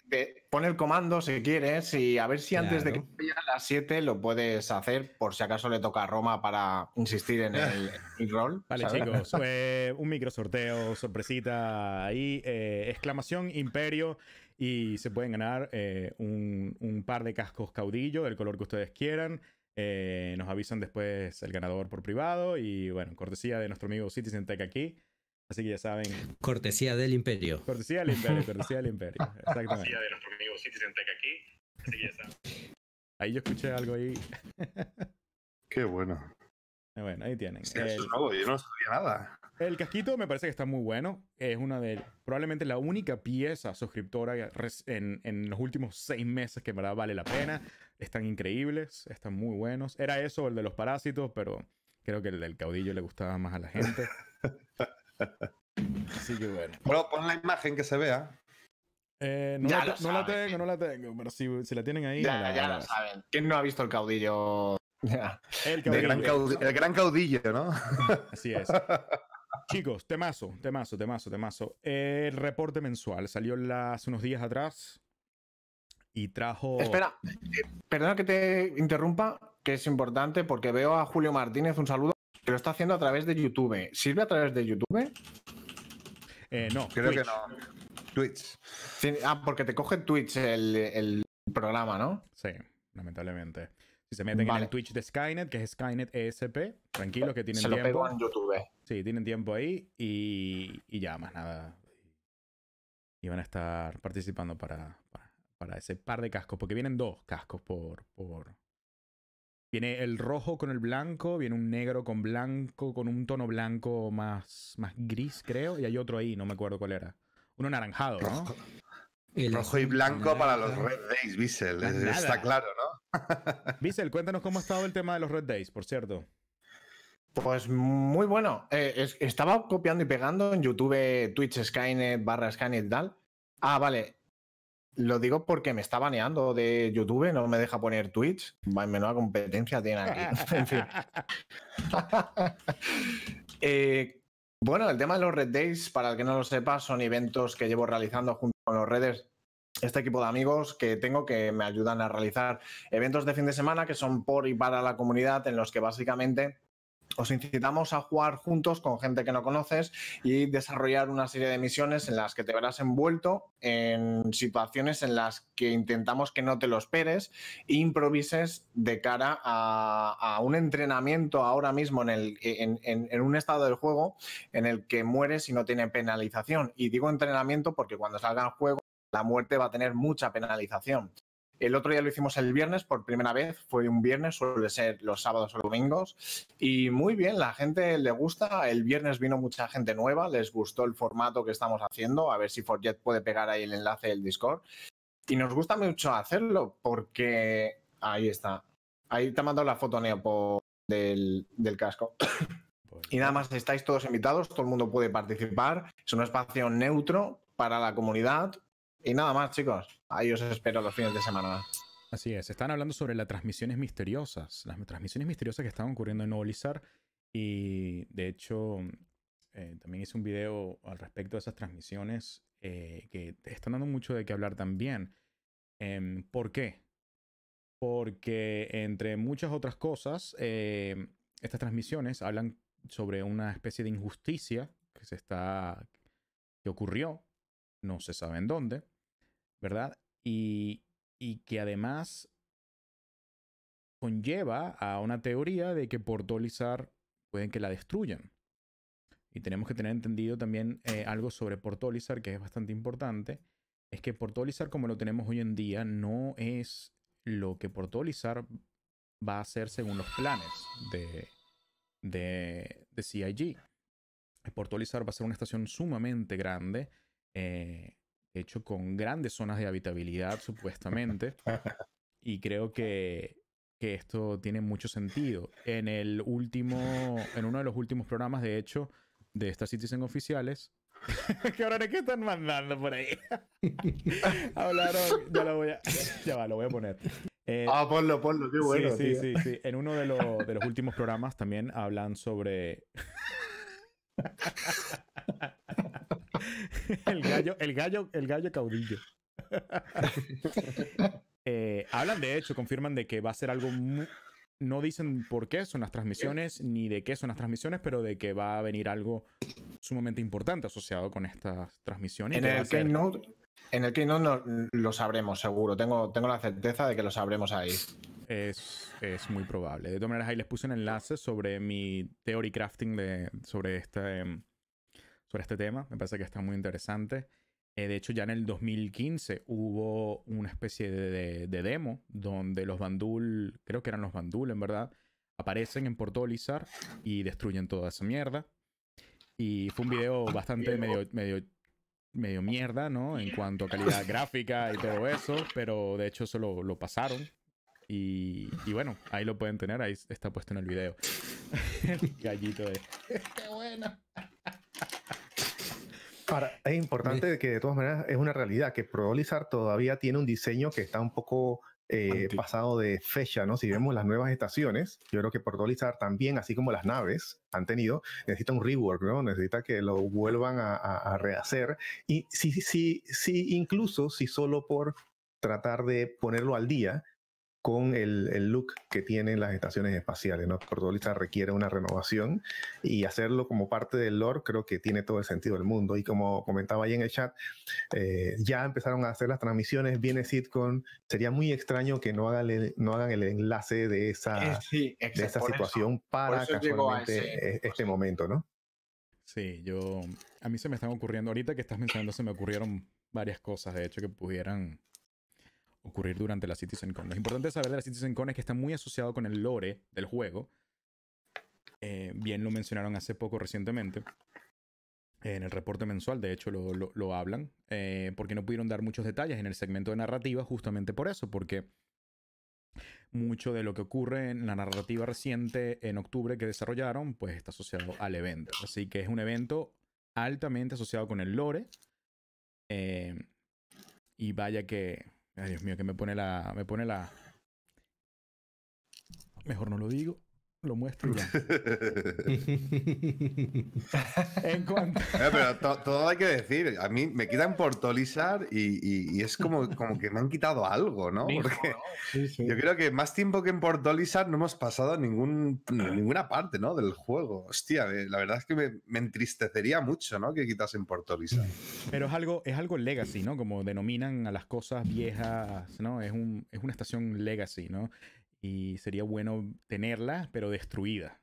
pon el comando si quieres y a ver si antes de que vayan a las 7 lo puedes hacer por si acaso le toca a Roma para insistir en el, rol. Vale, chicos, eh, un micro sorteo, sorpresita ahí, eh, exclamación imperio y se pueden ganar un, un, par de cascos caudillo del color que ustedes quieran. nos avisan después el ganador por privado y bueno, cortesía de nuestro amigo Citizen Tech aquí. Así que ya saben. Cortesía del imperio. Cortesía del imperio, cortesía del imperio. Exactamente. Cortesía de nuestro Citizen Tech aquí. Así que ya saben. Ahí yo escuché algo ahí. Qué bueno. Ah, bueno, ahí tienen. el, eso yo no sabía nada. El casquito me parece que está muy bueno. Es una de, probablemente la única pieza suscriptora en, en los últimos seis meses que en verdad vale la pena. Están increíbles, están muy buenos. Era eso, el de los parásitos, pero creo que el del caudillo le gustaba más a la gente. Así que bueno. pon la imagen que se vea. Eh, no, la, tengo, no la tengo, pero si, la tienen ahí. Ya, saben. ¿Quién no ha visto el caudillo? El, Gran caudillo ¿no? Así es. Chicos, temazo, temazo, temazo, temazo. El reporte mensual salió hace unos días atrás y trajo. Espera, eh, perdona que te interrumpa, que es importante porque veo a Julio Martínez. Un saludo que lo está haciendo a través de YouTube. ¿Sirve a través de YouTube? Eh, no. Creo que no. Twitch. ah, porque te cogen Twitch el, programa, ¿no? Sí, lamentablemente. Si se meten en el Twitch de Skynet, que es Skynet ESP, tranquilos que tienen tiempo. Se lo pego en YouTube. Sí, tienen tiempo ahí y, ya, más nada. Y van a estar participando para, ese par de cascos, porque vienen dos cascos por, Viene el rojo con el blanco, viene un negro con blanco, con un tono blanco más, más gris, creo, y hay otro ahí, no me acuerdo cuál era. Uno anaranjado, ¿no? Rojo, y blanco para los Red Days, Bissell. está claro, ¿no? Bissell, cuéntanos cómo ha estado el tema de los Red Days, por cierto. Pues muy bueno. Eh, estaba copiando y pegando en YouTube, Twitch, Skynet, barra Skynet y tal. Ah, vale. Lo digo porque me está baneando de YouTube, no me deja poner Twitch. Menuda competencia tiene aquí. en fin. Eh, bueno, el tema de los Red Days, para el que no lo sepa, son eventos que llevo realizando junto con los redes este equipo de amigos que tengo que me ayudan a realizar eventos de fin de semana que son por y para la comunidad en los que básicamente os incitamos a jugar juntos con gente que no conoces y desarrollar una serie de misiones en las que te verás envuelto en situaciones en las que intentamos que no te lo esperes e improvises de cara a, un entrenamiento ahora mismo en, un estado del juego en el que mueres y no tiene penalización. Y digo entrenamiento porque cuando salga el juego la muerte va a tener mucha penalización. El otro día lo hicimos el viernes por primera vez, fue un viernes, suele ser los sábados o domingos. Y muy bien, la gente le gusta. El viernes vino mucha gente nueva, les gustó el formato que estamos haciendo. A ver si Forget puede pegar ahí el enlace del Discord. Y nos gusta mucho hacerlo porque. Ahí está. Ahí te ha mandado la foto, Neo, del, del casco. Pues y nada más, estáis todos invitados, todo el mundo puede participar. Es un espacio neutro para la comunidad. Y nada más, chicos. Ahí os espero los fines de semana. Así es, están hablando sobre las transmisiones misteriosas, las transmisiones misteriosas que estaban ocurriendo en Olizar y de hecho eh, también hice un video al respecto de esas transmisiones eh, que están dando mucho de qué hablar también. Em, ¿Por qué? Porque entre muchas otras cosas, em, estas transmisiones hablan sobre una especie de injusticia que se está que ocurrió, no se sabe en dónde, ¿verdad? Y, que además conlleva a una teoría de que por pueden que la destruyan. Y tenemos que tener entendido también eh, algo sobre Portolizar, que es bastante importante, es que Portolizar como lo tenemos hoy en día no es lo que Portolizar va a hacer según los planes de, de, de CIG. Portolizar va a ser una estación sumamente grande, eh, hecho con grandes zonas de habitabilidad supuestamente. y creo que, que esto tiene mucho sentido. En el último, en uno de los últimos programas, de hecho, de estas Citizen oficiales, ¿Qué que están mandando por ahí? Hablaron, ya lo voy a. Ya va, lo voy a poner. Eh, ah, ponlo, ponlo, qué bueno. Sí, sí, sí, En uno de, de los últimos programas también hablan sobre. el gallo, el gallo, el gallo caudillo. Eh, hablan de hecho, confirman de que va a ser algo no dicen por qué son las transmisiones ni de qué son las transmisiones, pero de que va a venir algo sumamente importante asociado con estas transmisiones. En el Keynote, lo sabremos seguro. Tengo, tengo la certeza de que lo sabremos ahí. Es, muy probable. De todas maneras, ahí les puse un enlace sobre mi theory crafting de, sobre este, em, sobre este tema. Me parece que está muy interesante. Eh, de hecho, ya en el 2015 hubo una especie de, demo donde los Bandul, creo que eran los Bandul en verdad, aparecen en Portolizar y destruyen toda esa mierda. Y fue un video ah, bastante medio, medio, medio mierda, ¿no? En cuanto a calidad gráfica y todo eso, pero de hecho eso lo, lo pasaron. Y, y, bueno, ahí lo pueden tener, ahí está puesto en el video. el gallito de... ¡Qué bueno! es importante que de todas maneras es una realidad que Prodolizar todavía tiene un diseño que está un poco eh, pasado de fecha, ¿no? Si vemos las nuevas estaciones, yo creo que Prodolizar también, así como las naves han tenido, necesita un rework, ¿no? Necesita que lo vuelvan a, rehacer. Y sí, sí, sí, incluso si solo por tratar de ponerlo al día, con el, look que tienen las estaciones espaciales. ¿no? Cordolista requiere una renovación y hacerlo como parte del lore creo que tiene todo el sentido del mundo. Y como comentaba ahí en el chat, eh, ya empezaron a hacer las transmisiones, viene Sitcom. Sería muy extraño que no hagan el, no hagan el enlace de esa, eh, de situación para casualmente e, este momento, ¿no? Sí, yo. A mí se me están ocurriendo, ahorita que estás mencionando, se me ocurrieron varias cosas, de hecho, que pudieran ocurrir durante la CitizenCon. Lo importante saber de la CitizenCon es que está muy asociado con el lore del juego. Eh, bien lo mencionaron hace poco recientemente. En el reporte mensual, de hecho, lo, lo, hablan, eh, porque no pudieron dar muchos detalles en el segmento de narrativa, justamente por eso, porque mucho de lo que ocurre en la narrativa reciente en octubre que desarrollaron, pues está asociado al evento. Así que es un evento altamente asociado con el lore. Eh, y vaya que Ay, Dios mío, que me pone la. Me pone la. Mejor no lo digo lo muestro ya. Eh, pero todo hay que decir. A mí me quitan Portolizar y, es como, como que me han quitado algo, ¿no? Porque yo creo que más tiempo que en Portolizar no hemos pasado ningún, ninguna parte, ¿no? Del juego. Hostia, eh, la verdad es que me, me entristecería mucho, ¿no? Que quitasen Portolizar. Pero es algo, es algo legacy, ¿no? Como denominan a las cosas viejas, ¿no? Es, un, es una estación legacy, ¿no? y sería bueno tenerla, pero destruida.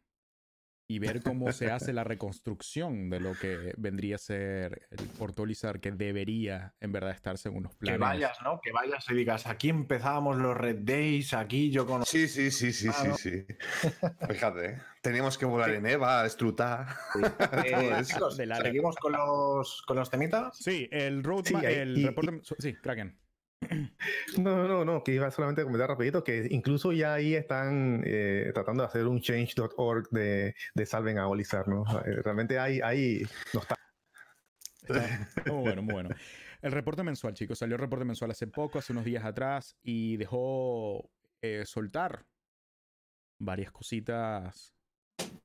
Y ver cómo se hace la reconstrucción de lo que vendría a ser el Portolizar, que debería en verdad estar según los planes. Que vayas, ¿no? Que vayas y digas, aquí empezábamos los Red Days, aquí yo conocí. Sí, sí, sí, sí, sí, sí. Fíjate, ¿eh? tenemos que volar en Eva, estrutar. Eh, ¿Seguimos con los, con los temitas? Sí, el roadmap, el reporte. Sí, Kraken. No, no, no, que iba solamente a comentar rapidito que incluso ya ahí están eh, tratando de hacer un change.org de, salven a Olizar, ¿no? Ah. Eh, realmente ahí, ahí no está. Muy bueno, muy bueno. El reporte mensual, chicos, salió el reporte mensual hace poco, hace unos días atrás, y dejó eh, soltar varias cositas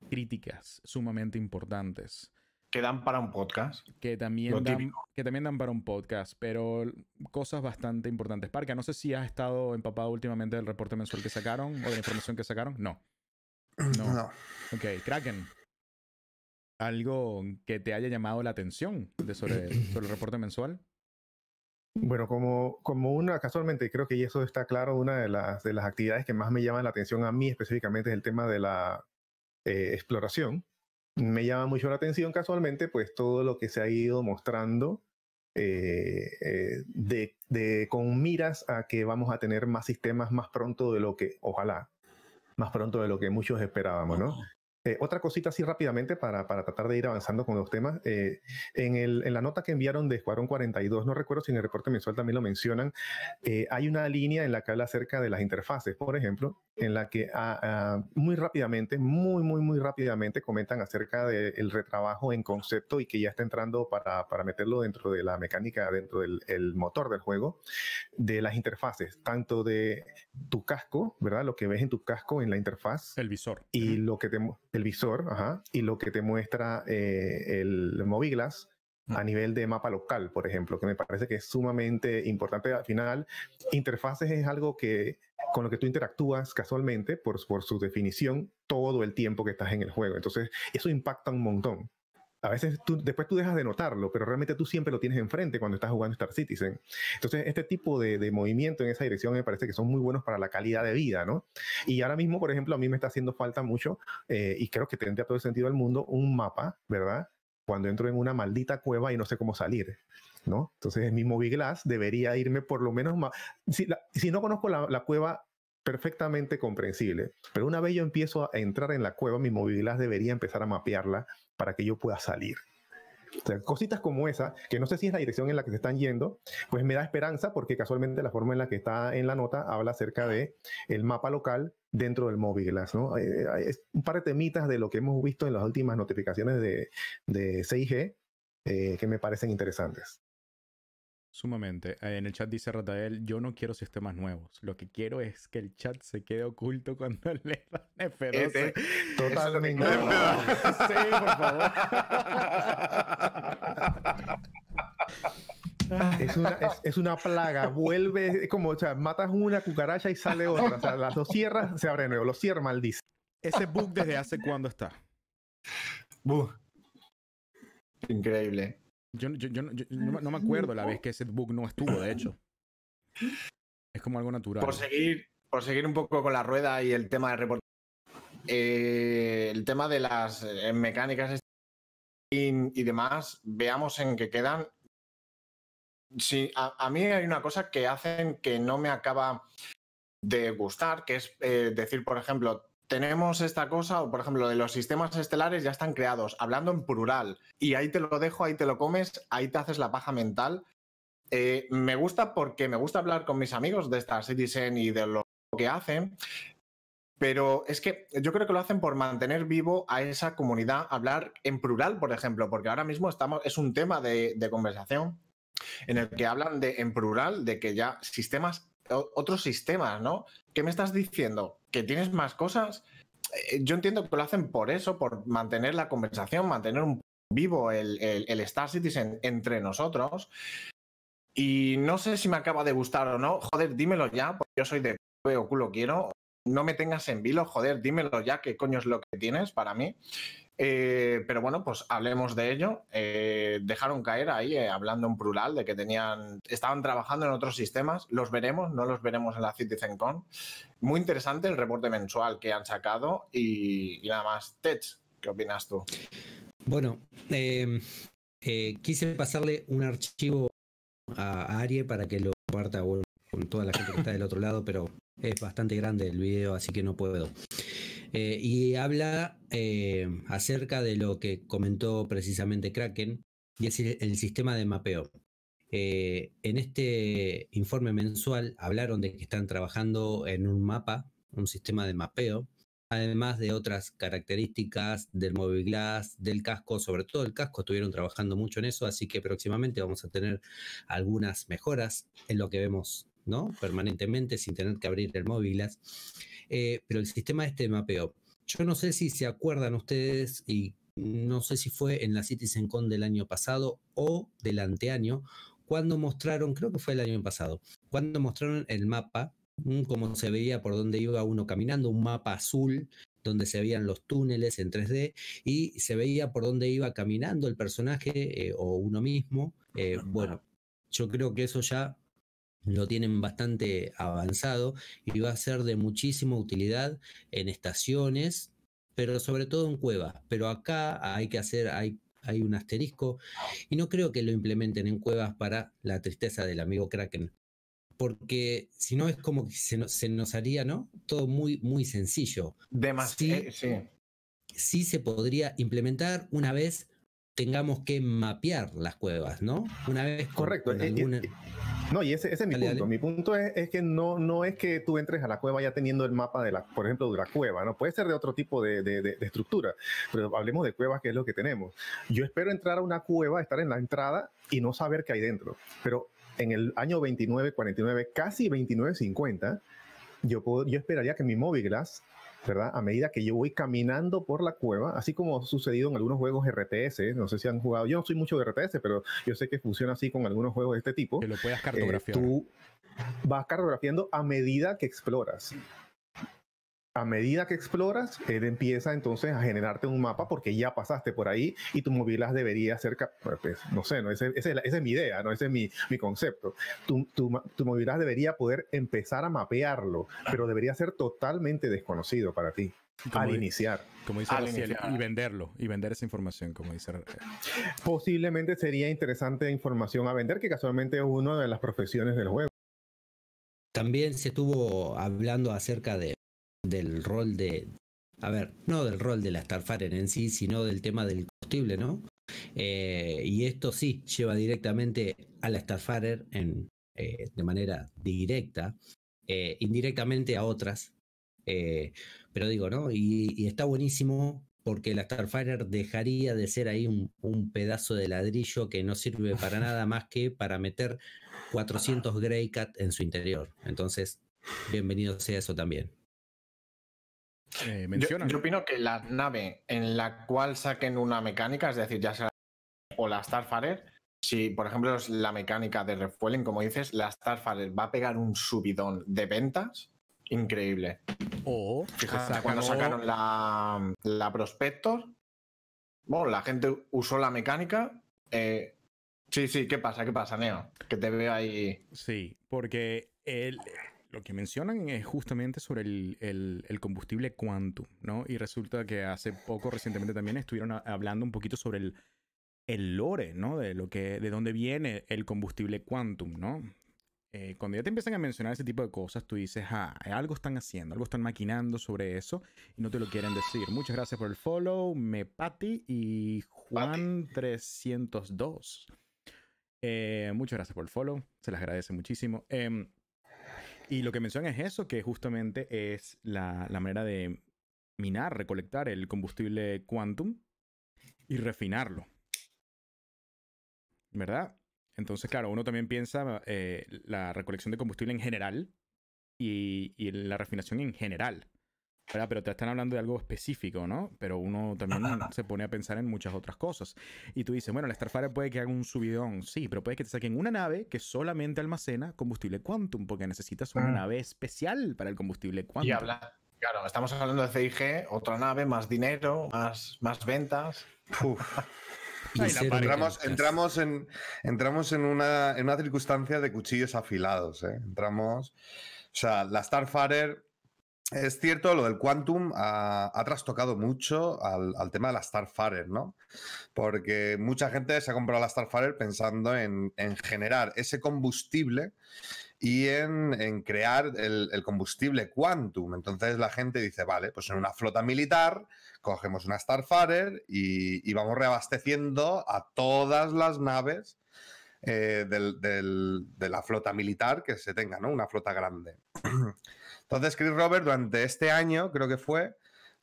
críticas sumamente importantes que dan para un podcast. Que también, dan, que también dan para un podcast, pero cosas bastante importantes. Parca, no sé si has estado empapado últimamente del reporte mensual que sacaron o de la información que sacaron. No. No. Ok, Kraken. ¿Algo que te haya llamado la atención sobre, sobre el reporte mensual? Bueno, como, como una, casualmente creo que eso está claro, una de las, de las actividades que más me llaman la atención a mí específicamente es el tema de la eh, exploración me llama mucho la atención casualmente, pues todo lo que se ha ido mostrando eh, eh, de, con miras a que vamos a tener más sistemas más pronto de lo que, ojalá, más pronto de lo que muchos esperábamos, ¿no? Este, otra cosita así rápidamente para, tratar de ir avanzando con los temas. Eh, en, la nota que enviaron de Escuadrón 42, no recuerdo si en el reporte mensual también lo mencionan, eh, hay una línea en la que habla acerca de las interfaces, por ejemplo, en la que ah, ah, muy rápidamente, muy, muy, muy rápidamente comentan acerca del retrabajo en concepto y que ya está entrando para, meterlo dentro de la mecánica, dentro del motor del juego, de las interfaces, tanto de tu casco, ¿verdad? Lo que ves en tu casco, en la interfaz. El visor. Y lo que te visor y lo que te muestra eh, el movilas mm. a nivel de mapa local, por ejemplo, que me parece que es sumamente importante. Al final, interfaces es algo que con lo que tú interactúas casualmente, por, por su definición, todo el tiempo que estás en el juego. Entonces, eso impacta un montón a veces tú, después tú dejas de notarlo, pero realmente tú siempre lo tienes enfrente cuando estás jugando Star Citizen. Entonces, este tipo de, movimiento en esa dirección me parece que son muy buenos para la calidad de vida, ¿no? Y ahora mismo, por ejemplo, a mí me está haciendo falta mucho, eh, y creo que tendría todo el sentido del mundo, un mapa, ¿verdad? Cuando entro en una maldita cueva y no sé cómo salir. ¿No? Entonces mi móvil Glass debería irme por lo menos más. Si, si no conozco la, cueva perfectamente comprensible. Pero una vez yo empiezo a entrar en la cueva, mi glass debería empezar a mapearla para que yo pueda salir. cositas como esa, que no sé si es la dirección en la que se están yendo, pues me da esperanza porque casualmente la forma en la que está en la nota habla acerca de el mapa local dentro del móvil. ¿no? Hay, eh, eh, un par de temitas de lo que hemos visto en las últimas notificaciones de, de 6G eh, que me parecen interesantes. Sumamente. Eh, en el chat dice Ratael, yo no quiero sistemas nuevos. Lo que quiero es que el chat se quede oculto cuando le dan f Totalmente. Sí, por favor. Es una, es, una, plaga, vuelve, es como, o sea, matas una cucaracha y sale otra, o sea, las dos cierras, se abre nuevo, Lo cierra maldice. ¿Ese bug desde hace cuándo está? Bug. Increíble. Yo, no, me acuerdo la vez que ese bug no estuvo, de hecho. Es como algo natural. Por seguir, por seguir un poco con la rueda y el tema de reportar eh, el tema de las eh, mecánicas y, demás, veamos en qué quedan. Sí, a, mí hay una cosa que hacen que no me acaba de gustar, que es eh, decir, por ejemplo, tenemos esta cosa, o por ejemplo, de los sistemas estelares ya están creados, hablando en plural, y ahí te lo dejo, ahí te lo comes, ahí te haces la paja mental. Eh, me gusta porque me gusta hablar con mis amigos de esta Citizen y de lo que hacen, pero es que yo creo que lo hacen por mantener vivo a esa comunidad, hablar en plural, por ejemplo, porque ahora mismo estamos, es un tema de, de conversación en el que hablan de, en plural de que ya sistemas, otros sistemas, ¿no? ¿Qué me estás diciendo? que tienes más cosas. Eh, yo entiendo que lo hacen por eso, por mantener la conversación, mantener un vivo el, Star Citizen entre nosotros. Y no sé si me acaba de gustar o no. Joder, dímelo ya, porque yo soy de veo culo quiero. No me tengas en vilo, joder, dímelo ya, qué coño es lo que tienes para mí. Eh, pero bueno, pues hablemos de ello. Eh, dejaron caer ahí, eh, hablando en plural, de que tenían, estaban trabajando en otros sistemas. Los veremos, no los veremos en la CitizenCon. Muy interesante el reporte mensual que han sacado y, nada más. Tech, ¿qué opinas tú? Bueno, em, quise pasarle un archivo a Arie para que lo comparta con toda la gente que está del otro lado, pero es bastante grande el video, así que no puedo. Eh, y habla eh, acerca de lo que comentó precisamente Kraken, y es el, sistema de mapeo. Eh, en este informe mensual hablaron de que están trabajando en un mapa, un sistema de mapeo, además de otras características del Glass, del casco, sobre todo el casco, estuvieron trabajando mucho en eso, así que próximamente vamos a tener algunas mejoras en lo que vemos ¿no? Permanentemente sin tener que abrir el móvil. Eh, pero el sistema este mapeo. Yo no sé si se acuerdan ustedes y no sé si fue en la CitizenCon del año pasado o del anteaño, cuando mostraron, creo que fue el año pasado, cuando mostraron el mapa, mm, como se veía por dónde iba uno caminando, un mapa azul donde se veían los túneles en 3D y se veía por dónde iba caminando el personaje eh, o uno mismo. Eh, bueno, yo creo que eso ya lo tienen bastante avanzado y va a ser de muchísima utilidad en estaciones, pero sobre todo en cuevas. Pero acá hay que hacer, hay, hay un asterisco y no creo que lo implementen en cuevas para la tristeza del amigo Kraken. Porque si no es como que se nos, haría, ¿no? Todo muy, muy sencillo. Demasiado. Sí, eh, sí. sí se podría implementar una vez tengamos que mapear las cuevas, ¿no? Una vez correcto. Eh, no, y ese, es mi punto. Mi punto es, que no, no es que tú entres a la cueva ya teniendo el mapa de la, por ejemplo, de la cueva, ¿no? Puede ser de otro tipo de, estructura, pero hablemos de cuevas, que es lo que tenemos. Yo espero entrar a una cueva, estar en la entrada y no saber qué hay dentro. Pero en el año 29, 49, casi 2950, yo, yo esperaría que mi móvil Glass ¿verdad? A medida que yo voy caminando por la cueva, así como ha sucedido en algunos juegos RTS, no sé si han jugado, yo no soy mucho de RTS, pero yo sé que funciona así con algunos juegos de este tipo. Que lo puedas eh, cartografiar. tú vas cartografiando a medida que exploras a medida que exploras, él empieza entonces a generarte un mapa porque ya pasaste por ahí y tu movilidad debería ser, pues, no sé, no, esa es mi idea, no ese es mi, concepto. Tu, tu, debería poder empezar a mapearlo, pero debería ser totalmente desconocido para ti. al iniciar. Como al y venderlo, y vender esa información, como dice. Eh. Posiblemente sería interesante información a vender, que casualmente es una de las profesiones del juego. También se estuvo hablando acerca de del rol de, a ver, no del rol de la Starfire en sí, sino del tema del combustible, ¿no? Eh, y esto sí lleva directamente a la Starfire eh, de manera directa, eh, indirectamente a otras, pero digo, ¿no? Y, está buenísimo porque la Starfire dejaría de ser ahí un, pedazo de ladrillo que no sirve para nada más que para meter 400 Greycat en su interior. Entonces, bienvenido sea eso también. Eh, yo, opino que la nave en la cual saquen una mecánica, es decir, ya sea o la Starfarer, si por ejemplo es la mecánica de refueling, como dices, la Starfarer va a pegar un subidón de ventas increíble. O ah, cuando sacaron la, Prospector, bueno, la gente usó la mecánica. Eh, sí, sí, ¿qué pasa? ¿Qué pasa, Neo? Que te veo ahí. Sí, porque el, lo que mencionan es justamente sobre el, combustible quantum, ¿no? Y resulta que hace poco, recientemente también, estuvieron hablando un poquito sobre el, lore, ¿no? De, lo que, de dónde viene el combustible quantum, ¿no? Eh, cuando ya te empiezan a mencionar ese tipo de cosas, tú dices, ah, algo están haciendo, algo están maquinando sobre eso y no te lo quieren decir. Muchas gracias por el follow, me y Juan302. Eh, muchas gracias por el follow, se las agradece muchísimo. Eh, y lo que mencionan es eso, que justamente es la, manera de minar, recolectar el combustible quantum y refinarlo. ¿Verdad? Entonces, claro, uno también piensa eh, la recolección de combustible en general y, y, la refinación en general. Pero te están hablando de algo específico, ¿no? Pero uno también se pone a pensar en muchas otras cosas. Y tú dices, bueno, la Starfire puede que haga un subidón, sí, pero puede que te saquen una nave que solamente almacena combustible quantum, porque necesitas una mm. nave especial para el combustible quantum. Y habla, claro, estamos hablando de CIG, otra nave, más dinero, más, más ventas. entramos, en, entramos en, una, en una circunstancia de cuchillos afilados. ¿eh? Entramos. O sea, la Starfarer es cierto, lo del Quantum ha, trastocado mucho al, tema de la Starfarer, ¿no? Porque mucha gente se ha comprado la Starfarer pensando en, generar ese combustible y en, crear el, combustible Quantum. Entonces la gente dice, vale, pues en una flota militar cogemos una Starfarer y, y vamos reabasteciendo a todas las naves eh, de la flota militar que se tenga, ¿no? Una flota grande. Entonces, Chris Robert, durante este año, creo que fue,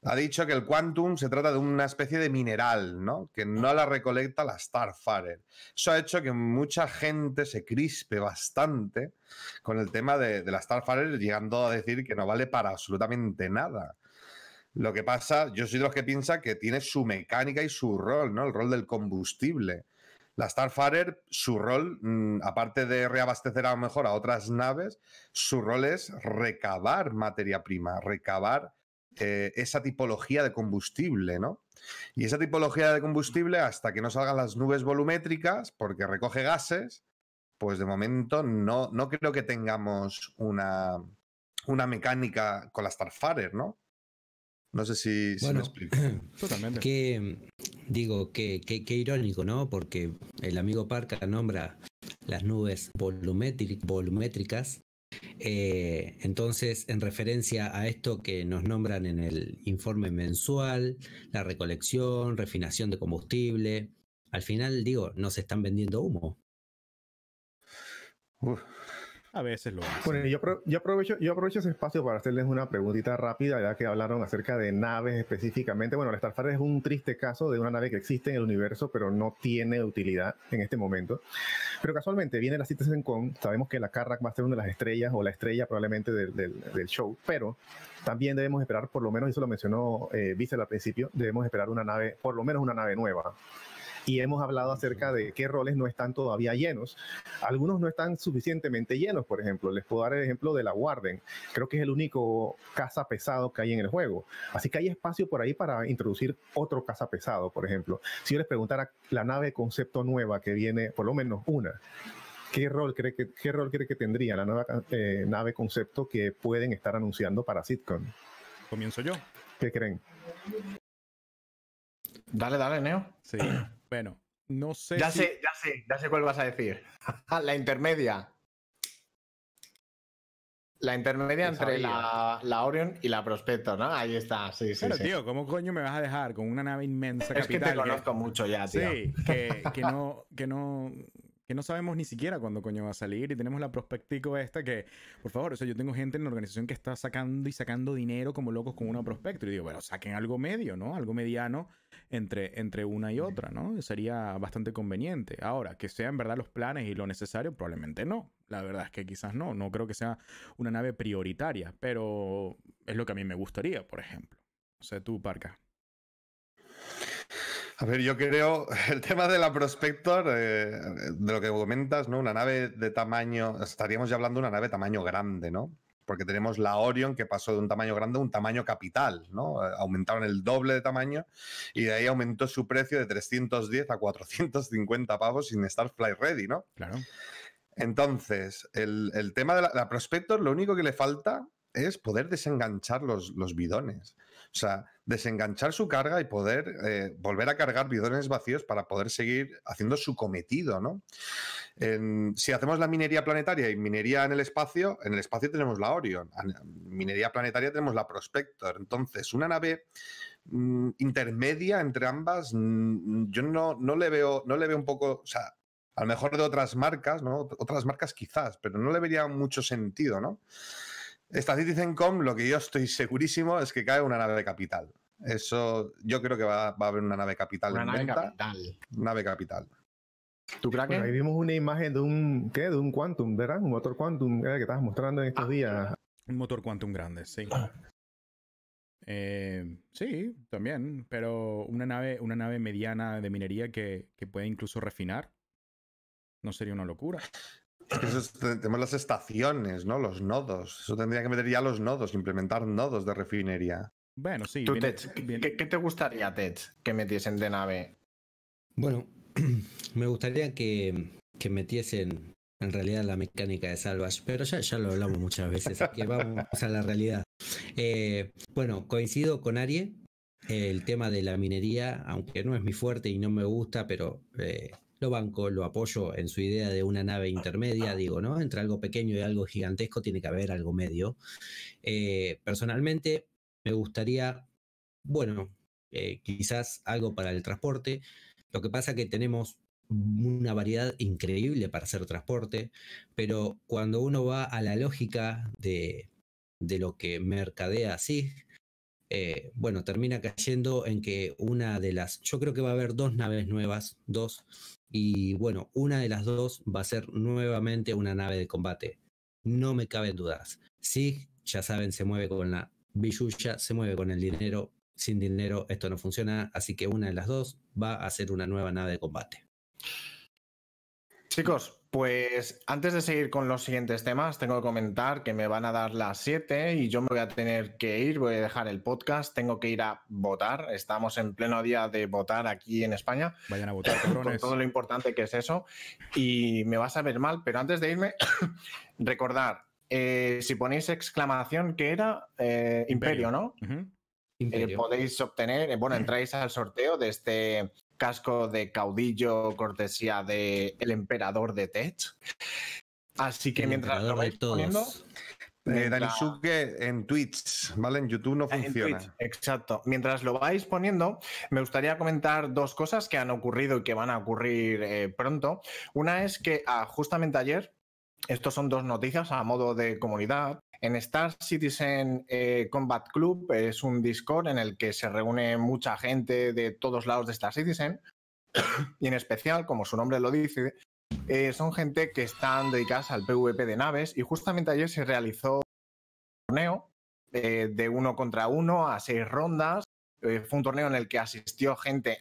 ha dicho que el Quantum se trata de una especie de mineral, ¿no? Que no la recolecta la Starfarer. Eso ha hecho que mucha gente se crispe bastante con el tema de, la Starfarer, llegando a decir que no vale para absolutamente nada. Lo que pasa, yo soy de los que piensa que tiene su mecánica y su rol, ¿no? El rol del combustible. La Starfarer, su rol, mm, aparte de reabastecer a lo mejor a otras naves, su rol es recabar materia prima, recabar eh, esa tipología de combustible, ¿no? Y esa tipología de combustible, hasta que no salgan las nubes volumétricas, porque recoge gases, pues de momento no, no creo que tengamos una, una mecánica con la Starfarer, ¿no? No sé si, bueno, me explico. Totalmente. Que, digo, que, que, irónico, ¿no? Porque el amigo Parca nombra las nubes volumétricas. Eh, entonces, en referencia a esto que nos nombran en el informe mensual, la recolección, refinación de combustible, al final, digo, nos están vendiendo humo. A veces lo hacen. Bueno, yo, aprovecho, yo aprovecho ese espacio para hacerles una preguntita rápida, ya que hablaron acerca de naves específicamente. Bueno, la Starfire es un triste caso de una nave que existe en el universo, pero no tiene utilidad en este momento. Pero casualmente viene la Citizen Con, sabemos que la Carrack va a ser una de las estrellas, o la estrella probablemente del, show, pero también debemos esperar, por lo menos, y eso lo mencionó eh, al principio, debemos esperar una nave, por lo menos una nave nueva y hemos hablado acerca de qué roles no están todavía llenos. Algunos no están suficientemente llenos, por ejemplo. Les puedo dar el ejemplo de la Warden. Creo que es el único caza pesado que hay en el juego. Así que hay espacio por ahí para introducir otro caza pesado, por ejemplo. Si yo les preguntara la nave concepto nueva que viene, por lo menos una, ¿qué rol cree que, qué rol cree que tendría la nueva eh, nave concepto que pueden estar anunciando para Sitcom? Comienzo yo. ¿Qué creen? Dale, dale, Neo. Sí. Bueno, no sé. Ya sé, ya sé, ya sé cuál vas a decir. la intermedia. La intermedia entre la, la, Orion y la Prospector, ¿no? Ahí está, sí, sí. Pero, tío, ¿cómo coño me vas a dejar con una nave inmensa? Es que te conozco mucho ya, tío. Sí, no, que no, que no sabemos ni siquiera cuándo coño va a salir y tenemos la prospectico esta que, por favor, o sea, yo tengo gente en la organización que está sacando y sacando dinero como locos con una prospecto y digo, bueno, saquen algo medio, ¿no? Algo mediano entre, entre una y otra, ¿no? Sería bastante conveniente. Ahora, que sean verdad los planes y lo necesario, probablemente no. La verdad es que quizás no, no creo que sea una nave prioritaria, pero es lo que a mí me gustaría, por ejemplo. O sea, tú, Parca. A ver, yo creo, el tema de la Prospector, eh, de lo que comentas, ¿no? Una nave de tamaño, estaríamos ya hablando de una nave de tamaño grande, ¿no? Porque tenemos la Orion que pasó de un tamaño grande a un tamaño capital, ¿no? Eh, aumentaron el doble de tamaño y de ahí aumentó su precio de 310 a 450 pavos sin estar fly ready, ¿no? Claro. Entonces, el, tema de la, Prospector, lo único que le falta es poder desenganchar los, los bidones. O sea, desenganchar su carga y poder eh, volver a cargar bidones vacíos para poder seguir haciendo su cometido, ¿no? si hacemos la minería planetaria y minería en el espacio, en el espacio tenemos la Orion, en minería planetaria tenemos la Prospector. Entonces, una nave mm, intermedia entre ambas, mm, mm, yo no, no le veo, no le veo un poco, o sea, a lo mejor de otras marcas, Otras marcas quizás, pero no le vería mucho sentido, ¿no? esta com lo que yo estoy segurísimo es que cae una nave de capital. Eso, yo creo que va, a haber una nave capital una nave Capital. Nave capital. ¿Tú crees ahí vimos una imagen de un, ¿qué? De un Quantum, ¿verdad? Un motor Quantum que estabas mostrando en estos ah, días. Un motor Quantum grande, sí. Eh, sí, también, pero una nave, una nave mediana de minería que, que puede incluso refinar, no sería una locura tenemos las estaciones, ¿no? Los nodos. Eso tendría que meter ya los nodos, implementar nodos de refinería. Bueno, sí. ¿qué, te gustaría, Ted, que metiesen de nave? Bueno, me gustaría que, metiesen en realidad la mecánica de Salvage, pero ya, ya lo hablamos muchas veces, aquí vamos a la realidad. Eh, bueno, coincido con Ari, el tema de la minería, aunque no es mi fuerte y no me gusta, pero eh, banco, lo apoyo en su idea de una nave intermedia, digo, ¿no? Entre algo pequeño y algo gigantesco tiene que haber algo medio. Eh, personalmente, me gustaría, bueno, eh, quizás algo para el transporte. Lo que pasa que tenemos una variedad increíble para hacer transporte, pero cuando uno va a la lógica de, de lo que mercadea así, eh, bueno, termina cayendo en que una de las, yo creo que va a haber dos naves nuevas, dos, y bueno, una de las dos va a ser nuevamente una nave de combate. No me caben dudas. Sí, ya saben, se mueve con la billucha, se mueve con el dinero, sin dinero esto no funciona, así que una de las dos va a ser una nueva nave de combate. Chicos, pues antes de seguir con los siguientes temas, tengo que comentar que me van a dar las 7 y yo me voy a tener que ir, voy a dejar el podcast, tengo que ir a votar. Estamos en pleno día de votar aquí en España. Vayan a votar, Con todo lo importante que es eso. Y me vas a ver mal, pero antes de irme, recordar, eh, si ponéis exclamación que era eh, Imperio. ¿no? Eh, podéis obtener, bueno, entráis al sorteo de este casco de caudillo, cortesía de el emperador de Tech. Así que mientras lo vais poniendo. Eh, Danisuke en Twitch, ¿vale? En YouTube no funciona. exacto. Mientras lo vais poniendo, me gustaría comentar dos cosas que han ocurrido y que van a ocurrir eh, pronto. Una es que ah, justamente ayer, estos son dos noticias a modo de comunidad, en Star Citizen eh, Combat Club es un Discord en el que se reúne mucha gente de todos lados de Star Citizen. y en especial, como su nombre lo dice, eh, son gente que están dedicadas al PvP de naves. Y justamente ayer se realizó un torneo eh, de uno contra uno a seis rondas. fue un torneo en el que asistió gente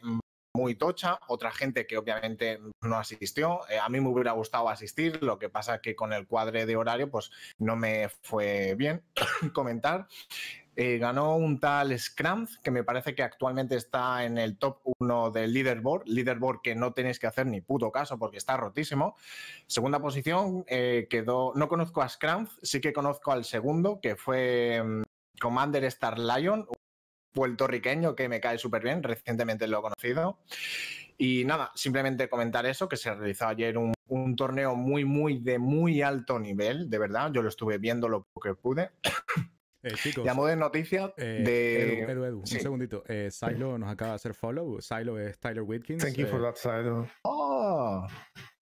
muy tocha, otra gente que obviamente no asistió. Eh, a mí me hubiera gustado asistir, lo que pasa que con el cuadre de horario pues no me fue bien comentar. Eh, ganó un tal Scrams, que me parece que actualmente está en el top 1 del leaderboard, leaderboard que no tenéis que hacer ni puto caso porque está rotísimo. Segunda posición eh, quedó, no conozco a Scrams, sí que conozco al segundo, que fue mm, Commander Star Lion, puertorriqueño que me cae súper bien, recientemente lo he conocido. Y nada, simplemente comentar eso, que se realizó ayer un, torneo muy, muy, de muy alto nivel, de verdad, yo lo estuve viendo lo que pude. Eh, chicos, Llamó de noticias eh, de. Edu, Edu, un segundito. Eh, Silo nos acaba de hacer follow. Silo es Tyler Whitkins. Thank you for eh, that, Silo. Oh.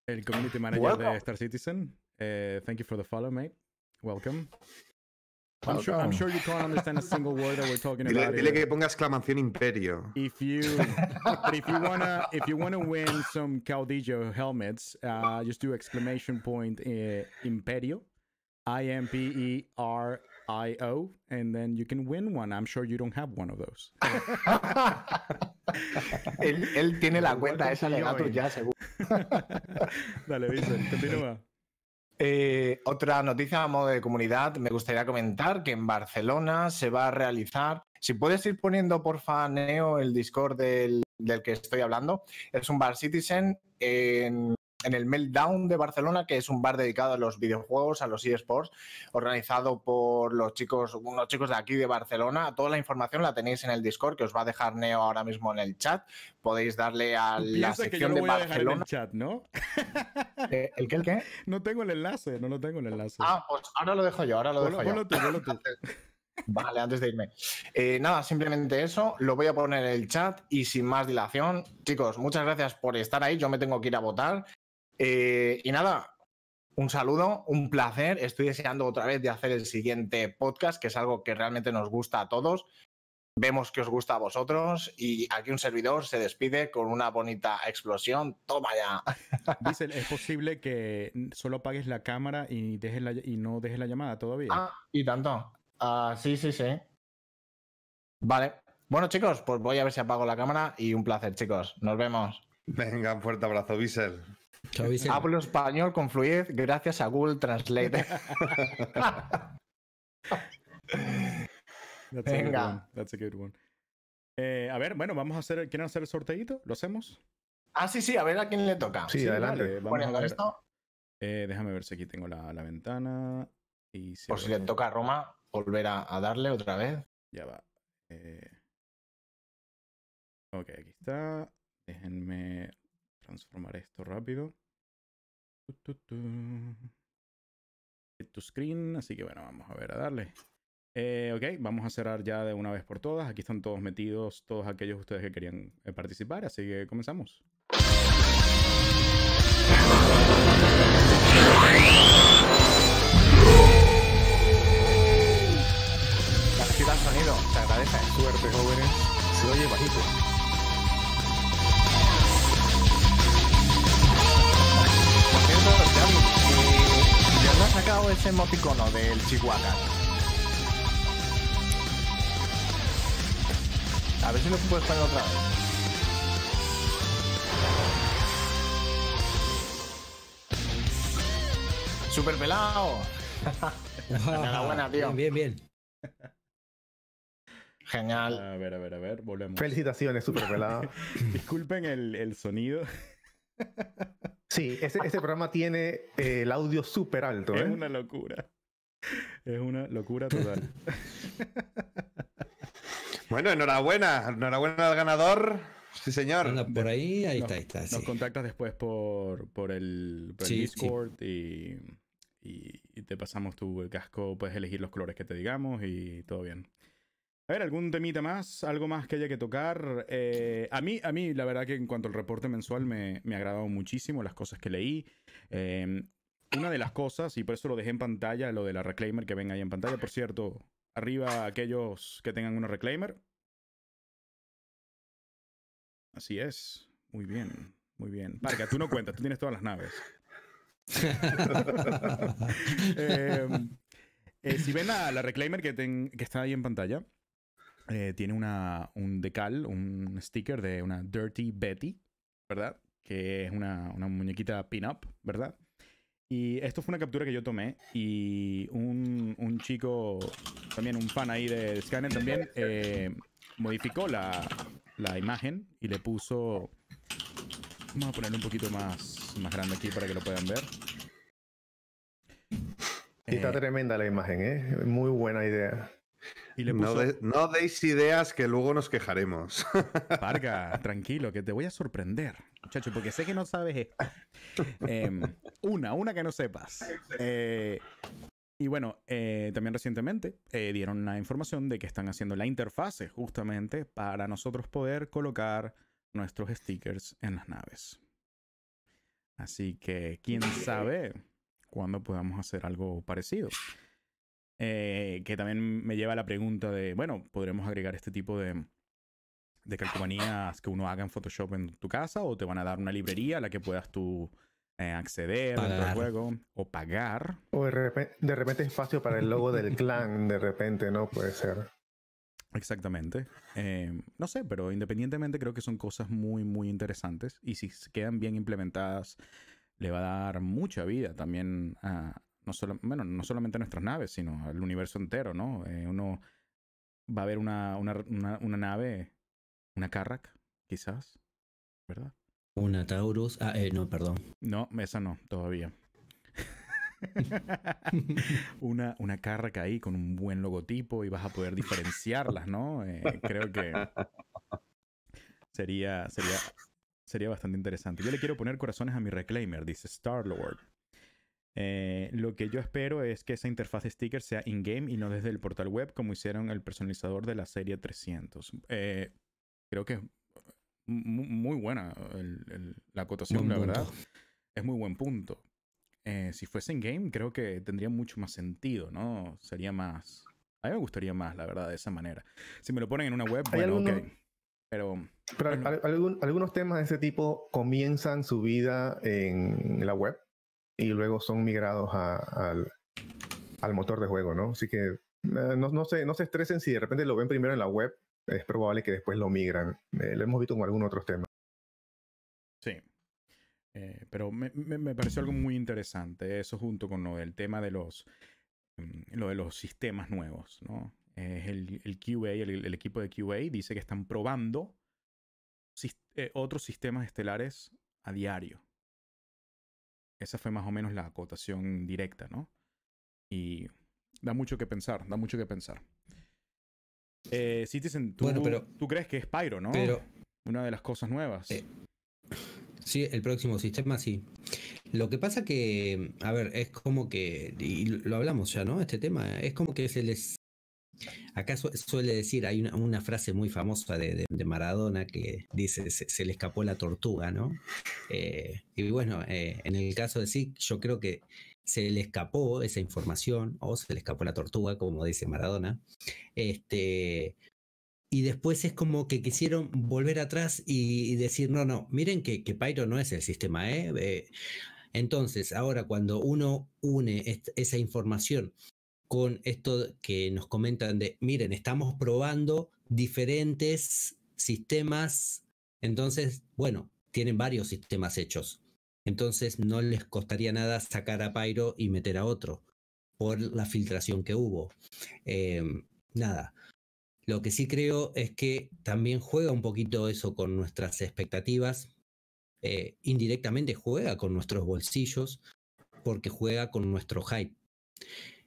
El community manager de Star Citizen. Eh, thank you for the follow, mate. Welcome. I'm sure, I'm sure you can't understand a single word that we're talking about. Dile que ponga exclamación imperio. If you, but if you wanna, if you wanna win some caudillo helmets, uh, just do exclamation point uh, imperio, I M P E R I O, and then you can win one. I'm sure you don't have one of those. él, él tiene la cuenta esa de gato eh. ya seguro. Dale, Vincent, continúa. Eh, otra noticia a modo de comunidad, me gustaría comentar que en Barcelona se va a realizar, si puedes ir poniendo por Faneo el Discord del, del que estoy hablando, es un Bar Citizen en en el Meltdown de Barcelona, que es un bar dedicado a los videojuegos, a los eSports, organizado por los chicos, unos chicos de aquí de Barcelona. Toda la información la tenéis en el Discord, que os va a dejar Neo ahora mismo en el chat. Podéis darle a la sección de Barcelona. el chat, ¿no? ¿Eh? ¿El qué, No tengo el enlace, no lo tengo el enlace. Ah, pues ahora lo dejo yo, ahora lo dejo yo. Vale, antes de irme. Eh, nada, simplemente eso, lo voy a poner en el chat y sin más dilación, chicos, muchas gracias por estar ahí, yo me tengo que ir a votar. Eh, y nada, un saludo, un placer. Estoy deseando otra vez de hacer el siguiente podcast, que es algo que realmente nos gusta a todos. Vemos que os gusta a vosotros y aquí un servidor se despide con una bonita explosión. ¡Toma ya! Dice, es posible que solo apagues la cámara y, dejes y no dejes la llamada todavía. Ah, y tanto. Ah, sí, sí, sí. Vale. Bueno, chicos, pues voy a ver si apago la cámara y un placer, chicos. Nos vemos. Venga, un fuerte abrazo, bissel. Hablo español con fluidez gracias a Google Translate. Venga. A ver, bueno, vamos a hacer. ¿Quieren hacer el sorteito? ¿Lo hacemos? Ah, sí, sí, a ver a quién le toca. Sí, adelante. Eh, déjame ver si aquí tengo la, ventana. Por si le toca a Roma, volver a, darle otra vez. Ya va. Eh, ok, aquí está. Déjenme transformar esto rápido. Tu, screen, así que bueno, vamos a ver a darle. Eh, ok, vamos a cerrar ya de una vez por todas. Aquí están todos metidos, todos aquellos ustedes que querían eh, participar, así que comenzamos. sonido? Te agradece. Suerte, jóvenes. Se oye bajito. sacado ese emoticono del Chihuahua. A ver si lo puedes poner otra vez. ¡Super pelado! Enhorabuena, tío. Bien, bien, Genial. A ver, a ver, a ver, volvemos. Felicitaciones, super pelado. Disculpen el, el sonido. Sí, este, programa tiene eh, el audio súper alto. Es ¿eh? una locura. Es una locura total. bueno, enhorabuena. Enhorabuena al ganador. Sí, señor. por ahí, ahí está, Nos contactas después por, por el, Discord Y, te pasamos tu casco. Puedes elegir los colores que te digamos y todo bien. A ver, algún temita más, algo más que haya que tocar. Eh, a, mí, a mí, la verdad que en cuanto al reporte mensual me, ha agradado muchísimo las cosas que leí. Em, una de las cosas, y por eso lo dejé en pantalla, lo de la reclaimer que ven ahí en pantalla, por cierto, arriba aquellos que tengan una reclaimer. Así es, muy bien, muy bien. Parca, tú no cuentas, tú tienes todas las naves. Em, eh, si ven a la reclaimer que está ahí en pantalla, eh, tiene una, un decal, un sticker de una Dirty Betty, ¿verdad? Que es una, muñequita pin-up, ¿verdad? Y esto fue una captura que yo tomé y un, chico, también un fan ahí de Scanner también, eh, modificó la, imagen y le puso... Vamos a ponerlo un poquito más, más grande aquí para que lo puedan ver. está eh, tremenda la imagen, ¿eh? Muy buena idea no, deis ideas que luego nos quejaremos. Parga, tranquilo, que te voy a sorprender, muchacho, porque sé que no sabes esto. Em, una, una que no sepas. Eh, y bueno, eh, también recientemente eh, dieron la información de que están haciendo la interfase justamente para nosotros poder colocar nuestros stickers en las naves. Así que quién sabe cuándo podamos hacer algo parecido. Eh, que también me lleva a la pregunta de, bueno, ¿podremos agregar este tipo de, de calcomanías que uno haga en Photoshop en tu casa o te van a dar una librería a la que puedas tú eh, acceder al juego o pagar? O de repente, espacio para el logo del clan, de repente, ¿no? Puede ser. Exactamente. Eh, no sé, pero independientemente creo que son cosas muy, muy interesantes y si quedan bien implementadas le va a dar mucha vida también a, no solo, bueno, no solamente a nuestras naves, sino al universo entero, ¿no? Eh, uno va a haber una, una, nave, una Carrack, quizás, ¿verdad? Una Taurus. Ah, eh, no, perdón. No, esa no, todavía. una, una ahí con un buen logotipo y vas a poder diferenciarlas, ¿no? Eh, creo que sería, sería, sería bastante interesante. Yo le quiero poner corazones a mi reclaimer, dice Star Lord. Eh, lo que yo espero es que esa interfaz de sticker sea in-game y no desde el portal web como hicieron el personalizador de la serie 300. Eh, creo que es muy buena la acotación, la verdad. Es muy buen punto. Eh, si fuese in-game, creo que tendría mucho más sentido, ¿no? Sería más... A mí me gustaría más, la verdad, de esa manera. Si me lo ponen en una web, bueno, Pero, algunos temas de ese tipo comienzan su vida en la web y luego son migrados al, motor de juego, ¿no? Así que eh, no, no, se, no se estresen si de repente lo ven primero en la web, es probable que después lo migran. Eh, lo hemos visto con algunos otros temas. Sí. Eh, pero me, pareció algo muy interesante eso junto con lo del tema de los, mm, lo de los sistemas nuevos, ¿no? el, el, QA, el, equipo de QA dice que están probando otros sistemas estelares a diario. Esa fue más o menos la acotación directa, ¿no? Y da mucho que pensar, da mucho que pensar. Eh, tú, bueno, tú crees que es Pyro, ¿no? Pero, Una de las cosas nuevas. Eh, sí, el próximo sistema sí. Lo que pasa que, a ver, es como que, y lo hablamos ya, ¿no? Este tema, es como que se les Acá suele decir, hay una, frase muy famosa de, Maradona que dice, se, le escapó la tortuga, ¿no? Eh, y bueno, eh, en el caso de sí, yo creo que se le escapó esa información o se le escapó la tortuga, como dice Maradona. Este, y después es como que quisieron volver atrás y, decir, no, no, miren que, que no es el sistema, ¿eh? eh entonces, ahora cuando uno une esa información con esto que nos comentan de, miren, estamos probando diferentes sistemas, entonces, bueno, tienen varios sistemas hechos. Entonces no les costaría nada sacar a Pyro y meter a otro por la filtración que hubo. Em, nada. Lo que sí creo es que también juega un poquito eso con nuestras expectativas. Eh, indirectamente juega con nuestros bolsillos porque juega con nuestro hype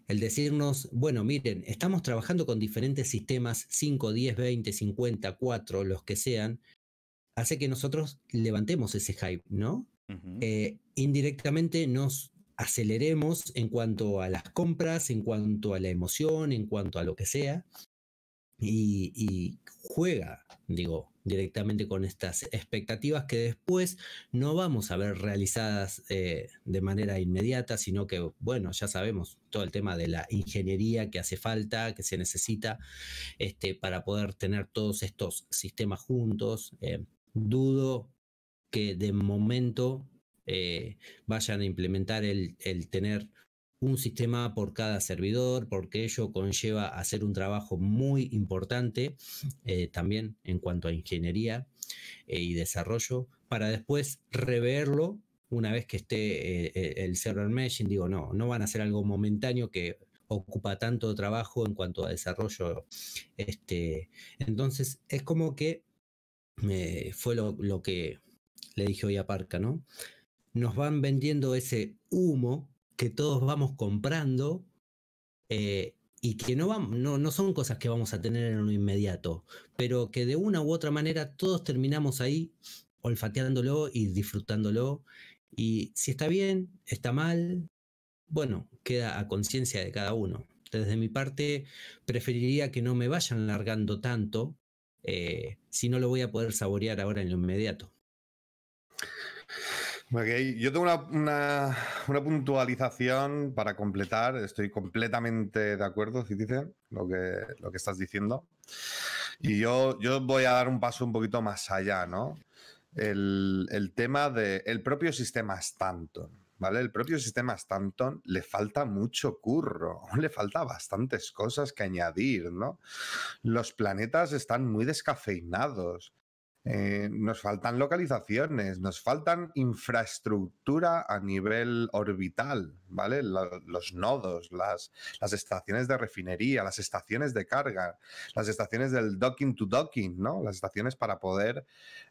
el decirnos, bueno, miren, estamos trabajando con diferentes sistemas, 5, 10, 20, 50, 4, los que sean, hace que nosotros levantemos ese hype, ¿no? Eh, indirectamente nos aceleremos en cuanto a las compras, en cuanto a la emoción, en cuanto a lo que sea, y juega, digo, directamente con estas expectativas que después no vamos a ver realizadas eh, de manera inmediata, sino que, bueno, ya sabemos todo el tema de la ingeniería que hace falta, que se necesita este, para poder tener todos estos sistemas juntos. Eh, dudo que de momento eh, vayan a implementar el, el tener un sistema por cada servidor, porque ello conlleva hacer un trabajo muy importante eh, también en cuanto a ingeniería eh, y desarrollo, para después reverlo una vez que esté eh, el server meshing. Digo, no, no van a ser algo momentáneo que ocupa tanto trabajo en cuanto a desarrollo. Este, entonces, es como que fue lo, lo que le dije hoy a Parca, ¿no? Nos van vendiendo ese humo que todos vamos comprando eh, y que no, no, son cosas que vamos a tener en lo inmediato, pero que de una u otra manera todos terminamos ahí olfateándolo y disfrutándolo. Y si está bien, está mal, bueno, queda a conciencia de cada uno. Desde mi parte, preferiría que no me vayan largando tanto eh, si no lo voy a poder saborear ahora en lo inmediato. Yo tengo una, puntualización para completar. Estoy completamente de acuerdo, si dicen lo que, lo que estás diciendo. Y yo, yo voy a dar un paso un poquito más allá, ¿no? El, tema del propio sistema Stanton, ¿vale? El propio sistema Stanton le falta mucho curro, le falta bastantes cosas que añadir, ¿no? Los planetas están muy descafeinados eh, nos faltan localizaciones, nos faltan infraestructura a nivel orbital, ¿vale? los nodos, las, estaciones de refinería, las estaciones de carga, las estaciones del docking to docking, ¿no? Las estaciones para poder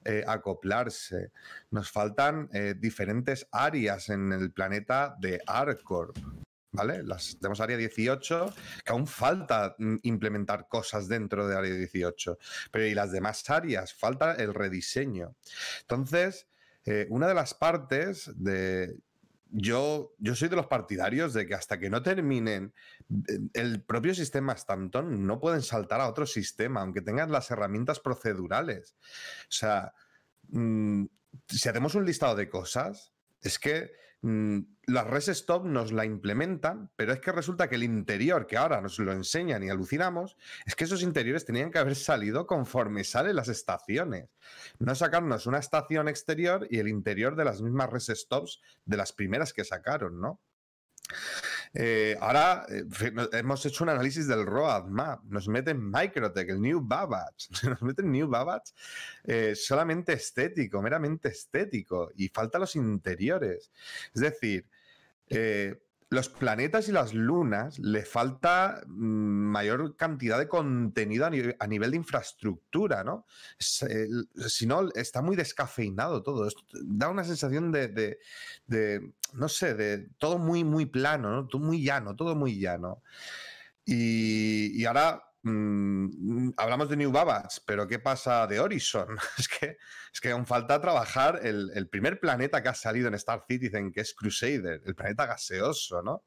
eh, acoplarse. Nos faltan eh, diferentes áreas en el planeta de Arcorp, ¿vale? Las, tenemos área 18, que aún falta mm, implementar cosas dentro de área 18, pero y las demás áreas, falta el rediseño. Entonces, eh, una de las partes de... Yo, yo soy de los partidarios de que hasta que no terminen eh, el propio sistema Stanton, no pueden saltar a otro sistema, aunque tengan las herramientas procedurales. O sea, mm, si hacemos un listado de cosas, es que Mm, las res stop nos la implementan, pero es que resulta que el interior que ahora nos lo enseñan y alucinamos, es que esos interiores tenían que haber salido conforme salen las estaciones. No sacarnos una estación exterior y el interior de las mismas res stops de las primeras que sacaron, ¿no? Eh, ahora eh, hemos hecho un análisis del roadmap. Nos meten Microtech, el New Babbage. Nos meten New Babbage eh, solamente estético, meramente estético. Y falta los interiores. Es decir, los planetas y las lunas le falta mm, mayor cantidad de contenido a, nivel de infraestructura, ¿no? si no, está muy descafeinado todo. da una sensación de no sé, de todo muy, muy plano, ¿no? todo muy llano, todo muy llano. Y, ahora mm, hablamos de New Babas, pero ¿qué pasa de Horizon? es, que, es que aún falta trabajar el, primer planeta que ha salido en Star Citizen, que es Crusader, el planeta gaseoso, ¿no?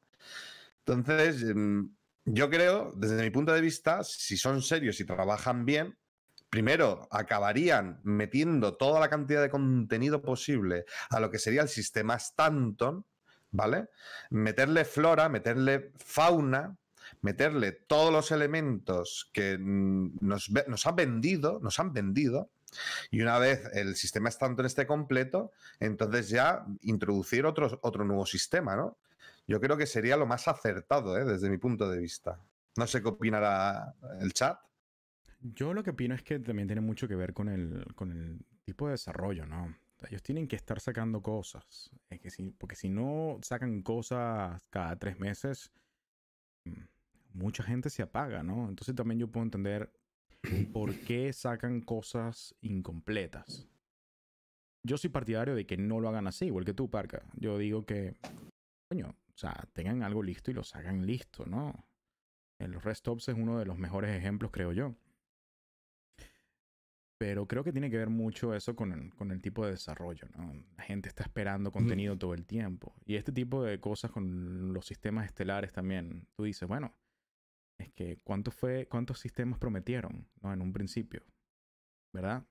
Entonces, mm, yo creo, desde mi punto de vista, si son serios y trabajan bien, primero, acabarían metiendo toda la cantidad de contenido posible a lo que sería el sistema Stanton, ¿vale? Meterle flora, meterle fauna, meterle todos los elementos que mm, nos, han vendido, nos han vendido, y una vez el sistema Stanton esté completo, entonces ya introducir otro, otro nuevo sistema, ¿no? Yo creo que sería lo más acertado, ¿eh? desde mi punto de vista. No sé qué opinará el chat. Yo lo que opino es que también tiene mucho que ver con el, con el tipo de desarrollo, ¿no? Ellos tienen que estar sacando cosas. Es que si, porque si no sacan cosas cada tres meses, mm, mucha gente se apaga, ¿no? Entonces también yo puedo entender por qué sacan cosas incompletas. Yo soy partidario de que no lo hagan así, igual que tú, Parca. Yo digo que, coño, o sea, tengan algo listo y lo sacan listo, ¿no? El REST es uno de los mejores ejemplos, creo yo. Pero creo que tiene que ver mucho eso con el, con el tipo de desarrollo, ¿no? La gente está esperando contenido todo el tiempo. Y este tipo de cosas con los sistemas estelares también. Tú dices, bueno, es que ¿cuánto fue, cuántos sistemas prometieron ¿no? en un principio? ¿Verdad?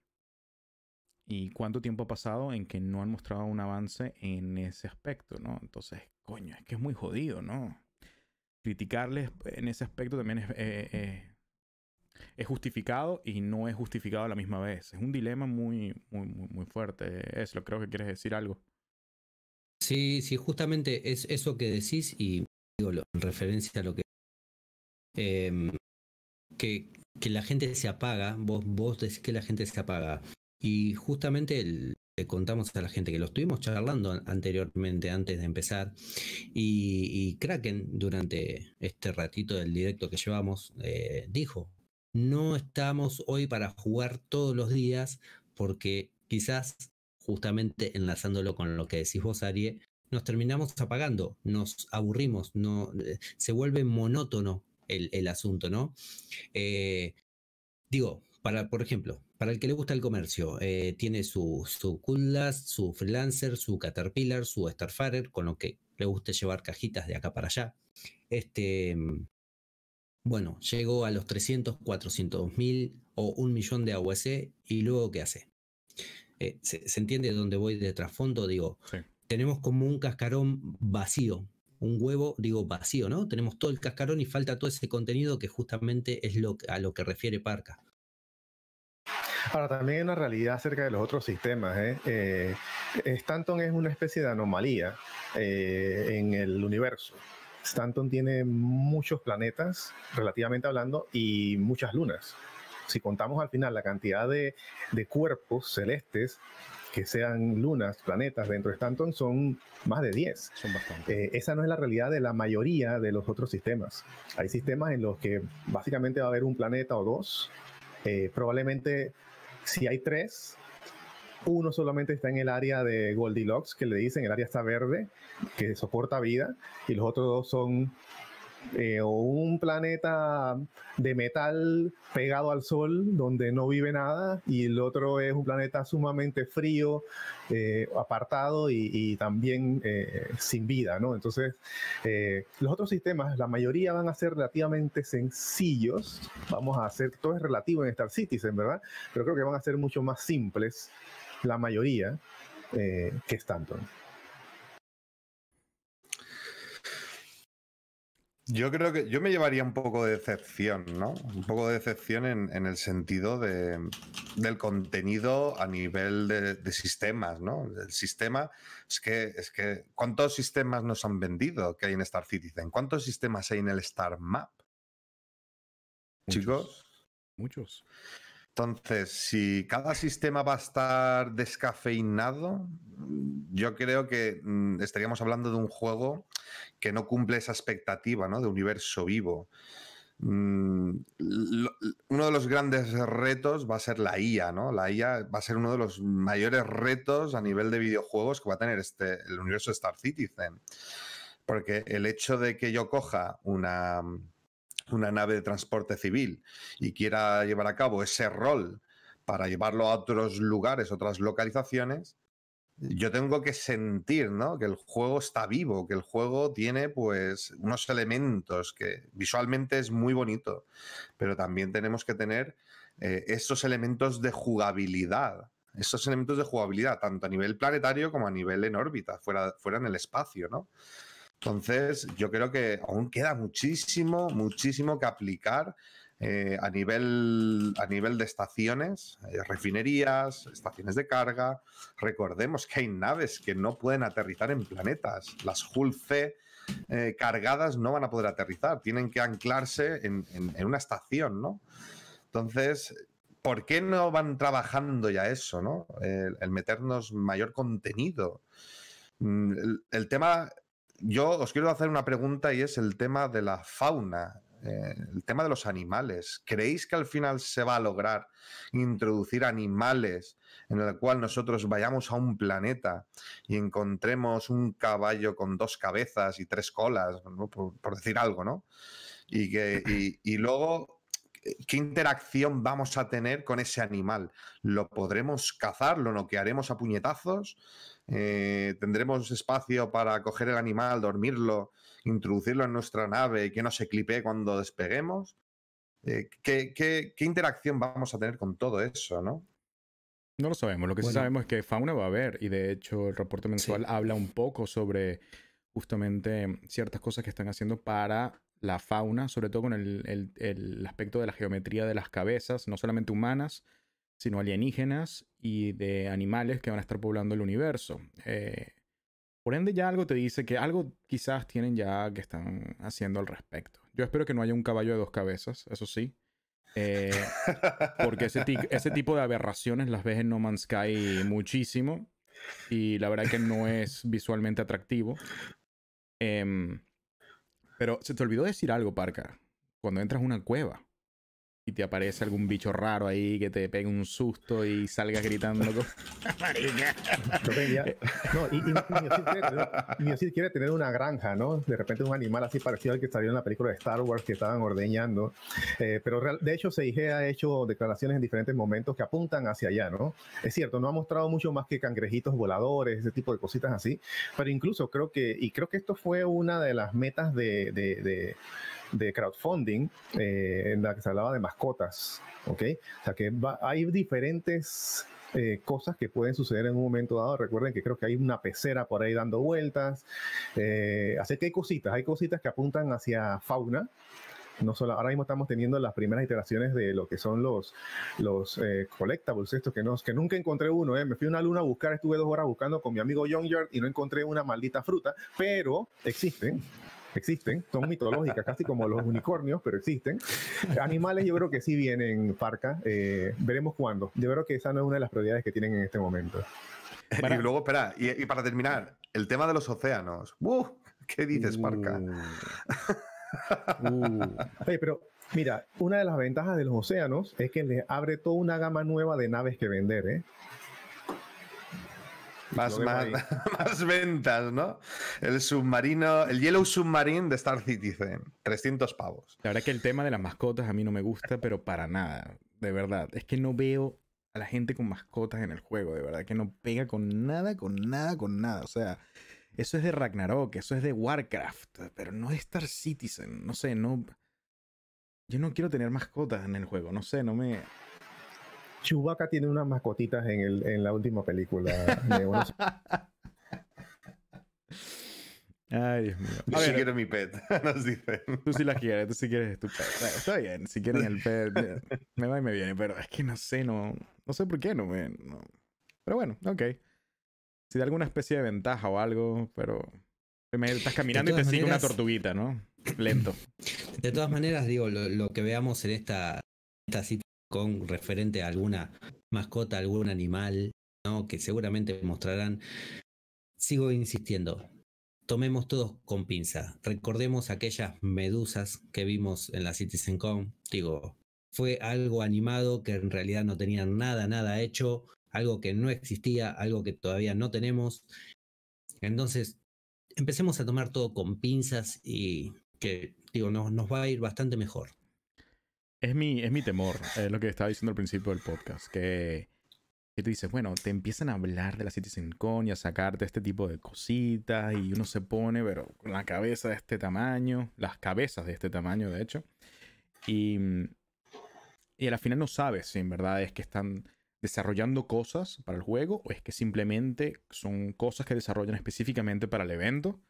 ¿Y cuánto tiempo ha pasado en que no han mostrado un avance en ese aspecto, ¿no? Entonces, coño, es que es muy jodido, ¿no? Criticarles en ese aspecto también es... Eh, eh, es justificado y no es justificado a la misma vez. Es un dilema muy, muy, muy, muy fuerte. lo creo que quieres decir algo. Sí, sí, justamente es eso que decís y digo, en referencia a lo que, em, que... que, la gente se apaga, vos, vos decís que la gente se apaga. Y justamente le contamos a la gente que lo estuvimos charlando anteriormente, antes de empezar, y, Kraken durante este ratito del directo que llevamos, eh, dijo no estamos hoy para jugar todos los días porque quizás justamente enlazándolo con lo que decís vos, Ari, nos terminamos apagando, nos aburrimos, eh, se vuelve monótono el, asunto, ¿no? Eh, digo, para, por ejemplo, para el que le gusta el comercio, eh, tiene su, su su Freelancer, su Caterpillar, su Starfarer, con lo que le guste llevar cajitas de acá para allá. Este, bueno, llegó a los 300, 400 mil o un millón de AUC y luego ¿qué hace? Eh, se, entiende entiende dónde voy de trasfondo? Digo, tenemos como un cascarón vacío, un huevo, digo, vacío, ¿no? Tenemos todo el cascarón y falta todo ese contenido que justamente es lo, a lo que refiere Parca. Ahora, también hay una realidad acerca de los otros sistemas. ¿eh? eh Stanton es una especie de anomalía eh, en el universo. Stanton tiene muchos planetas, relativamente hablando, y muchas lunas. Si contamos al final la cantidad de, cuerpos celestes que sean lunas, planetas dentro de Stanton, son más de 10. Son eh, esa no es la realidad de la mayoría de los otros sistemas. Hay sistemas en los que básicamente va a haber un planeta o dos. Eh, probablemente si hay tres, uno solamente está en el área de Goldilocks, que le dicen, el área está verde, que soporta vida, y los otros dos son eh, un planeta de metal pegado al sol donde no vive nada y el otro es un planeta sumamente frío, eh, apartado y, también eh, sin vida, ¿no? Entonces, los otros sistemas, la mayoría van a ser relativamente sencillos, vamos a hacer, todo es relativo en Star Citizen, ¿verdad? Pero creo que van a ser mucho más simples la mayoría, eh, que que tanto. Yo creo que yo me llevaría un poco de decepción, ¿no? Un poco de decepción en, el sentido de, del contenido a nivel de, sistemas, ¿no? El sistema es que, es que, ¿cuántos sistemas nos han vendido que hay en Star Citizen? ¿Cuántos sistemas hay en el Star Map? Chicos. Muchos. Entonces, si cada sistema va a estar descafeinado, yo creo que mm, estaríamos hablando de un juego que no cumple esa expectativa ¿no? de universo vivo. Mm, uno de los grandes retos va a ser la IA, ¿no? La IA va a ser uno de los mayores retos a nivel de videojuegos que va a tener este, el universo Star Citizen. Porque el hecho de que yo coja una, una nave de transporte civil y quiera llevar a cabo ese rol para llevarlo a otros lugares, otras localizaciones, yo tengo que sentir, Que el juego está vivo, que el juego tiene, pues, unos elementos que visualmente es muy bonito, pero también tenemos que tener eh, esos elementos de jugabilidad, esos elementos de jugabilidad, tanto a nivel planetario como a nivel en órbita, fuera, fuera en el espacio, ¿no? Entonces, yo creo que aún queda muchísimo, muchísimo que aplicar eh, a, nivel, a nivel de estaciones, eh, refinerías, estaciones de carga. Recordemos que hay naves que no pueden aterrizar en planetas. Las Hull C eh, cargadas no van a poder aterrizar, tienen que anclarse en, una estación, ¿no? Entonces, ¿por qué no van trabajando ya eso, ¿no? el, meternos mayor contenido. Mm, el tema yo os quiero hacer una pregunta y es el tema de la fauna, eh, el tema de los animales. ¿Creéis que al final se va a lograr introducir animales en el cual nosotros vayamos a un planeta y encontremos un caballo con dos cabezas y tres colas, por, decir algo, ¿no? Y, que, y luego ¿qué interacción vamos a tener con ese animal? ¿Lo podremos cazar? ¿Lo noquearemos a puñetazos? Eh, tendremos espacio para coger el animal, dormirlo, introducirlo en nuestra nave, y que no se clipee cuando despeguemos. Eh, ¿qué, interacción vamos a tener con todo eso, no? No lo sabemos. Lo que sí sabemos es que fauna va a haber y de hecho el reporte mensual habla un poco sobre justamente ciertas cosas que están haciendo para la fauna, sobre todo con el aspecto de la geometría de las cabezas, no solamente humanas, sino alienígenas y de animales que van a estar poblando el universo. Eh, por ende ya algo te dice que algo quizás tienen ya que están haciendo al respecto. Yo espero que no haya un caballo de dos cabezas, eso sí. Eh, porque ese, tipo de aberraciones las ves en No Man's Sky muchísimo. Y la verdad que no es visualmente atractivo. Em, pero se te olvidó decir algo, Parker, Cuando entras a una cueva y te aparece algún bicho raro ahí que te pegue un susto y salgas gritando. no, y, y, y quiere tener una granja, ¿no? De repente un animal así parecido al que salió en la película de Star Wars que estaban ordeñando. Eh, pero de hecho, Seige ha hecho declaraciones en diferentes momentos que apuntan hacia allá, ¿no? Es cierto, no ha mostrado mucho más que cangrejitos voladores, ese tipo de cositas así. Pero incluso creo que, y creo que esto fue una de las metas de de crowdfunding eh, en la que se hablaba de mascotas, ¿ok? O sea que hay diferentes eh, cosas que pueden suceder en un momento dado. Recuerden que creo que hay una pecera por ahí dando vueltas. Eh, así que hay cositas, hay cositas que apuntan hacia fauna. No solo, ahora mismo estamos teniendo las primeras iteraciones de lo que son los, los eh, estos que, no, que nunca encontré uno. Me fui a una luna a buscar, estuve dos horas buscando con mi amigo John Yard y no encontré una maldita fruta, pero existen existen, son mitológicas, casi como los unicornios, pero existen. Animales yo creo que sí vienen, Parca, eh, veremos cuándo. Yo creo que esa no es una de las prioridades que tienen en este momento. Y luego, espera, y, para terminar, el tema de los océanos. ¿Qué dices, uh. Parca? Uh. pero mira, una de las ventajas de los océanos es que les abre toda una gama nueva de naves que vender, ¿eh? Más, más, ventas, ¿no? El submarino, el Yellow Submarine de Star Citizen, 300 pavos. La verdad que el tema de las mascotas a mí no me gusta, pero para nada, de verdad. Es que no veo a la gente con mascotas en el juego, de verdad que no pega con nada, con nada, con nada. O sea, eso es de Ragnarok, eso es de Warcraft, pero no es Star Citizen, no sé, no... Yo no quiero tener mascotas en el juego, no sé, no me... Chewbacca tiene unas mascotitas en, el, en la última película. De Ay, Dios mío. Yo sí quiero mi pet, nos Tú sí la quieres, tú sí quieres tu pet. está bien, si quieren el pet, me va y me viene, pero es que no sé, no, no sé por qué, no, Pero bueno, ok. Si da alguna especie de ventaja o algo, pero... estás caminando y te sigue una tortuguita, ¿no? Lento. De todas maneras, digo, lo, que veamos en esta, esta con referente a alguna mascota, algún animal, ¿no? que seguramente mostrarán. Sigo insistiendo, tomemos todos con pinza. Recordemos aquellas medusas que vimos en la CitizenCon. Digo, fue algo animado que en realidad no tenía nada, nada hecho, algo que no existía, algo que todavía no tenemos. Entonces, empecemos a tomar todo con pinzas y que, digo, nos va a ir bastante mejor es mi, temor, es lo que estaba diciendo al principio del podcast, que, que tú dices, bueno, te empiezan a hablar de la Con y a sacarte este tipo de cositas y uno se pone, pero con la cabeza de este tamaño, las cabezas de este tamaño, de hecho, y, y al final no sabes si en verdad es que están desarrollando cosas para el juego o es que simplemente son cosas que desarrollan específicamente para el evento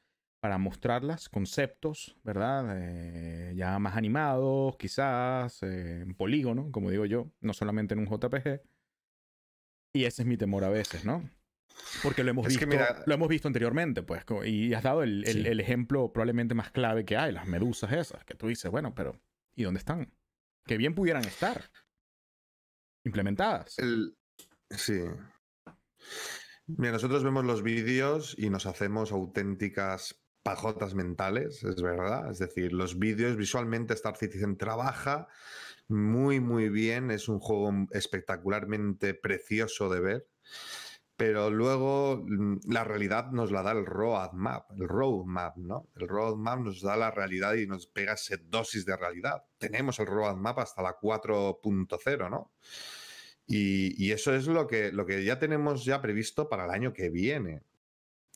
para mostrarlas, conceptos, ¿verdad? Eh, ya más animados, quizás, eh, en polígono, como digo yo, no solamente en un JPG. Y ese es mi temor a veces, ¿no? Porque lo hemos, visto, lo hemos visto anteriormente, pues, y has dado el, ejemplo probablemente más clave que hay, las medusas esas, que tú dices, bueno, pero ¿y dónde están? Que bien pudieran estar implementadas. Sí. Mira, nosotros vemos los vídeos y nos hacemos auténticas pajotas mentales, es verdad. Es decir, los vídeos visualmente Star Citizen trabaja muy, muy bien. Es un juego espectacularmente precioso de ver. Pero luego mm, la realidad nos la da el roadmap, el roadmap, ¿no? El roadmap nos da la realidad y nos pega esa dosis de realidad. Tenemos el roadmap hasta la 4.0, ¿no? Y, eso es lo que, lo que ya tenemos ya previsto para el año que viene.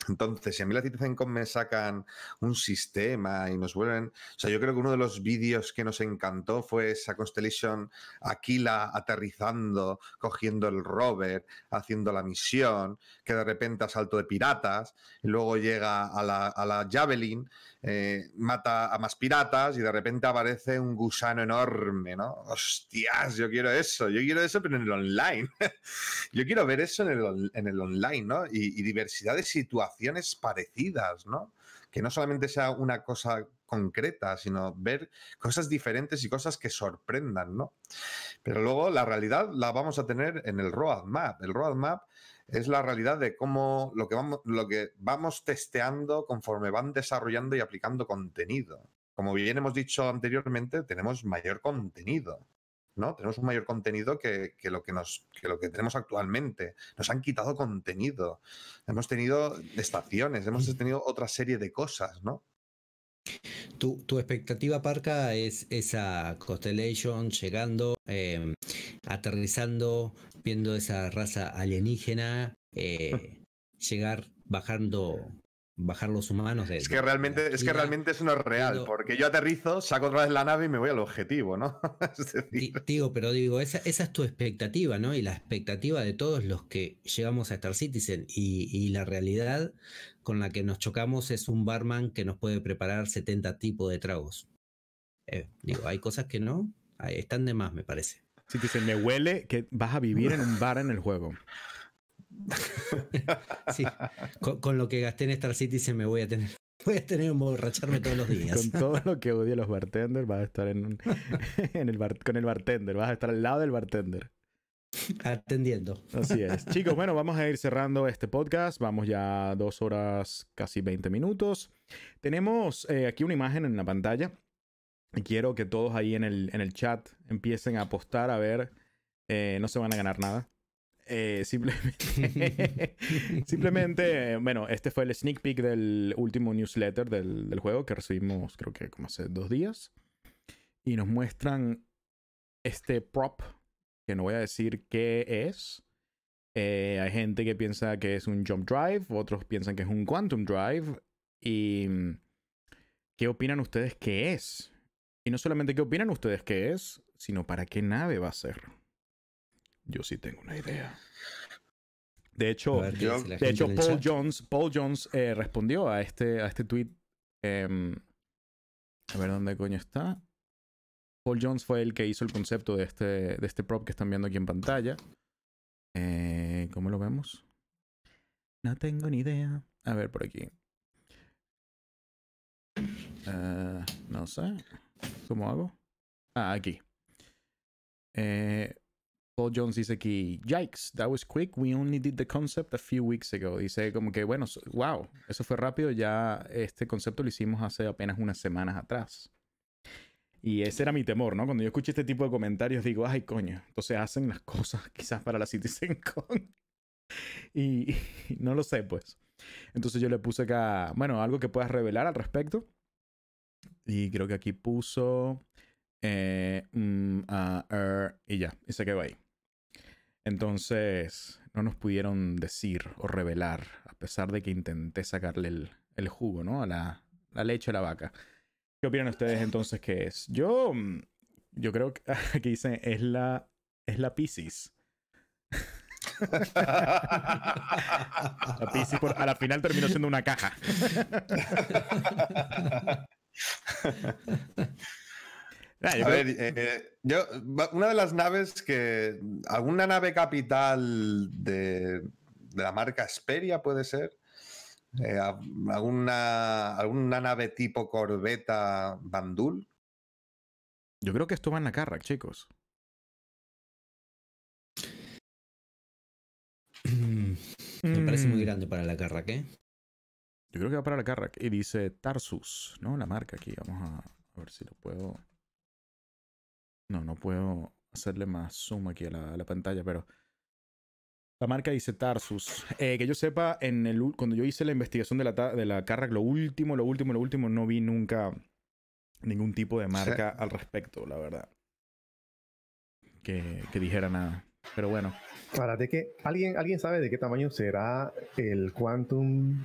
Entonces, si a mí la Citizen.com me sacan un sistema y nos vuelven. O sea, yo creo que uno de los vídeos que nos encantó fue esa Constellation Aquila aterrizando, cogiendo el rover, haciendo la misión, que de repente asalto de piratas, y luego llega a la, Javelin, eh, mata a más piratas y de repente aparece un gusano enorme, ¿no? Hostias, yo quiero eso, yo quiero eso, pero en el online. yo quiero ver eso en el, online, ¿no? Y, y diversidad de situaciones parecidas, ¿no? Que no solamente sea una cosa concreta, sino ver cosas diferentes y cosas que sorprendan, ¿no? Pero luego la realidad la vamos a tener en el roadmap. El roadmap es la realidad de cómo lo que vamos, lo que vamos testeando conforme van desarrollando y aplicando contenido. Como bien hemos dicho anteriormente, tenemos mayor contenido. ¿no? Tenemos un mayor contenido que, lo que, nos, que lo que tenemos actualmente. Nos han quitado contenido. Hemos tenido estaciones, hemos mm. tenido otra serie de cosas, ¿no? Tu, expectativa, Parca, es esa Constellation llegando, em, aterrizando, viendo esa raza alienígena, eh, llegar bajando bajar los humanos de, Es que realmente, es que realmente eso no real, porque yo aterrizo, saco otra vez la nave y me voy al objetivo, ¿no? es decir... Digo, pero digo, esa, es tu expectativa, ¿no? Y la expectativa de todos los que llegamos a Star Citizen y, la realidad con la que nos chocamos es un barman que nos puede preparar 70 tipos de tragos. Eh, digo, hay cosas que no, están de más, me parece. Citizen, me huele que vas a vivir en un bar en el juego. con, lo que gasté en Star City se me voy a tener. Voy a tener un todos los días. Con todo lo que odio los bartenders, vas a estar en, el bar, con el bartender, vas a estar al lado del bartender. Atendiendo. Así es. Chicos, bueno, vamos a ir cerrando este podcast. Vamos ya dos horas, casi 20 minutos. Tenemos eh, aquí una imagen en la pantalla. Y quiero que todos ahí en el, en el chat empiecen a apostar a ver. Eh, no se van a ganar nada. Eh, simplemente, simplemente, bueno, este fue el sneak peek del último newsletter del, juego que recibimos creo que como hace dos días. Y nos muestran este prop, que no voy a decir qué es. Eh, hay gente que piensa que es un jump drive, otros piensan que es un quantum drive. ¿Y mm, qué opinan ustedes Qué es? Y no solamente qué opinan ustedes qué es, sino para qué nave va a ser. Yo sí tengo una idea. De hecho, de hecho Paul, Jones, Paul Jones eh, respondió a este, a este tweet. Em, a ver dónde coño está. Paul Jones fue el que hizo el concepto de este, de este prop que están viendo aquí en pantalla. Eh, ¿Cómo lo vemos? No tengo ni idea. A ver por aquí. Eh, no sé. ¿Cómo hago? Ah, aquí. Eh, Paul Jones dice aquí, yikes, that was quick, we only did the concept a few weeks ago. Dice como que, bueno, wow, eso fue rápido, ya este concepto lo hicimos hace apenas unas semanas atrás. Y ese era mi temor, ¿no? Cuando yo escuché este tipo de comentarios digo, ay coño, entonces hacen las cosas quizás para la CitizenCon. y, no lo sé, pues. Entonces yo le puse acá, bueno, algo que puedas revelar al respecto. Y creo que aquí puso... Eh, mm, er, y ya, y se quedó ahí. Entonces, no nos pudieron decir o revelar, a pesar de que intenté sacarle el, jugo, ¿no? A la, la leche de la vaca. ¿Qué opinan ustedes entonces qué es? Yo, mm, yo creo que aquí dicen, es la, es la Pisces. la Pisces a la final terminó siendo una caja. Ah, a ver, eh, eh, yo, una de las naves que. Alguna nave capital de, la marca Xperia puede ser. Eh, alguna, alguna nave tipo corbeta Bandul. Yo creo que esto va en la Carrack, chicos. Me parece muy grande para la Carrack, ¿eh? Yo creo que va para la Carrack. Y dice Tarsus, ¿no? La marca aquí. Vamos a ver si lo puedo. No, no puedo hacerle más zoom aquí a la, pantalla, pero... La marca dice Tarsus. Eh, que yo sepa, en el, cuando yo hice la investigación de la, de la Carrack, lo último, lo último, lo último, no vi nunca ningún tipo de marca al respecto, la verdad. Que, que, dijera nada. Pero bueno. Para de que alguien, alguien sabe de qué tamaño será el Quantum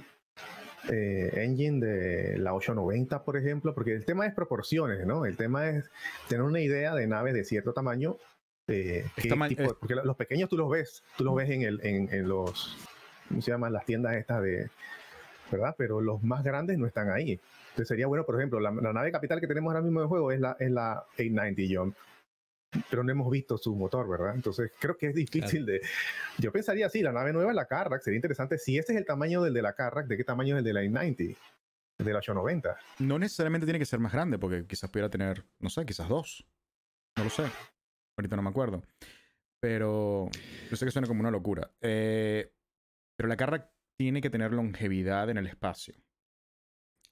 eh, engine de la 890, por ejemplo, porque el tema es proporciones, ¿no? El tema es tener una idea de naves de cierto tamaño. Eh, porque los pequeños tú los ves, tú los ves en, el, en, los, ¿cómo se llaman? Las tiendas estas de, ¿verdad? Pero los más grandes no están ahí. Entonces sería bueno, por ejemplo, la, nave capital que tenemos ahora mismo de juego es la, es la 890 Jump pero no hemos visto su motor, ¿verdad? Entonces creo que es difícil de... Yo pensaría, sí, la nave nueva es la Carrack, sería interesante. Si este es el tamaño del de la Carrack, ¿de qué tamaño es el de la I-90? De la 890. No necesariamente tiene que ser más grande, porque quizás pudiera tener, no sé, quizás dos. No lo sé. Ahorita no me acuerdo. Pero yo sé que suena como una locura. Eh, pero la Carrack tiene que tener longevidad en el espacio.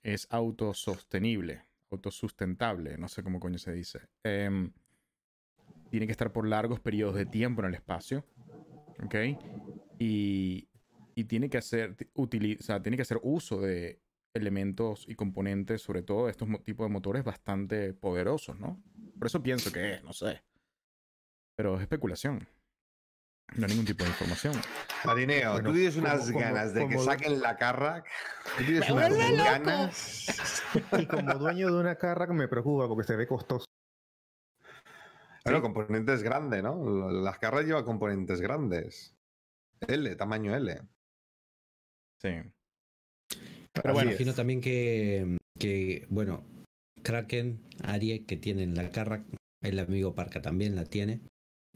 Es autosostenible, autosustentable, no sé cómo coño se dice. Eh, tiene que estar por largos periodos de tiempo en el espacio. ¿Ok? Y, tiene que hacer, utiliza, tiene que hacer uso de elementos y componentes, sobre todo estos tipos de motores bastante poderosos, ¿no? Por eso pienso que no sé. Pero es especulación. No hay ningún tipo de información. Marineo, tú tienes unas ganas de que saquen la carrack. Tú tienes unas ganas. Y como dueño de una carrack me preocupa porque se ve costoso. Bueno, componentes grandes, ¿no? Las carras lleva componentes grandes. L, tamaño L. Sí. Pero bueno, imagino también que, que, bueno, Kraken, Arie, que tienen la carra, el amigo Parka también la tiene.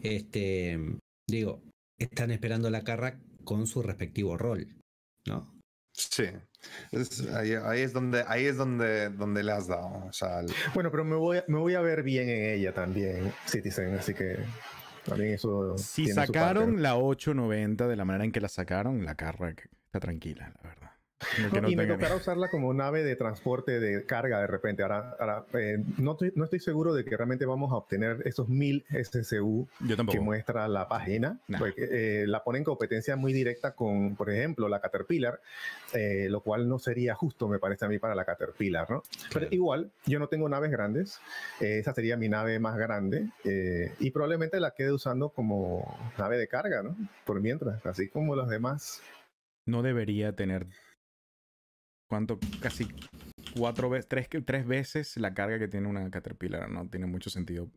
Este, digo, están esperando la carra con su respectivo rol, ¿no? Sí, ahí, es donde ahí es donde donde le has dado. Bueno, pero me voy, me voy a ver bien en ella también, Citizen, así que también eso. Si sacaron la 890 de la manera en que la sacaron, la carga está tranquila, la verdad y me tocará usarla como nave de transporte de carga de repente. Ahora, eh, no, estoy, seguro de que realmente vamos a obtener esos 1000 SSU que muestra la página. Eh, la pone en competencia muy directa con, por ejemplo, la Caterpillar, eh, lo cual no sería justo, me parece a mí, para la Caterpillar. ¿no? Pero igual, yo no tengo naves grandes. esa sería mi nave más grande y probablemente la quede usando como nave de carga, ¿no? Por mientras, así como las demás. No debería tener cuánto, casi cuatro veces, tres, tres veces la carga que tiene una Caterpillar. No tiene mucho sentido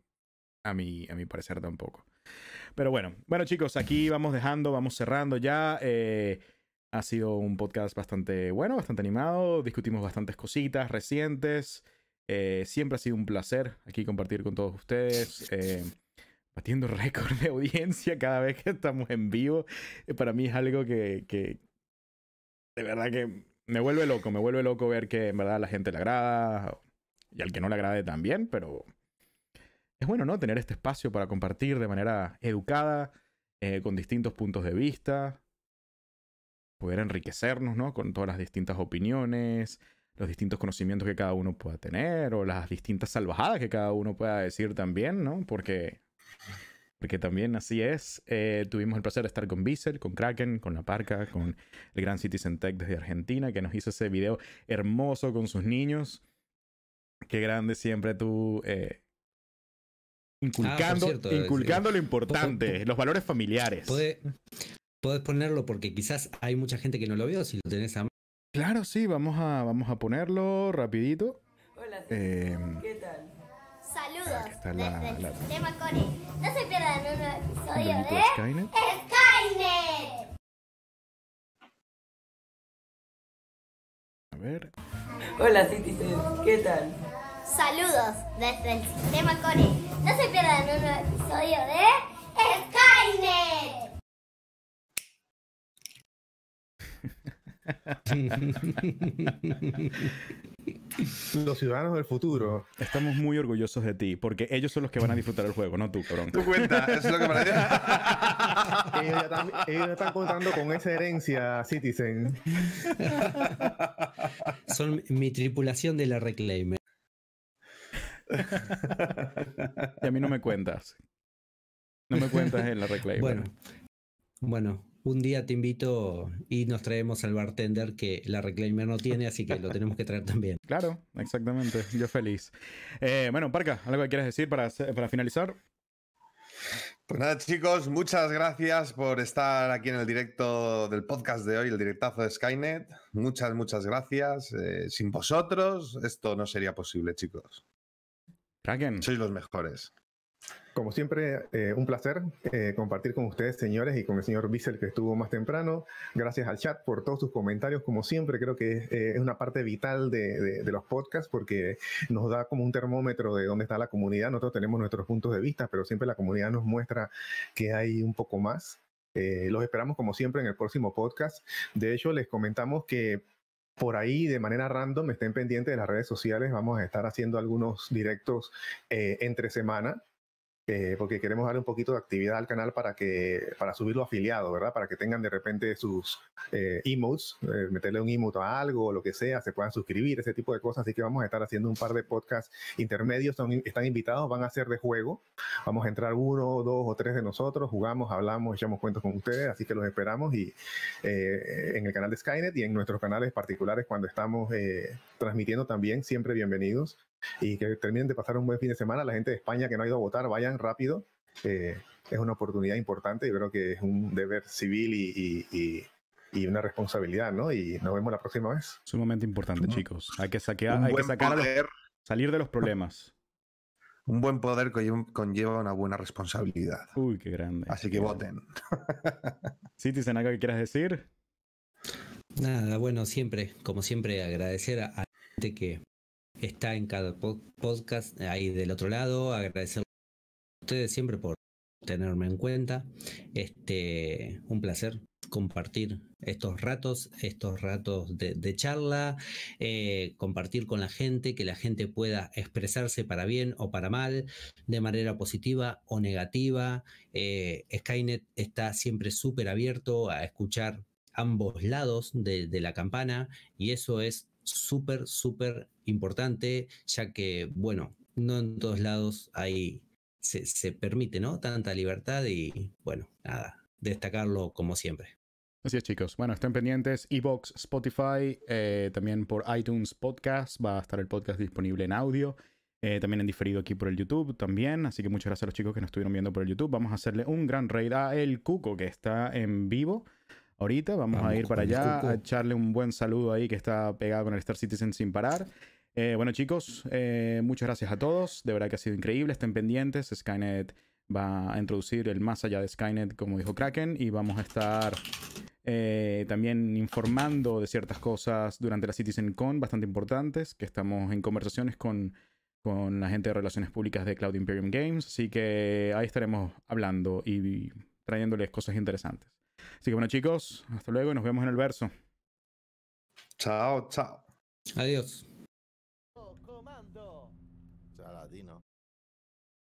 a mi, a mi parecer tampoco. Pero bueno, bueno chicos, aquí vamos dejando, vamos cerrando ya. Eh, ha sido un podcast bastante bueno, bastante animado. Discutimos bastantes cositas recientes. Eh, siempre ha sido un placer aquí compartir con todos ustedes. Eh, batiendo récord de audiencia cada vez que estamos en vivo. para mí es algo que, que de verdad que me vuelve loco, me vuelve loco ver que en verdad la gente le agrada y al que no le agrade también, pero es bueno, ¿no? Tener este espacio para compartir de manera educada, eh, con distintos puntos de vista, poder enriquecernos, ¿no? Con todas las distintas opiniones, los distintos conocimientos que cada uno pueda tener o las distintas salvajadas que cada uno pueda decir también, ¿no? Porque porque también así es. Eh, tuvimos el placer de estar con Bissell, con Kraken, con La Parca, con el gran Citizen Tech desde Argentina, que nos hizo ese video hermoso con sus niños. Qué grande siempre tú. Eh, inculcando, ah, inculcando lo importante, los valores familiares. puedes ponerlo porque quizás hay mucha gente que no lo vio, si lo tenés a mano. Claro, sí, vamos a, vamos a ponerlo rapidito. Hola, eh, ¿qué Aquí está la, la... El No se pierdan un nuevo episodio de, Skynet. A ver. Hola Citizens, ¿qué tal? Saludos desde el sistema Core. No se pierdan un nuevo episodio de Skynet. los ciudadanos del futuro. Estamos muy orgullosos de ti, porque ellos son los que van a disfrutar el juego, no tú, cabrón. Tú cuentas eso es lo que me ellos, ellos están contando con esa herencia, Citizen. son mi tripulación de la Reclaimer. y a mí no me cuentas. No me cuentas en la Reclaimer. Bueno, bueno un día te invito y nos traemos al bartender que la Reclaimer no tiene, así que lo tenemos que traer también. Claro, exactamente. Yo feliz. Eh, bueno, Parca, ¿algo que quieras decir para, finalizar? Pues nada, chicos, muchas gracias por estar aquí en el directo del podcast de hoy, el directazo de Skynet. Muchas, muchas gracias. Eh, sin vosotros, esto no sería posible, chicos. Sois los mejores. Como siempre, eh, un placer eh, compartir con ustedes, señores, y con el señor Bissell que estuvo más temprano. Gracias al chat por todos sus comentarios. Como siempre, creo que eh, es, una parte vital de, los podcasts porque nos da como un termómetro de dónde está la comunidad. Nosotros tenemos nuestros puntos de vista, pero siempre la comunidad nos muestra que hay un poco más. los esperamos, como siempre, en el próximo podcast. De hecho, les comentamos que por ahí de manera random estén pendientes de las redes sociales. Vamos a estar haciendo algunos directos entre semana. Eh, porque queremos darle un poquito de actividad al canal para que para subirlo afiliado, ¿verdad? Para que tengan de repente sus eh, emotes, eh, meterle un emote a algo o lo que sea, se puedan suscribir, ese tipo de cosas. Así que vamos a estar haciendo un par de podcasts intermedios, están invitados, van a ser de juego. Vamos a entrar uno, dos o tres de nosotros, jugamos, hablamos, echamos cuentos con ustedes, así que los esperamos y eh, en el canal de Skynet y en nuestros canales particulares cuando estamos transmitiendo también, siempre bienvenidos y que terminen de pasar un buen fin de semana. La gente de España que no ha ido a votar, vayan rápido. Eh, es una oportunidad importante. Yo creo que es un deber civil y, una responsabilidad, ¿no? Y nos vemos la próxima vez. Sumamente importante, chicos. Hay que, saquear, hay que sacar salir de los problemas. Un buen poder conlleva una buena responsabilidad. Uy, qué grande. Así que voten. Sí, dicen ¿algo que quieras decir? Nada, bueno, siempre, como siempre, agradecer a la gente que está en cada podcast eh, ahí del otro lado. Agradecer a ustedes siempre por tenerme en cuenta. Este, un placer compartir estos ratos, estos ratos de, charla, eh, compartir con la gente, que la gente pueda expresarse para bien o para mal, de manera positiva o negativa. Eh, Skynet está siempre súper abierto a escuchar ambos lados de, la campana y eso es súper, súper importante, ya que, bueno, no en todos lados hay, se, permite, ¿no? Tanta libertad y, bueno, nada, destacarlo como siempre. Así es, chicos. Bueno, estén pendientes. Evox, Spotify, eh, también por iTunes Podcast. Va a estar el podcast disponible en audio. Eh, también en diferido aquí por el YouTube también. Así que muchas gracias a los chicos que nos estuvieron viendo por el YouTube. Vamos a hacerle un gran raid a El Cuco, que está en vivo. Ahorita vamos a ir para allá a echarle un buen saludo ahí que está pegado con el Star Citizen sin parar. Eh, bueno chicos, eh, muchas gracias a todos, de verdad que ha sido increíble, estén pendientes, Skynet va a introducir el más allá de Skynet, como dijo Kraken, y vamos a estar eh, también informando de ciertas cosas durante la CitizenCon bastante importantes, que estamos en conversaciones con, con la gente de relaciones públicas de Cloud Imperium Games, así que ahí estaremos hablando y trayéndoles cosas interesantes. Así que bueno chicos, hasta luego y nos vemos en el verso. Chao, chao. Adiós.